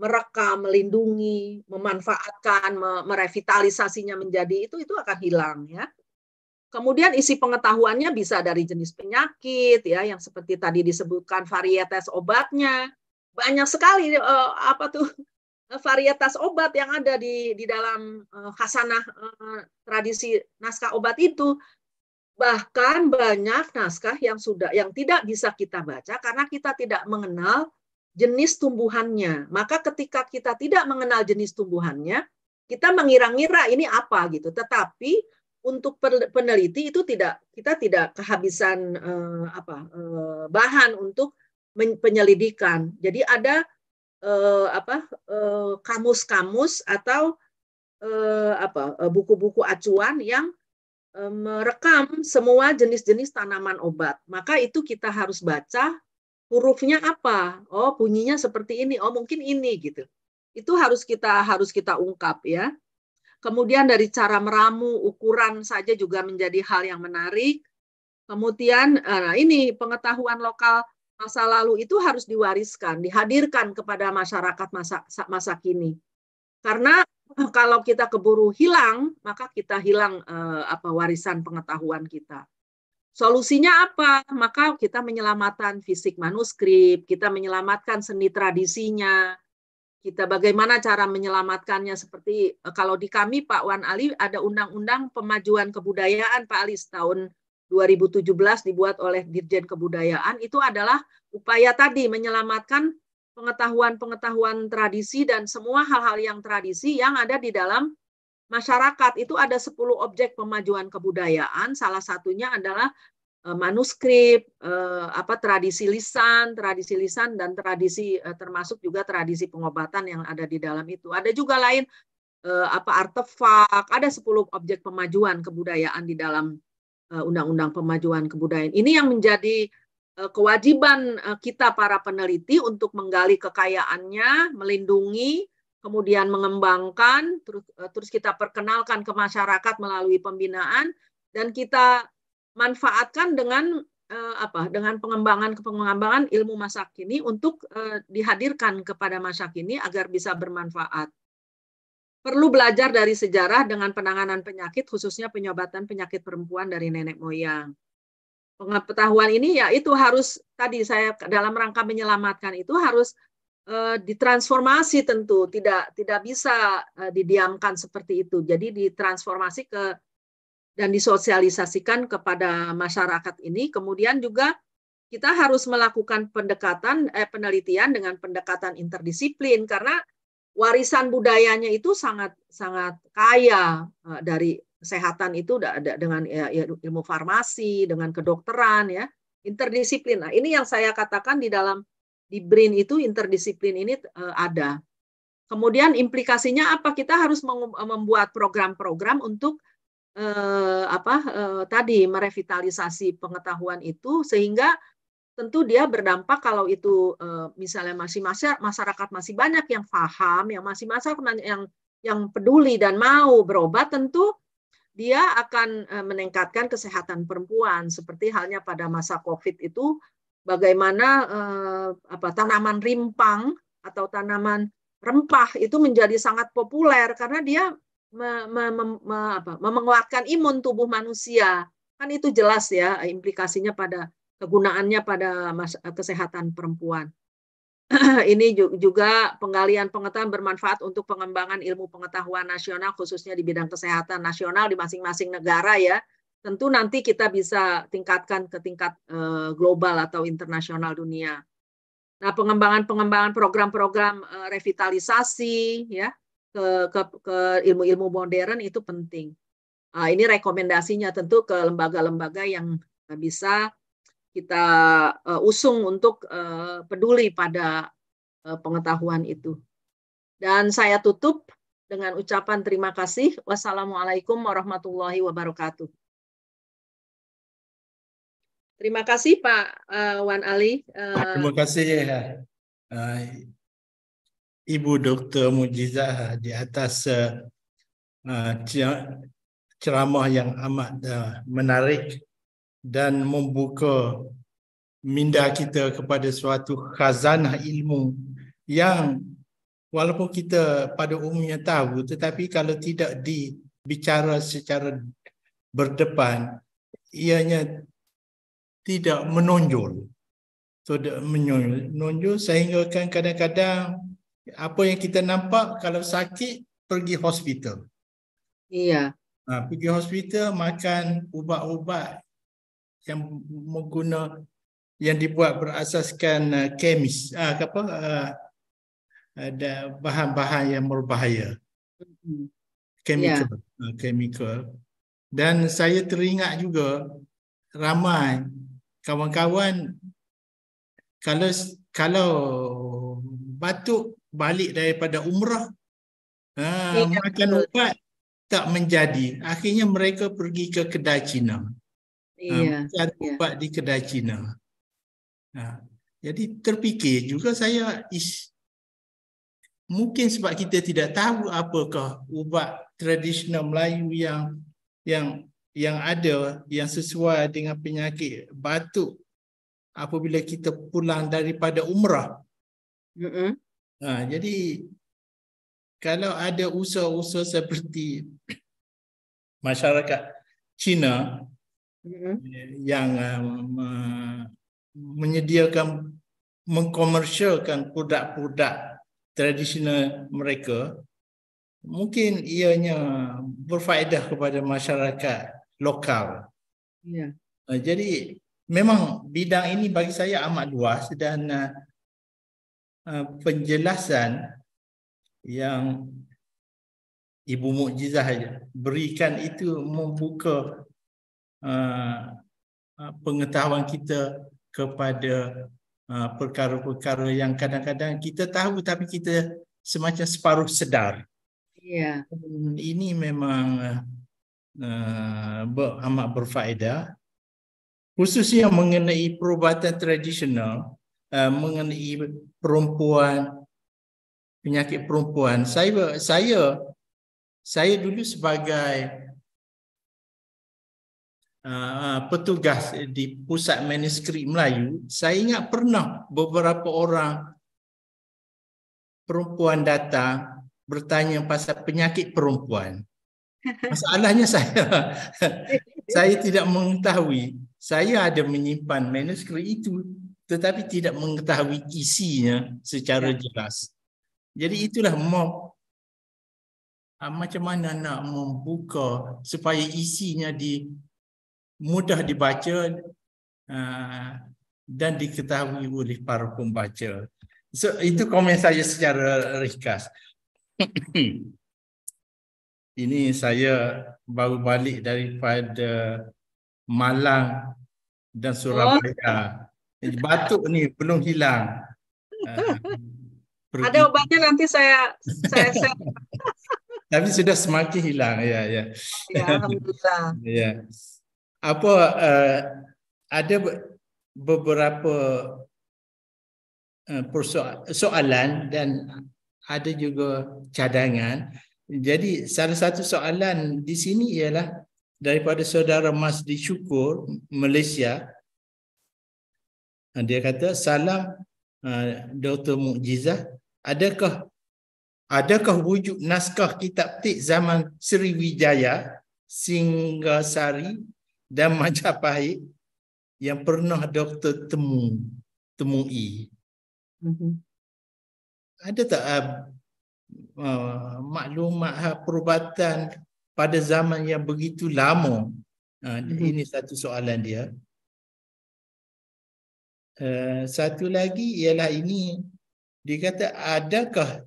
merekam, melindungi, memanfaatkan, merevitalisasinya menjadi itu itu akan hilang ya. Kemudian isi pengetahuannya bisa dari jenis penyakit ya yang seperti tadi disebutkan varietas obatnya. Banyak sekali eh, apa tuh Eh, varietas obat yang ada di di dalam eh, khasanah eh, tradisi naskah obat itu bahkan banyak naskah yang sudah yang tidak bisa kita baca karena kita tidak mengenal jenis tumbuhannya. Maka ketika kita tidak mengenal jenis tumbuhannya, kita mengira-ngira ini apa gitu. Tetapi untuk peneliti itu tidak kita tidak kehabisan uh, apa uh, bahan untuk penyelidikan. Jadi ada eh, apa eh, kamus-kamus atau eh, apa eh, buku-buku acuan yang eh, merekam semua jenis-jenis tanaman obat. Maka itu kita harus baca hurufnya apa. Oh, bunyinya seperti ini. Oh, mungkin ini gitu. Itu harus kita harus kita ungkap ya. Kemudian dari cara meramu, ukuran saja juga menjadi hal yang menarik. Kemudian eh, nah ini pengetahuan lokal masa lalu itu harus diwariskan, dihadirkan kepada masyarakat masa masa kini. Karena kalau kita keburu hilang, maka kita hilang eh, apa warisan pengetahuan kita. Solusinya apa? Maka kita menyelamatkan fisik manuskrip, kita menyelamatkan seni tradisinya, kita bagaimana cara menyelamatkannya seperti eh, kalau di kami Pak Wan Ali ada undang-undang pemajuan kebudayaan Pak Ali tahun 2017 dibuat oleh Dirjen Kebudayaan itu adalah upaya tadi menyelamatkan pengetahuan-pengetahuan tradisi dan semua hal-hal yang tradisi yang ada di dalam masyarakat. Itu ada 10 objek pemajuan kebudayaan, salah satunya adalah e, manuskrip, e, apa tradisi lisan, tradisi lisan dan tradisi e, termasuk juga tradisi pengobatan yang ada di dalam itu. Ada juga lain apa artefak, ada 10 objek pemajuan kebudayaan di dalam Eh, Undang-Undang Pemajuan Kebudayaan. Ini yang menjadi eh, kewajiban eh, kita para peneliti untuk menggali kekayaannya, melindungi, kemudian mengembangkan, terus, terus kita perkenalkan ke masyarakat melalui pembinaan dan kita manfaatkan dengan apa dengan pengembangan pengembangan ilmu masa kini untuk dihadirkan kepada masa kini agar bisa bermanfaat perlu belajar dari sejarah dengan penanganan penyakit, khususnya penyobatan penyakit perempuan dari nenek moyang. Pengetahuan ini ya itu harus tadi saya dalam rangka menyelamatkan itu harus e, ditransformasi tentu tidak tidak bisa e, didiamkan seperti itu. Jadi ditransformasi ke dan disosialisasikan kepada masyarakat ini. Kemudian juga kita harus melakukan pendekatan eh, penelitian dengan pendekatan interdisiplin karena warisan budayanya itu sangat sangat kaya eh, dari kesehatan itu dengan ya, ya, ilmu farmasi, dengan kedokteran ya, interdisiplin. Nah, ini yang saya katakan di dalam di BRIN itu interdisiplin ini eh, ada. Kemudian implikasinya apa? Kita harus eh, membuat program-program untuk apa tadi merevitalisasi pengetahuan itu sehingga tentu dia berdampak kalau itu eh, misalnya masih masyarakat masih banyak yang paham, yang masih masyarakat yang yang peduli dan mau berobat tentu dia akan eh, meningkatkan kesehatan perempuan seperti halnya pada masa Covid itu bagaimana eh, apa tanaman rimpang atau tanaman rempah itu menjadi sangat populer karena dia me, me, me, apa, menguatkan imun tubuh manusia. Kan itu jelas ya implikasinya pada kegunaannya pada kesehatan perempuan. Ini juga penggalian pengetahuan bermanfaat untuk pengembangan ilmu pengetahuan nasional khususnya di bidang kesehatan nasional di masing-masing negara ya. Tentu nanti kita bisa tingkatkan ke tingkat eh, global atau internasional dunia. Nah, pengembangan-pengembangan program-program eh, revitalisasi ya ke ke, ke ilmu-ilmu modern itu penting. Ah, ini rekomendasinya tentu ke lembaga-lembaga yang bisa kita uh, usung untuk uh, peduli pada uh, pengetahuan itu. Dan saya tutup dengan ucapan terima kasih. Wassalamualaikum warahmatullahi wabarakatuh. Terima kasih Pak uh, Wan Ali. Uh, terima kasih uh, Ibu Dr. Mujizah di atas uh, ceramah yang amat uh, menarik dan membuka minda kita kepada suatu khazanah ilmu yang walaupun kita pada umumnya tahu tetapi kalau tidak dibicara secara berdepan ianya tidak menonjol tidak menonjol sehingga kan kadang-kadang apa yang kita nampak kalau sakit pergi hospital iya ha, pergi hospital makan ubat-ubat yang mengguna yang dibuat berasaskan uh, kemis uh, apa uh, ada uh, bahan-bahan yang berbahaya mm-hmm. chemical yeah. uh, chemical dan saya teringat juga ramai kawan-kawan kalau kalau batuk balik daripada umrah uh, makan ubat tak menjadi akhirnya mereka pergi ke kedai Cina Yeah. Cara yeah. ubat di kedai Cina. Ha. Jadi terfikir juga saya is mungkin sebab kita tidak tahu apakah ubat tradisional Melayu yang yang yang ada yang sesuai dengan penyakit batuk apabila kita pulang daripada umrah. Mm-hmm. Ha, jadi kalau ada usaha-usaha seperti masyarakat Cina mm-hmm. yang uh, me- menyediakan mengkomersialkan produk-produk tradisional mereka mungkin ianya berfaedah kepada masyarakat lokal. Yeah. Uh, jadi memang bidang ini bagi saya amat luas dan uh, uh penjelasan yang Ibu Mukjizah berikan itu membuka Uh, uh, pengetahuan kita kepada uh, perkara-perkara yang kadang-kadang kita tahu tapi kita semacam separuh sedar. Ya. Hmm, ini memang uh, amat berfaedah. Khususnya mengenai perubatan tradisional, uh, mengenai perempuan, penyakit perempuan. Saya, saya, saya dulu sebagai Ah, petugas di pusat manuskrip Melayu, saya ingat pernah beberapa orang perempuan datang bertanya pasal penyakit perempuan. Masalahnya saya saya tidak mengetahui. Saya ada menyimpan manuskrip itu tetapi tidak mengetahui isinya secara ya. jelas. Jadi itulah mau ah, macam mana nak membuka supaya isinya di mudah dibaca uh, dan diketahui oleh para pembaca. So itu komen saya secara ringkas. Ini saya baru balik daripada Malang dan Surabaya. Oh. Batuk ni belum hilang. Uh, Ada obatnya nanti saya saya, saya. Tapi sudah semakin hilang ya ya. ya alhamdulillah. ya apa uh, ada beberapa eh, persoalan dan ada juga cadangan. Jadi salah satu soalan di sini ialah daripada saudara Mas Disyukur Malaysia eh, dia kata salam Dr Mukjizah adakah adakah wujud naskah kitab tik zaman Sriwijaya Singasari dan Majapahit yang pernah doktor temu temui. Mm-hmm. Ada tak uh, maklumat ah, perubatan pada zaman yang begitu lama? Uh, mm-hmm. Ini satu soalan dia. Uh, satu lagi ialah ini dia kata adakah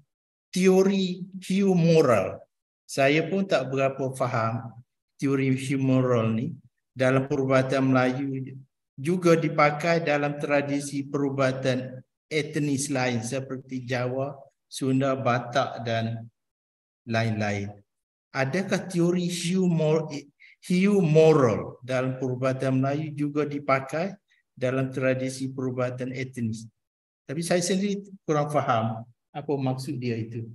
teori humoral? Saya pun tak berapa faham teori humoral ni dalam perubatan Melayu juga dipakai dalam tradisi perubatan etnis lain seperti Jawa, Sunda, Batak dan lain-lain. Adakah teori hue moral dalam perubatan Melayu juga dipakai dalam tradisi perubatan etnis? Tapi saya sendiri kurang faham apa maksud dia itu.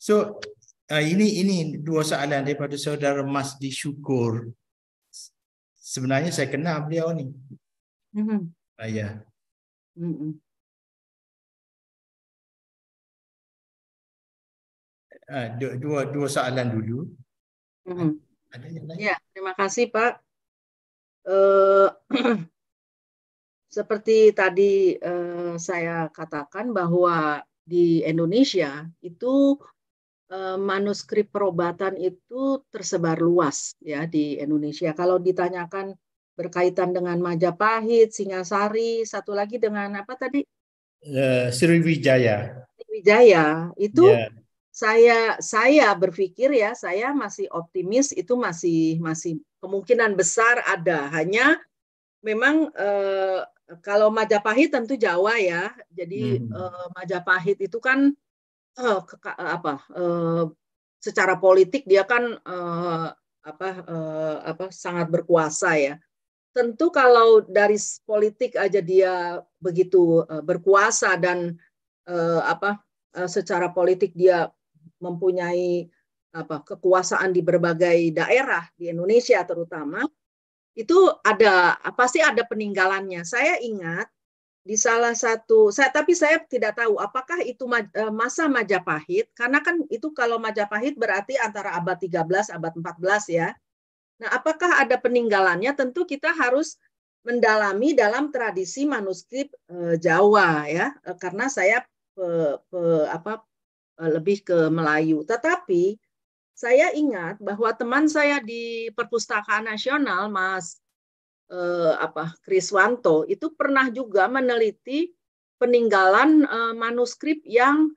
So uh, ini ini dua soalan daripada saudara Mas Disyukur. sebenarnya saya kenal beliau nih. mm Ah, iya. mm-hmm. ah dua dua soalan dulu. mm Ada yang lain? Ya, terima kasih Pak. Uh, seperti tadi uh, saya katakan bahwa di Indonesia itu Eh, manuskrip perobatan itu tersebar luas ya di Indonesia. Kalau ditanyakan berkaitan dengan Majapahit, Singasari, satu lagi dengan apa tadi? Uh, Sriwijaya. Sriwijaya itu yeah. saya saya berpikir ya saya masih optimis itu masih masih kemungkinan besar ada hanya memang eh, kalau Majapahit tentu Jawa ya jadi hmm. eh, Majapahit itu kan uh, ke, eh, apa uh, secara politik dia kan uh, apa uh, apa sangat berkuasa ya. Tentu kalau dari politik aja dia begitu uh, berkuasa dan uh, apa uh, secara politik dia mempunyai apa kekuasaan di berbagai daerah di Indonesia terutama itu ada apa sih ada peninggalannya. Saya ingat di salah satu saya tapi saya tidak tahu apakah itu eh, masa Majapahit karena kan itu kalau Majapahit berarti antara abad 13 abad 14 ya. Nah, apakah ada peninggalannya tentu kita harus mendalami dalam tradisi manuskrip eh, Jawa ya eh, karena saya pe, pe, apa lebih ke Melayu. Tetapi saya ingat bahwa teman saya di Perpustakaan Nasional Mas eh, apa Kriswanto itu pernah juga meneliti peninggalan eh, manuskrip yang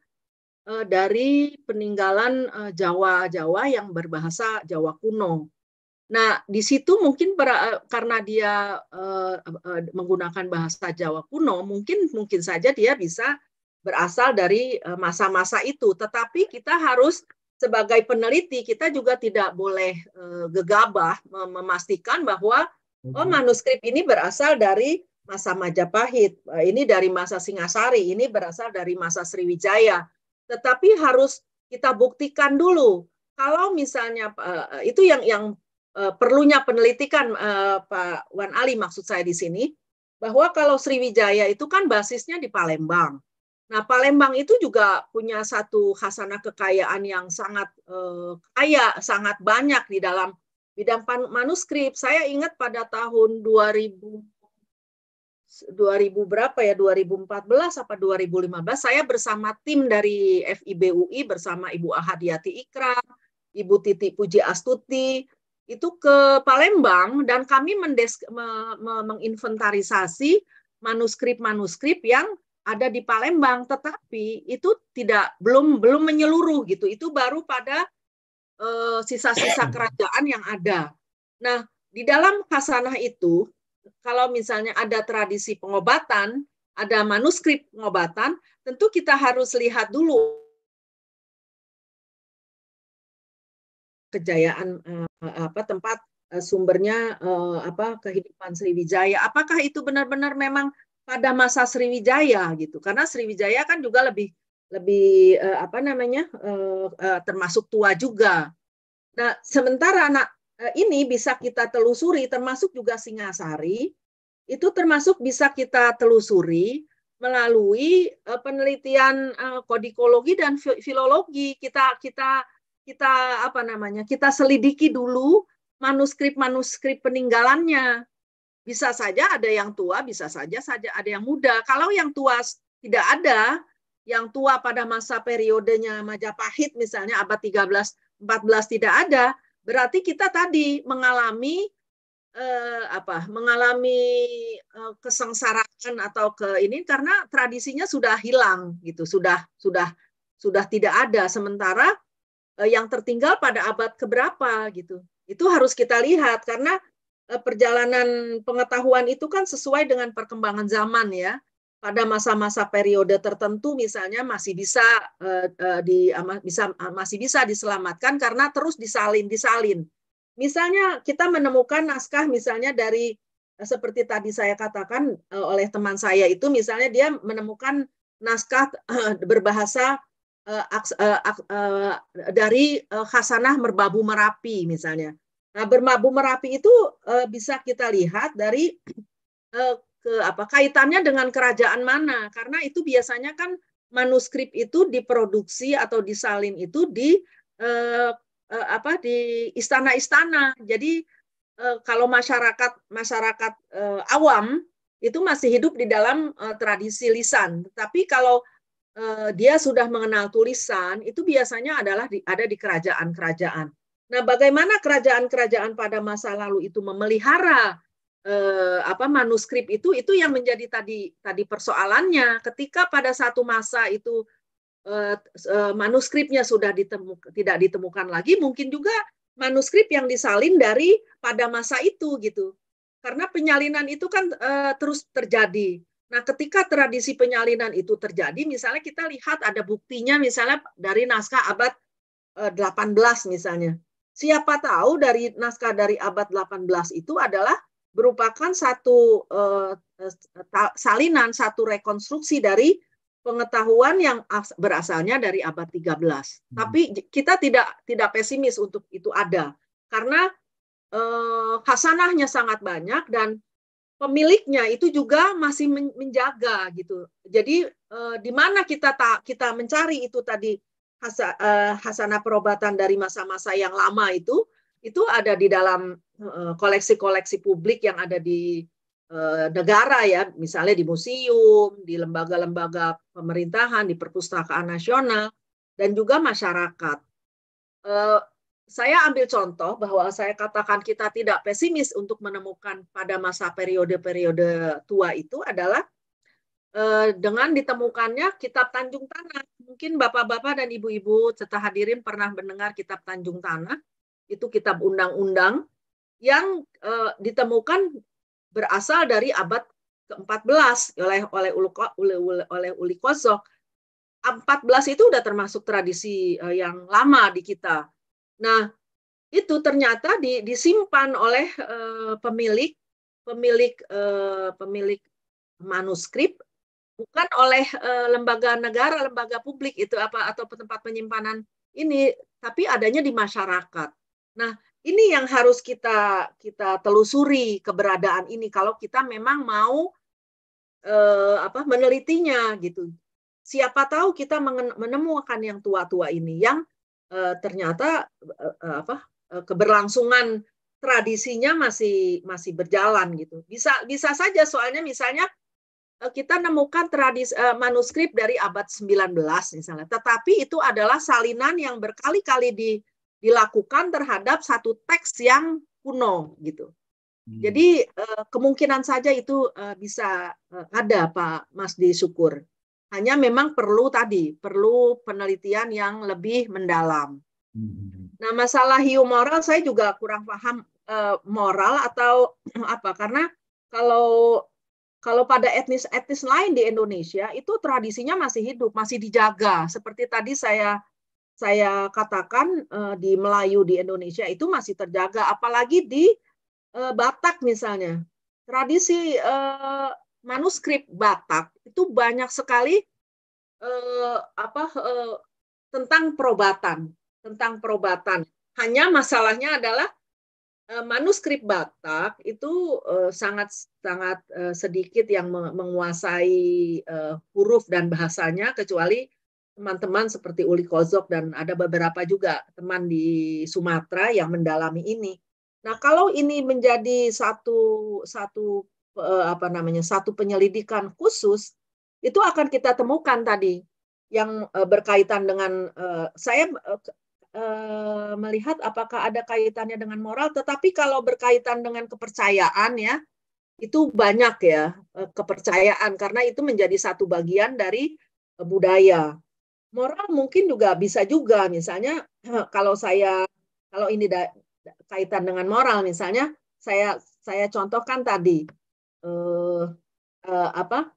eh, dari peninggalan eh, Jawa-Jawa yang berbahasa Jawa kuno. Nah, di situ mungkin para, eh, karena dia eh, menggunakan bahasa Jawa kuno, mungkin mungkin saja dia bisa berasal dari masa-masa itu. Tetapi kita harus sebagai peneliti kita juga tidak boleh gegabah memastikan bahwa Oh, manuskrip ini berasal dari masa Majapahit, eh, ini dari masa Singasari, ini berasal dari masa Sriwijaya. Tetapi harus kita buktikan dulu. Kalau misalnya eh, itu yang yang eh, perlunya penelitikan Pak Wan Ali maksud saya di sini bahwa kalau Sriwijaya itu kan basisnya di Palembang. Nah, Palembang itu juga punya satu khasana kekayaan yang sangat kaya, sangat banyak di dalam bidang manuskrip. Saya ingat pada tahun 2000 2000 berapa ya 2014 apa 2015 saya bersama tim dari FIBUI bersama Ibu Ahadiyati Ikram, Ibu Titi Puji Astuti itu ke Palembang dan kami mendesk, me, me, menginventarisasi manuskrip-manuskrip yang ada di Palembang tetapi itu tidak belum belum menyeluruh gitu. Itu baru pada Eh, sisa-sisa kerajaan yang ada. Nah, di dalam khasanah itu, kalau misalnya ada tradisi pengobatan, ada manuskrip pengobatan, tentu kita harus lihat dulu kejayaan eh, eh, apa tempat sumbernya apa kehidupan Sriwijaya. Apakah itu benar-benar memang pada masa Sriwijaya gitu? Karena Sriwijaya kan juga lebih lebih uh, apa namanya eh, uh, termasuk tua juga. Nah, sementara anak uh, ini bisa kita telusuri, termasuk juga Singasari, itu termasuk bisa kita telusuri melalui eh, penelitian eh, kodikologi dan filologi. Kita kita kita apa namanya? Kita selidiki dulu manuskrip-manuskrip peninggalannya. Bisa saja ada yang tua, bisa saja saja ada yang muda. Kalau yang tua tidak ada, yang tua pada masa periodenya Majapahit misalnya abad 13 14 tidak ada, berarti kita tadi mengalami eh, apa? mengalami eh, kesengsaraan atau ke ini karena tradisinya sudah hilang gitu, sudah sudah sudah tidak ada sementara eh, yang tertinggal pada abad keberapa gitu. Itu harus kita lihat karena eh, perjalanan pengetahuan itu kan sesuai dengan perkembangan zaman ya pada masa-masa periode tertentu misalnya masih bisa uh, di bisa eh, masih bisa diselamatkan karena terus disalin disalin. Misalnya kita menemukan naskah misalnya dari seperti tadi saya katakan uh, oleh teman saya itu misalnya dia menemukan naskah uh, berbahasa aks, dari Hasanah Merbabu Merapi misalnya. Nah, Merbabu Merapi itu bisa kita lihat dari ke apa kaitannya dengan kerajaan mana karena itu biasanya kan manuskrip itu diproduksi atau disalin itu di eh, eh, apa di istana-istana jadi eh, kalau masyarakat masyarakat eh, awam itu masih hidup di dalam eh, tradisi lisan tapi kalau eh, dia sudah mengenal tulisan itu biasanya adalah di, ada di kerajaan-kerajaan nah bagaimana kerajaan-kerajaan pada masa lalu itu memelihara eh, apa manuskrip itu itu yang menjadi tadi tadi persoalannya ketika pada satu masa itu eh, eh manuskripnya sudah ditemuk, tidak ditemukan lagi mungkin juga manuskrip yang disalin dari pada masa itu gitu karena penyalinan itu kan eh, terus terjadi Nah, ketika tradisi penyalinan itu terjadi, misalnya kita lihat ada buktinya misalnya dari naskah abad 18 eh, misalnya. Siapa tahu dari naskah dari abad 18 itu adalah merupakan satu eh, eh salinan satu rekonstruksi dari pengetahuan yang berasalnya dari abad 13. Hmm. Tapi kita tidak tidak pesimis untuk itu ada karena eh, hasanahnya sangat banyak dan pemiliknya itu juga masih menjaga gitu. Jadi eh, di mana kita ta, kita mencari itu tadi hasa, uh, eh, hasanah perobatan dari masa-masa yang lama itu itu ada di dalam eh, koleksi-koleksi publik yang ada di eh, negara ya, misalnya di museum, di lembaga-lembaga pemerintahan, di perpustakaan nasional, dan juga masyarakat. Eh, saya ambil contoh bahwa saya katakan kita tidak pesimis untuk menemukan pada masa periode-periode tua itu adalah dengan ditemukannya kitab Tanjung Tanah. Mungkin bapak-bapak dan ibu-ibu serta hadirin pernah mendengar kitab Tanjung Tanah itu kitab undang-undang yang uh, ditemukan berasal dari abad ke-14 oleh oleh oleh oleh Uli Kosok. 14 itu udah termasuk tradisi uh, yang lama di kita. Nah, itu ternyata di, disimpan oleh uh, pemilik pemilik uh, pemilik manuskrip bukan oleh uh, lembaga negara, lembaga publik itu apa atau tempat penyimpanan ini, tapi adanya di masyarakat. Nah, ini yang harus kita kita telusuri keberadaan ini kalau kita memang mau eh, apa menelitinya gitu. Siapa tahu kita menemukan yang tua-tua ini yang eh, ternyata eh, eh apa eh, keberlangsungan tradisinya masih masih berjalan gitu. Bisa bisa saja soalnya misalnya eh, kita nemukan tradis eh, manuskrip dari abad 19 misalnya, tetapi itu adalah salinan yang berkali-kali di dilakukan terhadap satu teks yang kuno gitu. Hmm. Jadi eh, kemungkinan saja itu eh, bisa eh, ada Pak Mas Di Syukur. Hanya memang perlu tadi, perlu penelitian yang lebih mendalam. Hmm. Nah, masalah hiu moral saya juga kurang paham moral atau apa karena kalau kalau pada etnis-etnis lain di Indonesia itu tradisinya masih hidup, masih dijaga. Seperti tadi saya saya katakan eh, di Melayu di Indonesia itu masih terjaga, apalagi di eh, Batak misalnya. Tradisi eh, manuskrip Batak itu banyak sekali apa tentang perobatan, tentang perobatan. Hanya masalahnya adalah manuskrip Batak itu sangat sangat sedikit yang menguasai huruf dan bahasanya kecuali teman-teman seperti Uli Kozok dan ada beberapa juga teman di Sumatera yang mendalami ini. Nah, kalau ini menjadi satu satu eh, apa namanya? satu penyelidikan khusus itu akan kita temukan tadi yang eh, berkaitan dengan eh, saya melihat apakah ada kaitannya dengan moral tetapi kalau berkaitan dengan kepercayaan ya itu banyak ya kepercayaan karena itu menjadi satu bagian dari budaya moral mungkin juga bisa juga misalnya eh, kalau saya kalau ini da, kaitan dengan moral misalnya saya saya contohkan tadi eh, eh, apa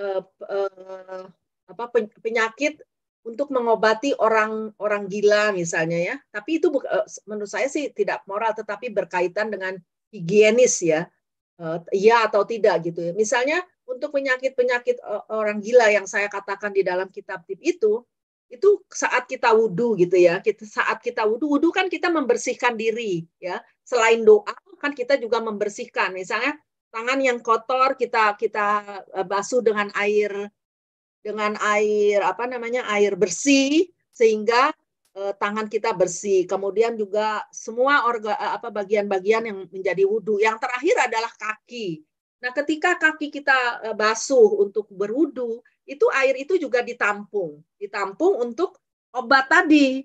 eh, eh, apa penyakit untuk mengobati orang orang gila misalnya ya tapi itu eh, menurut saya sih tidak moral tetapi berkaitan dengan higienis ya ya atau tidak gitu ya misalnya untuk penyakit-penyakit eh, orang gila yang saya katakan di dalam kitab tip itu, itu saat kita wudhu gitu ya kita saat kita wudhu wudhu kan kita membersihkan diri ya selain doa kan kita juga membersihkan misalnya tangan yang kotor kita kita eh, basuh dengan air dengan air apa namanya air bersih sehingga eh, tangan kita bersih kemudian juga semua organ eh, apa bagian-bagian yang menjadi wudhu yang terakhir adalah kaki Nah, ketika kaki kita eh, basuh untuk berwudu, itu air itu juga ditampung, ditampung untuk obat tadi.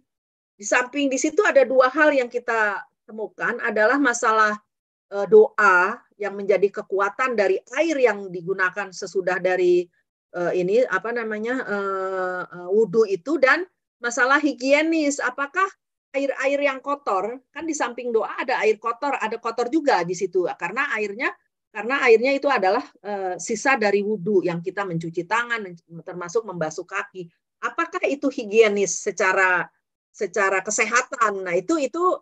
Di samping di situ ada dua hal yang kita temukan adalah masalah eh, doa yang menjadi kekuatan dari air yang digunakan sesudah dari eh, ini apa namanya wudu itu dan masalah higienis apakah air-air yang kotor kan di samping doa ada air kotor ada kotor juga di situ karena airnya karena airnya itu adalah e, sisa dari wudhu yang kita mencuci tangan termasuk membasuh kaki apakah itu higienis secara secara kesehatan nah itu itu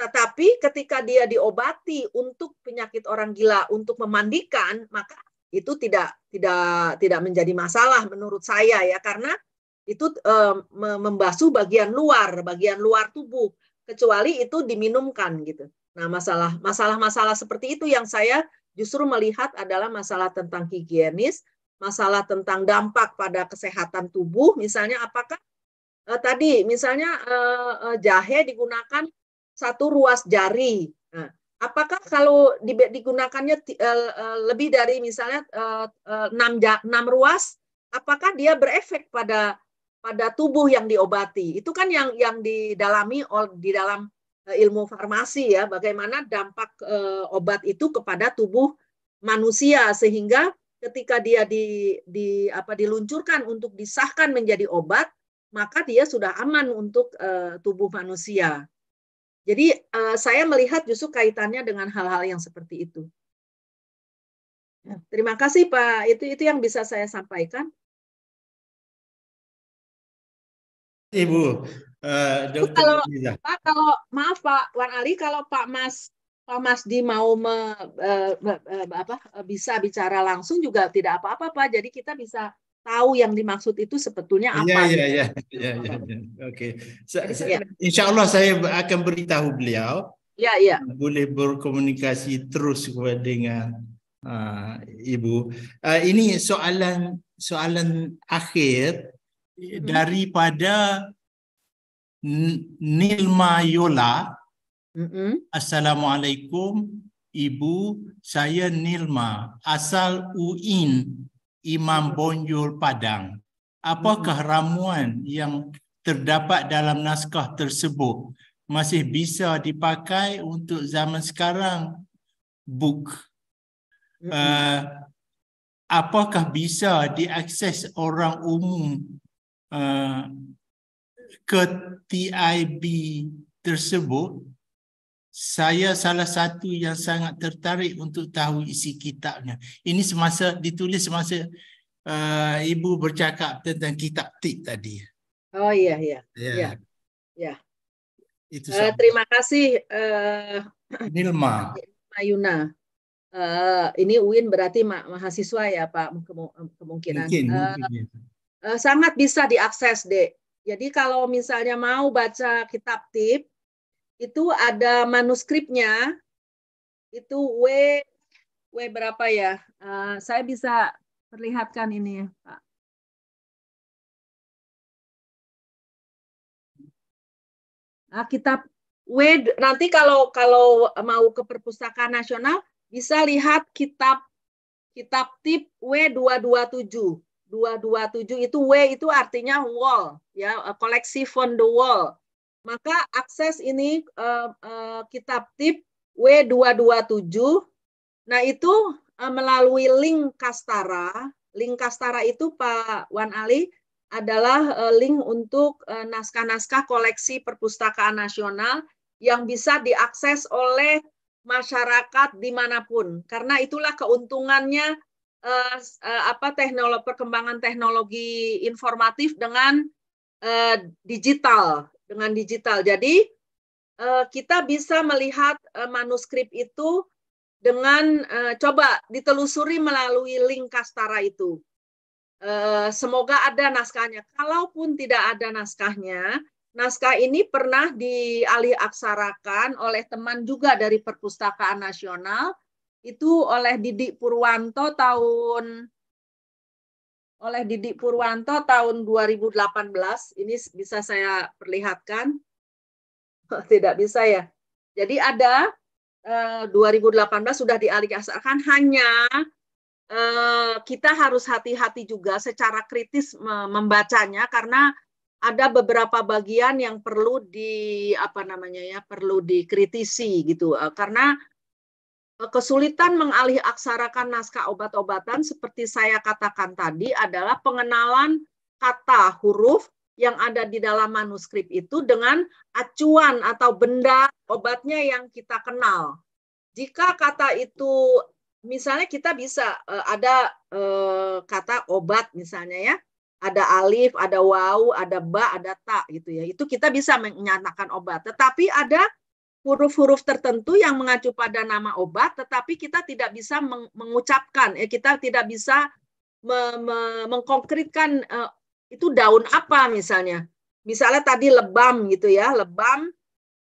tetapi ketika dia diobati untuk penyakit orang gila untuk memandikan maka itu tidak tidak tidak menjadi masalah menurut saya ya karena itu e, membasuh bagian luar bagian luar tubuh kecuali itu diminumkan gitu nah masalah masalah masalah seperti itu yang saya justru melihat adalah masalah tentang higienis, masalah tentang dampak pada kesehatan tubuh, misalnya apakah eh, tadi misalnya eh, eh jahe digunakan satu ruas jari, nah, apakah kalau di, digunakannya eh, eh, lebih dari misalnya eh, enam enam ruas, apakah dia berefek pada pada tubuh yang diobati? Itu kan yang yang didalami di dalam Eh, ilmu farmasi ya, bagaimana dampak e, obat itu kepada tubuh manusia sehingga ketika dia di, di apa diluncurkan untuk disahkan menjadi obat, maka dia sudah aman untuk e, tubuh manusia. Jadi e, saya melihat justru kaitannya dengan hal-hal yang seperti itu. Ya. Terima kasih Pak. Itu itu yang bisa saya sampaikan. Ibu, Uh, kalau Pak, kalau maaf Pak Wan Ali, kalau Pak Mas Pak Mas di mau me, uh, uh, apa, bisa bicara langsung juga tidak apa-apa Pak. Jadi kita bisa tahu yang dimaksud itu sebetulnya iya, apa. Iya, gitu. iya, iya, iya, iya. Oke. Insya Allah saya akan beritahu beliau. Iya, iya. Boleh berkomunikasi terus dengan uh, Ibu. Uh, ini soalan soalan akhir hmm. daripada Nilma Yola. Mm-hmm. Assalamualaikum ibu, saya Nilma asal UIN Imam Bonjol Padang. Apakah mm-hmm. ramuan yang terdapat dalam naskah tersebut masih bisa dipakai untuk zaman sekarang? Book. Mm-hmm. Uh, apakah bisa diakses orang umum? Uh, ke TIB tersebut, saya salah satu yang sangat tertarik untuk tahu isi kitabnya. Ini semasa ditulis semasa uh, ibu bercakap tentang kitab tip tadi. Oh iya iya. Ya. Ya. ya. Itu uh, terima kasih uh, Nilma. Mayuna. Uh, eh, ini Uin berarti ma mahasiswa ya Pak kemungkinan. Mungkin, uh, Uh, sangat bisa diakses Dek jadi kalau misalnya mau baca kitab tip, itu ada manuskripnya, itu W, W berapa ya? Uh, saya bisa perlihatkan ini ya, Pak. Nah, kitab W nanti kalau kalau mau ke perpustakaan nasional bisa lihat kitab kitab tip W227 227 itu W itu artinya wall ya eh, koleksi von the wall. Maka akses ini uh, uh, kitab tip W227. Nah, itu uh, melalui link Kastara. Link Kastara itu Pak Wan Ali adalah uh, link untuk naskah naskah-naskah koleksi perpustakaan nasional yang bisa diakses oleh masyarakat dimanapun. Karena itulah keuntungannya Eh, eh, apa teknologi perkembangan teknologi informatif dengan uh, digital dengan digital. Jadi uh, kita bisa melihat uh, manuskrip itu dengan uh, coba ditelusuri melalui link Kastara itu. uh, semoga ada naskahnya. Kalaupun tidak ada naskahnya, naskah ini pernah dialih aksarakan oleh teman juga dari Perpustakaan Nasional itu oleh Didik Purwanto tahun oleh Didik Purwanto tahun 2018. Ini bisa saya perlihatkan. tidak bisa ya. Jadi ada eh, 2018 sudah dialihkan hanya eh, kita harus hati-hati juga secara kritis membacanya karena ada beberapa bagian yang perlu di apa namanya ya perlu dikritisi gitu eh, karena Eh, kesulitan mengalih aksarakan naskah obat-obatan seperti saya katakan tadi adalah pengenalan kata huruf yang ada di dalam manuskrip itu dengan acuan atau benda obatnya yang kita kenal. Jika kata itu misalnya kita bisa eh, ada eh, kata obat misalnya ya, ada alif, ada wau, ada ba, ada ta gitu ya. Itu kita bisa menyatakan obat. Tetapi ada huruf-huruf tertentu yang mengacu pada nama obat, tetapi kita tidak bisa mengucapkan, ya kita tidak bisa me me mengkonkretkan uh, itu daun apa misalnya. Misalnya tadi lebam gitu ya, lebam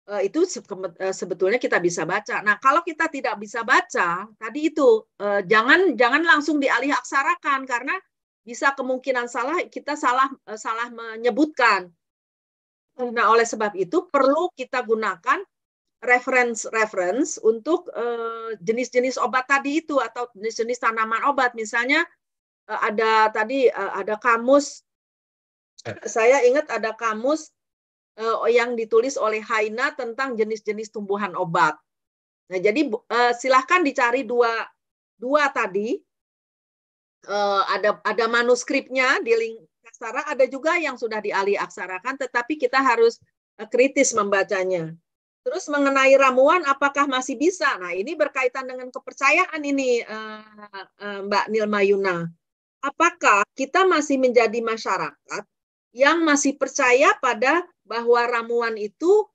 uh, itu se sebetulnya kita bisa baca. Nah kalau kita tidak bisa baca, tadi itu uh, jangan jangan langsung dialih aksarakan karena bisa kemungkinan salah kita salah uh, salah menyebutkan. Nah, oleh sebab itu perlu kita gunakan reference-reference untuk eh, jenis-jenis uh, obat tadi itu atau jenis-jenis tanaman obat. Misalnya uh, ada tadi uh, ada kamus, saya ingat ada kamus yang ditulis oleh Haina tentang jenis-jenis tumbuhan obat. Nah, jadi silahkan dicari dua dua tadi. Ada ada manuskripnya di link Aksara, ada juga yang sudah dialih aksarakan, tetapi kita harus kritis membacanya. Terus mengenai ramuan apakah masih bisa? Nah, ini berkaitan dengan kepercayaan ini eh, eh, Mbak Nilma Yuna. Apakah kita masih menjadi masyarakat yang masih percaya pada bahwa ramuan itu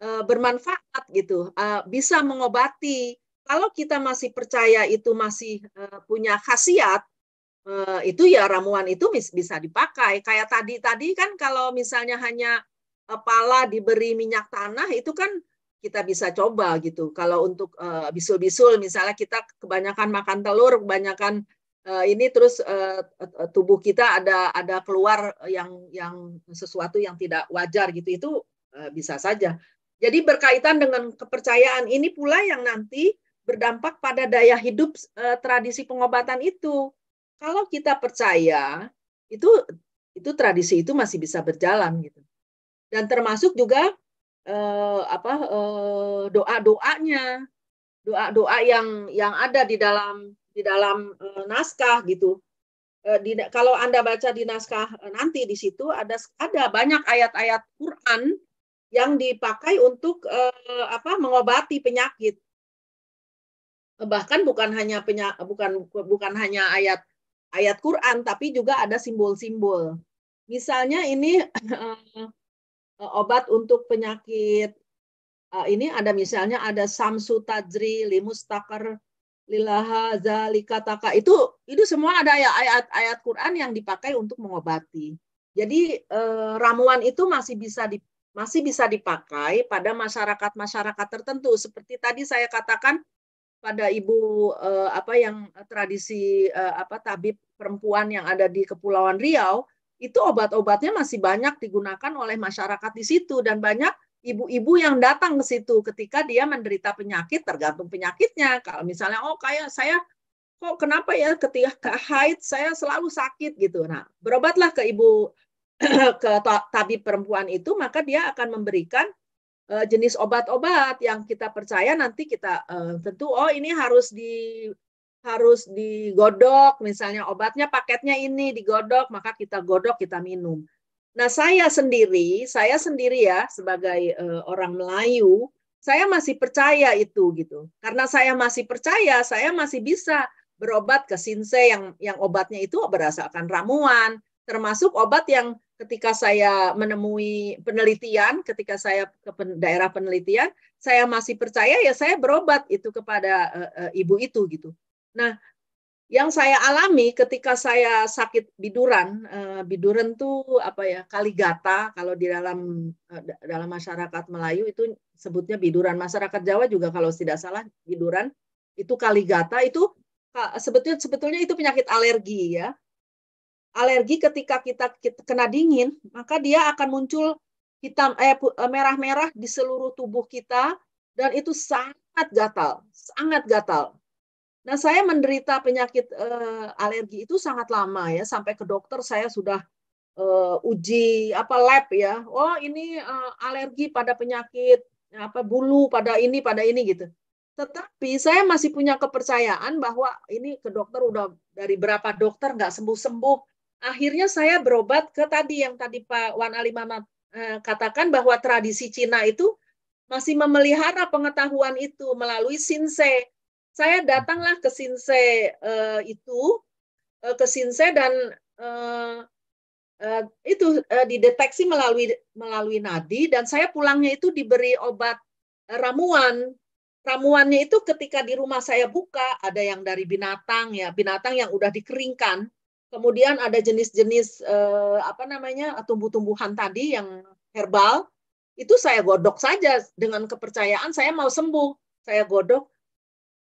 eh, bermanfaat gitu, bisa mengobati. Kalau kita masih percaya itu masih punya khasiat, itu ya ramuan itu bisa dipakai. Kayak tadi tadi kan kalau misalnya hanya pala diberi minyak tanah itu kan kita bisa coba gitu. Kalau untuk eh, bisul-bisul uh, misalnya kita kebanyakan makan telur, kebanyakan uh, ini terus uh, tubuh kita ada ada keluar yang yang sesuatu yang tidak wajar gitu itu uh, bisa saja. Jadi berkaitan dengan kepercayaan ini pula yang nanti berdampak pada daya hidup uh, tradisi pengobatan itu. Kalau kita percaya itu itu tradisi itu masih bisa berjalan gitu. Dan termasuk juga eh, apa eh, doa doanya doa doa yang yang ada di dalam di dalam eh, naskah gitu eh, di, kalau anda baca di naskah eh, nanti di situ ada ada banyak ayat-ayat Quran yang dipakai untuk eh, apa mengobati penyakit bahkan bukan hanya penyak, bukan bukan hanya ayat ayat Quran tapi juga ada simbol-simbol misalnya ini eh, Eh, obat untuk penyakit eh, ini ada misalnya ada samsu tajri Limus Takar, lilaha Zalika taka itu itu semua ada ya ayat ayat Quran yang dipakai untuk mengobati. Jadi eh, ramuan itu masih bisa di, masih bisa dipakai pada masyarakat-masyarakat tertentu seperti tadi saya katakan pada ibu apa yang tradisi apa tabib perempuan yang ada di Kepulauan Riau itu obat-obatnya masih banyak digunakan oleh masyarakat di situ dan banyak ibu-ibu yang datang ke situ ketika dia menderita penyakit tergantung penyakitnya. Kalau misalnya oh kayak saya kok kenapa ya ketika haid saya selalu sakit gitu. Nah, berobatlah ke ibu ke tabib perempuan itu maka dia akan memberikan eh, jenis obat-obat yang kita percaya nanti kita eh, tentu oh ini harus di harus digodok, misalnya obatnya paketnya ini digodok, maka kita godok, kita minum. Nah, saya sendiri, saya sendiri ya sebagai e, orang Melayu, saya masih percaya itu gitu. Karena saya masih percaya, saya masih bisa berobat ke sinse yang yang obatnya itu berdasarkan ramuan, termasuk obat yang ketika saya menemui penelitian, ketika saya ke daerah penelitian, saya masih percaya ya saya berobat itu kepada e, e, ibu itu gitu. Nah, yang saya alami ketika saya sakit biduran, eh, biduran tuh apa ya kaligata kalau di dalam eh, dalam masyarakat Melayu itu sebutnya biduran. Masyarakat Jawa juga kalau tidak salah biduran itu kaligata itu sebetulnya sebetulnya itu penyakit alergi ya. Alergi ketika kita, kita kena dingin maka dia akan muncul hitam eh, eh merah-merah di seluruh tubuh kita dan itu sangat gatal, sangat gatal Nah, saya menderita penyakit uh, alergi itu sangat lama ya, sampai ke dokter saya sudah uh, uji apa lab ya. Oh, ini uh, alergi pada penyakit apa bulu pada ini pada ini gitu. Tetapi saya masih punya kepercayaan bahwa ini ke dokter udah dari berapa dokter nggak sembuh-sembuh. Akhirnya saya berobat ke tadi yang tadi Pak Wan Ali Mamat uh, katakan bahwa tradisi Cina itu masih memelihara pengetahuan itu melalui sinse saya datanglah ke Sinse uh, eh, itu uh, ke Sinse dan uh, uh, itu uh, dideteksi melalui melalui nadi dan saya pulangnya itu diberi obat ramuan ramuannya itu ketika di rumah saya buka ada yang dari binatang ya binatang yang udah dikeringkan kemudian ada jenis-jenis uh, apa namanya tumbuh-tumbuhan tadi yang herbal itu saya godok saja dengan kepercayaan saya mau sembuh saya godok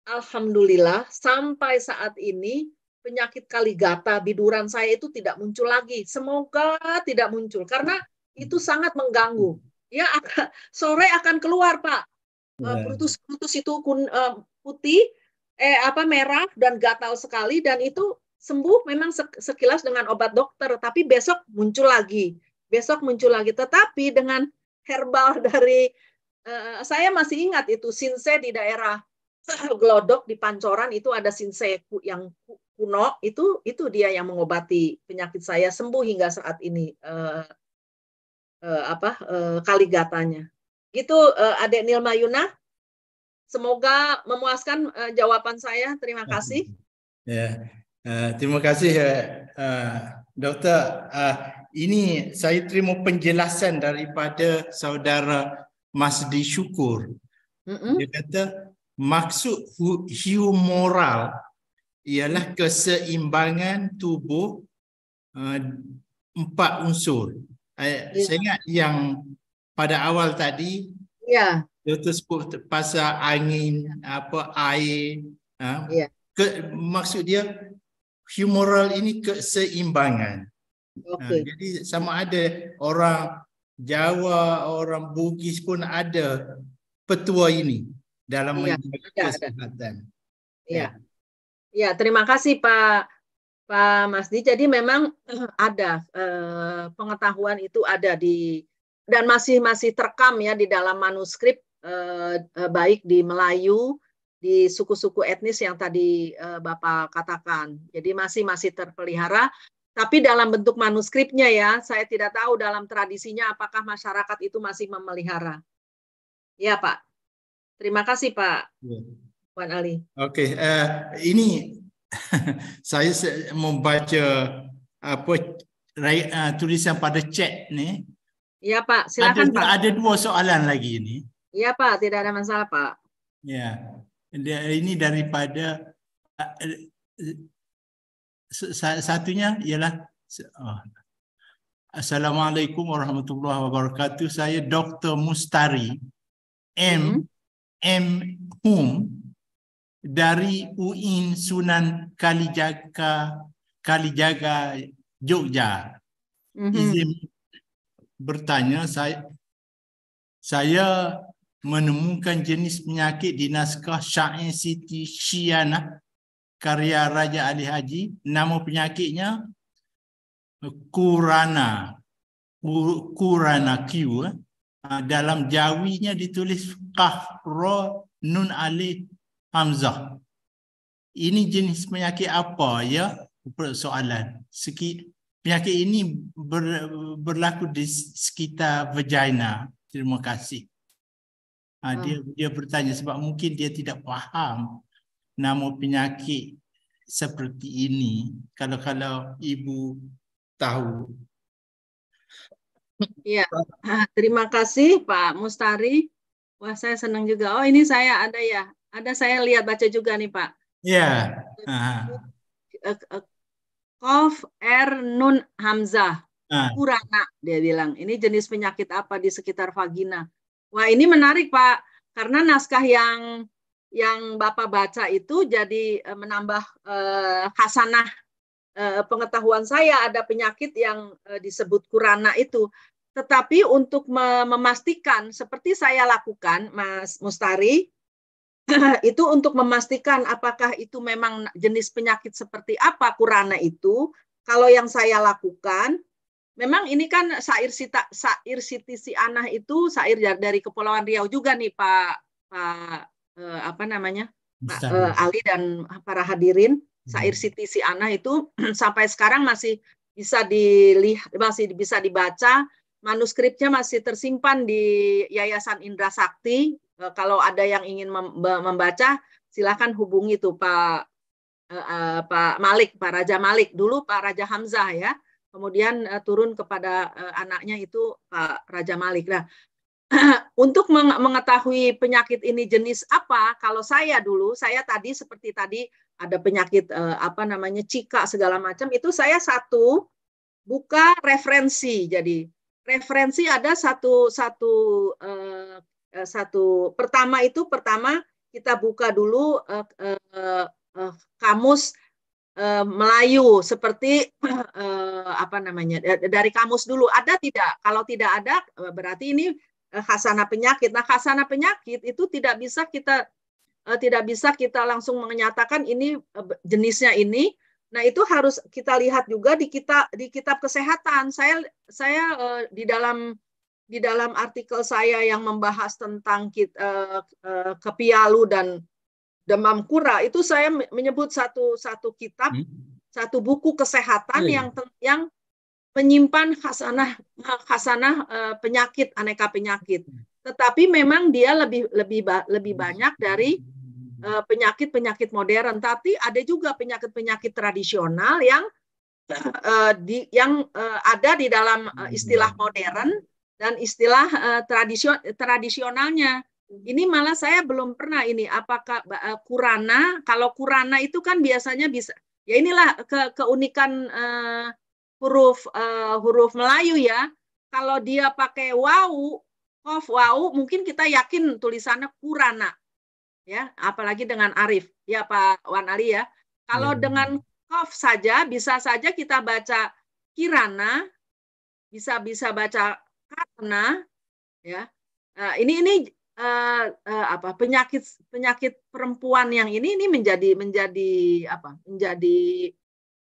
Alhamdulillah sampai saat ini penyakit kaligata biduran saya itu tidak muncul lagi. Semoga tidak muncul karena itu sangat mengganggu. Ya sore akan keluar pak. Eh, iya. putus-putus itu kun, eh, putih, eh apa merah dan gatal sekali dan itu sembuh memang sekilas dengan obat dokter, tapi besok muncul lagi, besok muncul lagi. Tetapi dengan herbal dari eh, saya masih ingat itu sinse di daerah Glodok di Pancoran itu ada Sinseku yang kuno itu itu dia yang mengobati penyakit saya sembuh hingga saat ini uh, uh, apa uh, kaligatanya. Gitu uh, adek Nilma Yuna. Semoga memuaskan uh, jawaban saya. Terima kasih. Ya. Uh, terima kasih uh, uh, dokter Uh, ini saya terima penjelasan daripada saudara Masdi Syukur. mm -mm. Dia kata maksud humoral ialah keseimbangan tubuh eh, empat unsur. Yeah. Ya. Saya ingat yang pada awal tadi ya yeah. Dr. pasal angin apa air ha? ke, maksud dia humoral ini keseimbangan. Okay. Eh, jadi sama ada orang Jawa, orang Bugis pun ada petua ini. dalam ya, menjaga kesehatan. Iya. ya, iya, terima kasih Pak Pak Masdi. Jadi memang ada eh, pengetahuan itu ada di dan masih masih terekam ya di dalam manuskrip eh, eh, baik di Melayu, di suku-suku etnis yang tadi eh, Bapak katakan. Jadi masih masih terpelihara tapi dalam bentuk manuskripnya ya, saya tidak tahu dalam tradisinya apakah masyarakat itu masih memelihara. Ya, Pak. Terima kasih Pak Wan iya. Ali. Oke, okay. uh, eh, ini saya membaca apa uh, tulisan pada chat nih. Ya Pak, silakan ada, Pak. Ada dua soalan lagi ini. Ya Pak, tidak ada masalah Pak. Ya, ini daripada eh, satunya ialah oh, Assalamualaikum warahmatullahi wabarakatuh. Saya Dr. Mustari M. Hmm M. Hum dari UIN Sunan Kalijaga Kalijaga Jogja. Mm-hmm. Izin bertanya saya saya menemukan jenis penyakit di naskah Syair Siti Syiana karya Raja Ali Haji nama penyakitnya Kurana Kurana Q eh. Ah, dalam jawinya ditulis kaf ro nun alif hamzah. Ini jenis penyakit apa ya? Persoalan. Seki, penyakit ini ber, berlaku di sekitar vagina. Terima kasih. Ha, dia hmm. dia bertanya sebab mungkin dia tidak faham nama penyakit seperti ini. Kalau kalau ibu tahu Iya, ah, terima kasih Pak Mustari. Wah, saya senang juga. Oh, ini saya ada ya. Ada saya lihat baca juga nih, Pak. Iya. Eh, eh, Kof R Nun Hamzah. Kurana dia bilang. Ini jenis penyakit apa di sekitar vagina? Wah, ini menarik, Pak. Karena naskah yang yang Bapak baca itu jadi eh, menambah eh, khasanah Eh, pengetahuan saya ada penyakit yang eh, disebut kurana itu. Tetapi untuk memastikan seperti saya lakukan Mas Mustari itu untuk memastikan apakah itu memang jenis penyakit seperti apa kurana itu, kalau yang saya lakukan memang ini kan sair sita sair sitisi anah itu sair ya, dari Kepulauan Riau juga nih Pak Pak eh, apa namanya? Pak Ali dan para hadirin. Sair hmm. Siti Ana itu sampai sekarang masih bisa dilihat masih bisa dibaca manuskripnya masih tersimpan di Yayasan Indra Sakti e, kalau ada yang ingin membaca silahkan hubungi tuh Pak e, e, Pak Malik Pak Raja Malik dulu Pak Raja Hamzah ya kemudian turun kepada anaknya itu Pak Raja Malik nah untuk mengetahui penyakit ini jenis apa kalau saya dulu saya tadi seperti tadi ada penyakit eh, apa namanya cika segala macam itu saya satu buka referensi jadi referensi ada satu satu eh, eh satu pertama itu pertama kita buka dulu eh, eh, eh, kamus eh, Melayu seperti eh, apa namanya dari kamus dulu ada tidak kalau tidak ada eh, berarti ini eh, khasana penyakit nah khasana penyakit itu tidak bisa kita Eh, tidak bisa kita langsung menyatakan ini eh, jenisnya ini. Nah, itu harus kita lihat juga di kita di kitab kesehatan. Saya saya eh, di dalam di dalam artikel saya yang membahas tentang kita, kepialu dan demam kura itu saya menyebut satu satu kitab, hmm. satu buku kesehatan hmm. yang yang menyimpan khasanah khasanah penyakit aneka penyakit. Hmm. Tetapi memang dia lebih lebih lebih hmm. banyak dari Eh, penyakit-penyakit modern, tapi ada juga penyakit-penyakit tradisional yang uh, di, yang uh, ada di dalam uh, istilah modern dan istilah uh, tradision, tradisionalnya. Ini malah saya belum pernah ini apakah uh, kurana kalau kurana itu kan biasanya bisa ya inilah ke, keunikan uh, huruf uh, huruf Melayu ya. Kalau dia pakai wau, kof wau mungkin kita yakin tulisannya kurana ya apalagi dengan Arif ya Pak Wan Ali ya kalau hmm. dengan kof saja bisa saja kita baca kirana bisa bisa baca karena ya nah, ini ini eh, eh, apa penyakit penyakit perempuan yang ini ini menjadi menjadi apa menjadi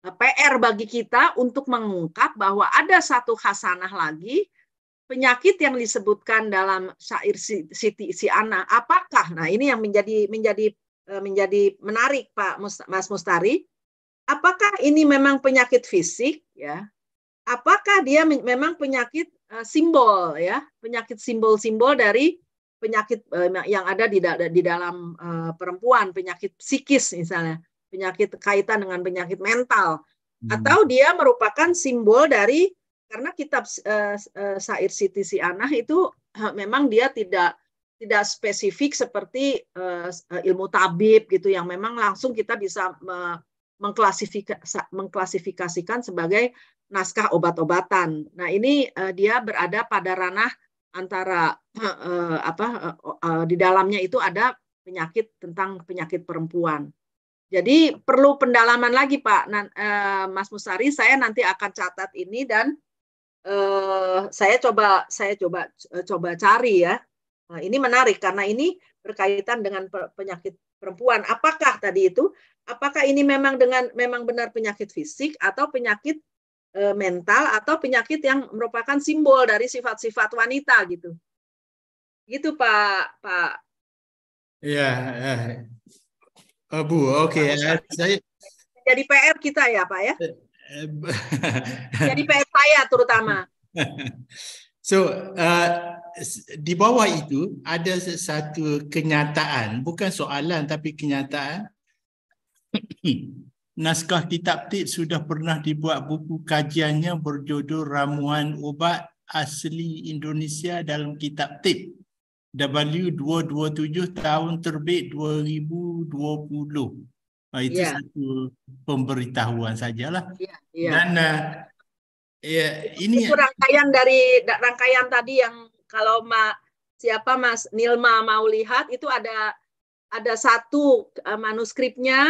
eh, PR bagi kita untuk mengungkap bahwa ada satu khasanah lagi penyakit yang disebutkan dalam syair Siti si, Ana apakah nah ini yang menjadi menjadi eh, menjadi menarik Pak Mas Mustari apakah ini memang penyakit fisik ya apakah dia memang penyakit eh, simbol ya penyakit simbol-simbol dari penyakit eh, yang ada di, di dalam perempuan penyakit psikis misalnya penyakit kaitan dengan penyakit mental hmm. atau dia merupakan simbol dari karena kitab uh, eh, uh, eh, Sair Siti Si Anah itu uh, memang dia tidak tidak spesifik seperti uh, ilmu tabib gitu yang memang langsung kita bisa me mengklasifikasi, mengklasifikasikan sebagai naskah obat-obatan. Nah ini uh, dia berada pada ranah antara uh, uh, apa uh, uh, di dalamnya itu ada penyakit tentang penyakit perempuan. Jadi perlu pendalaman lagi Pak Nan, uh, Mas Musari. Saya nanti akan catat ini dan eh, saya coba saya coba eh, coba cari ya. Nah, ini menarik karena ini berkaitan dengan penyakit perempuan. Apakah tadi itu? Apakah ini memang dengan memang benar penyakit fisik atau penyakit e, mental atau penyakit yang merupakan simbol dari sifat-sifat wanita gitu? Gitu Pak Pak. Iya. Yeah, iya. uh, Bu, oke. Okay. Eh, jadi PR kita ya Pak ya. jadi PR saya terutama. So uh, di bawah itu ada satu kenyataan, bukan soalan tapi kenyataan. Naskah kitab tid sudah pernah dibuat buku kajiannya berjudul Ramuan Ubat Asli Indonesia dalam kitab Tid. W227 tahun terbit Nah, itu yeah. satu pemberitahuan sajalah. Yeah, yeah. Dan uh, ya ini itu rangkaian dari rangkaian tadi yang kalau Ma, siapa Mas Nilma mau lihat itu ada ada satu eh, manuskripnya,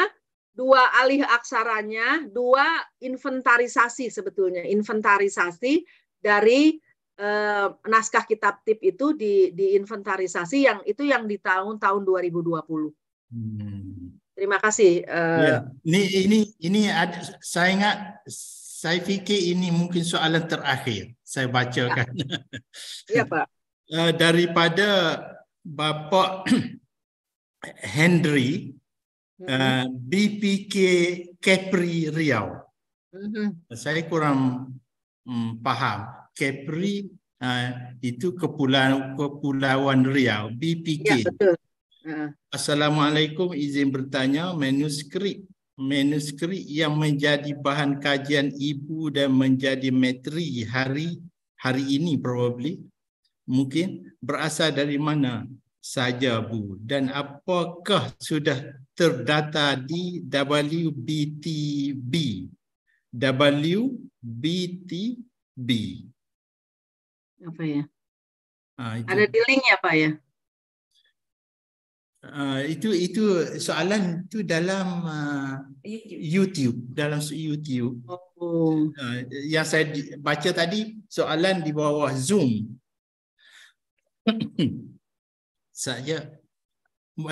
dua alih aksaranya, dua inventarisasi sebetulnya inventarisasi dari eh, naskah kitab tip itu di inventarisasi yang itu yang di tahun tahun 2020. Hmm. Terima kasih. Uh, ya. Ini ini ini ada, saya ingat saya fikir ini mungkin soalan terakhir saya bacakan. Ya, ya Pak. Uh, daripada Bapak Henry uh, hmm. eh, BPK Capri Riau. Uh-huh. Saya kurang um, mm, faham. Capri uh, itu kepulauan kepulauan Riau BPK. Ya betul uh Assalamualaikum, izin bertanya manuskrip manuskrip yang menjadi bahan kajian ibu dan menjadi materi hari hari ini probably mungkin berasal dari mana saja bu dan apakah sudah terdata di WBTB WBTB apa ya ha, ada di link ya pak ya Uh, itu itu soalan itu dalam uh, YouTube. YouTube dalam YouTube. Oh. Uh, yang saya baca tadi soalan di bawah Zoom. saya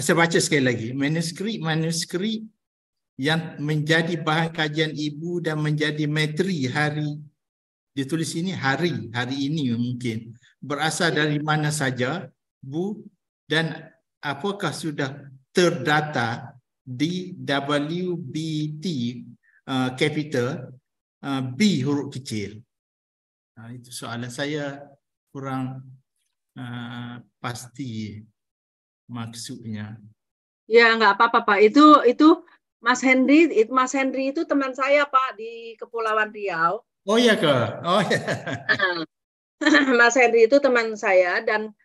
saya baca sekali lagi manuskrip manuskrip yang menjadi bahan kajian ibu dan menjadi materi hari ditulis ini hari hari ini mungkin berasal ya. dari mana saja bu dan apakah sudah terdata di WBT uh, capital uh, B huruf kecil? Uh, itu soalan saya kurang uh, pasti maksudnya. Ya, enggak apa-apa Pak. Itu itu Mas Henry, itu Mas Henry itu teman saya Pak di Kepulauan Riau. Oh iya ke? Oh iya. Mas Henry itu teman saya dan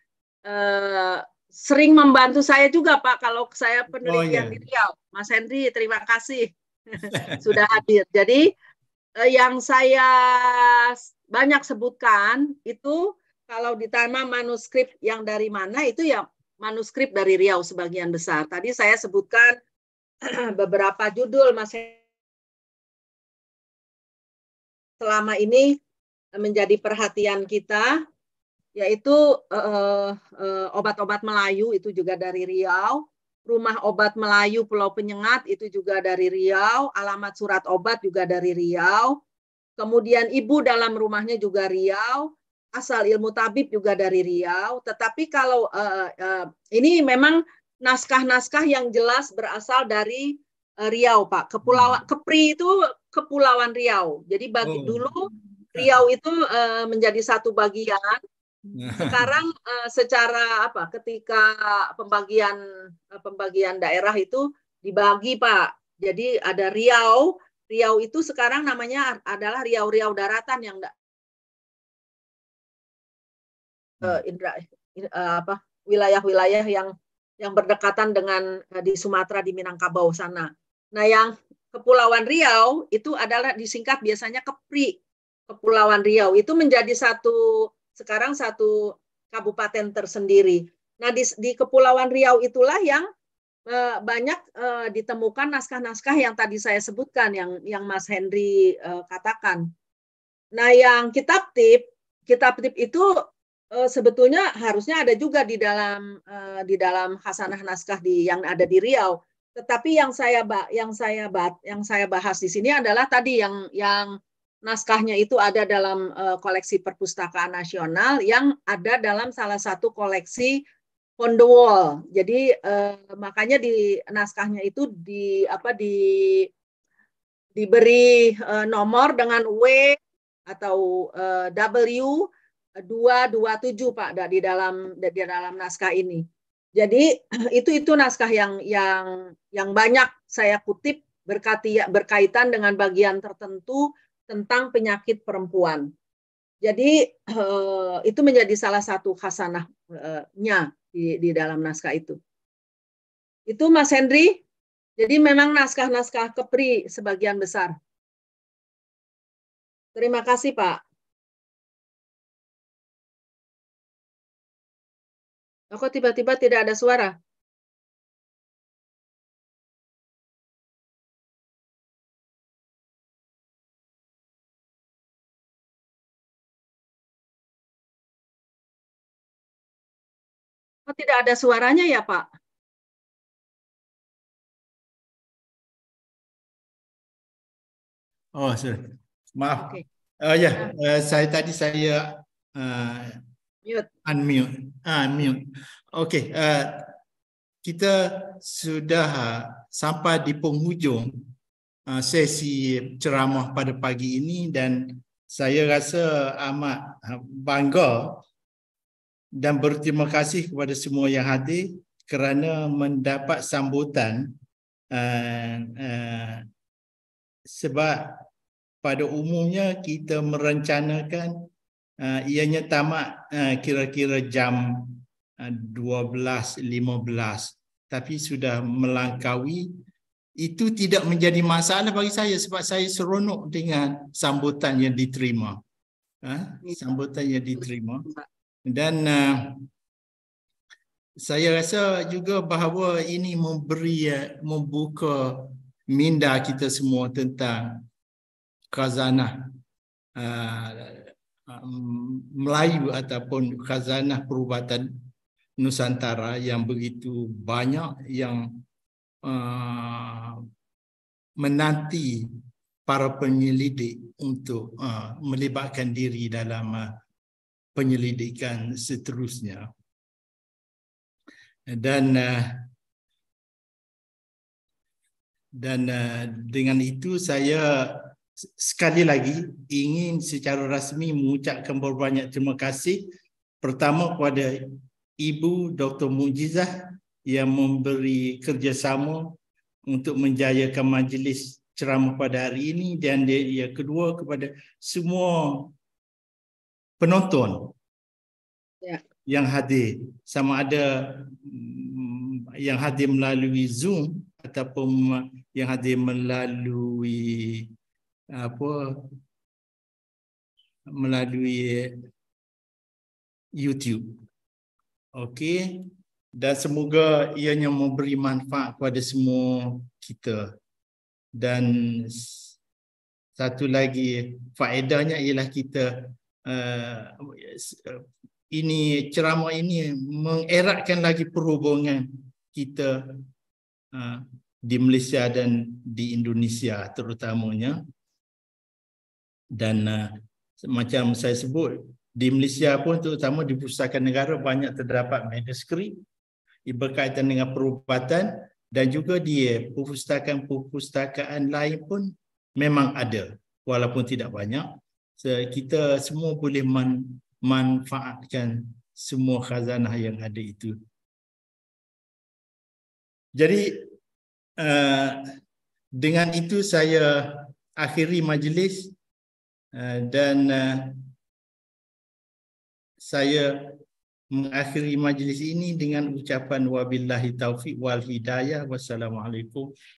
uh, sering membantu saya juga Pak kalau saya oh, penelitian oh, iya. di Riau. Mas Henry, terima kasih sudah hadir. Jadi eh, yang saya banyak sebutkan itu kalau ditanya manuskrip yang dari mana itu ya manuskrip dari Riau sebagian besar. Tadi saya sebutkan beberapa judul Mas Henry. selama ini menjadi perhatian kita yaitu uh, uh, obat-obat Melayu itu juga dari Riau, rumah obat Melayu Pulau Penyengat itu juga dari Riau, alamat surat obat juga dari Riau, kemudian ibu dalam rumahnya juga Riau, asal ilmu tabib juga dari Riau. Tetapi kalau uh, uh, ini memang naskah-naskah yang jelas berasal dari uh, Riau, Pak. Kepulauan hmm. Kepri itu kepulauan Riau. Jadi bagi oh. dulu Riau itu uh, menjadi satu bagian sekarang eh, secara apa ketika pembagian eh, pembagian daerah itu dibagi Pak. Jadi ada Riau, Riau itu sekarang namanya adalah Riau-Riau daratan yang tidak hmm. eh, Indra apa wilayah-wilayah yang yang berdekatan dengan di Sumatera di Minangkabau sana. Nah, yang Kepulauan Riau itu adalah disingkat biasanya KEPRI. Kepulauan Riau itu menjadi satu sekarang satu kabupaten tersendiri. Nah, di, di Kepulauan Riau itulah yang e, banyak e, ditemukan naskah-naskah yang tadi saya sebutkan, yang yang Mas Henry e, katakan. Nah, yang kitab tip, kitab tip itu e, sebetulnya harusnya ada juga di dalam e, di dalam hasanah naskah di yang ada di Riau. Tetapi yang saya yang saya yang saya bahas di sini adalah tadi yang yang naskahnya itu ada dalam uh, koleksi perpustakaan nasional yang ada dalam salah satu koleksi on the wall. Jadi uh, makanya di naskahnya itu di apa di diberi uh, nomor dengan W atau uh, W 227 Pak di dalam di dalam naskah ini. Jadi itu itu naskah yang yang yang banyak saya kutip berkati, berkaitan dengan bagian tertentu tentang penyakit perempuan. Jadi eh, itu menjadi salah satu khasanahnya eh, di, di dalam naskah itu. Itu Mas Hendri. Jadi memang naskah-naskah Kepri sebagian besar. Terima kasih Pak. Kok tiba-tiba tidak ada suara? tidak ada suaranya ya Pak? Oh, sorry. maaf. Okay. Uh, eh, ya, yeah. uh, eh, saya tadi saya uh, mute. unmute. Uh, mute. Oke, okay. uh, kita sudah sampai di penghujung uh, sesi ceramah pada pagi ini dan saya rasa amat bangga dan berterima kasih kepada semua yang hadir kerana mendapat sambutan uh, uh, sebab pada umumnya kita merencanakan uh, ianya tamat uh, kira-kira jam uh, 12.15 tapi sudah melangkaui itu tidak menjadi masalah bagi saya sebab saya seronok dengan sambutan yang diterima. Ha? Sambutan yang diterima dan uh, saya rasa juga bahawa ini memberi eh, membuka minda kita semua tentang khazanah uh, Melayu ataupun khazanah perubatan Nusantara yang begitu banyak yang uh, menanti para penyelidik untuk uh, melibatkan diri dalam uh, penyelidikan seterusnya. Dan eh, dan eh, dengan itu saya sekali lagi ingin secara rasmi mengucapkan berbanyak terima kasih pertama kepada Ibu Dr. Mujizah yang memberi kerjasama untuk menjayakan majlis ceramah pada hari ini dan yang kedua kepada semua penonton ya. yang hadir sama ada mm, yang hadir melalui Zoom ataupun yang hadir melalui apa melalui YouTube. Okey dan semoga ianya memberi manfaat kepada semua kita. Dan satu lagi faedahnya ialah kita Eh, ini ceramah ini mengeratkan lagi perhubungan kita uh, di Malaysia dan di Indonesia terutamanya dan uh, macam saya sebut di Malaysia pun terutama di pusatkan negara banyak terdapat manuskrip berkaitan dengan perubatan dan juga di perpustakaan-perpustakaan lain pun memang ada walaupun tidak banyak kita semua boleh man, manfaatkan semua khazanah yang ada itu. Jadi uh, dengan itu saya akhiri majlis uh, dan uh, saya mengakhiri majlis ini dengan ucapan wabillahi taufiq wal hidayah wassalamualaikum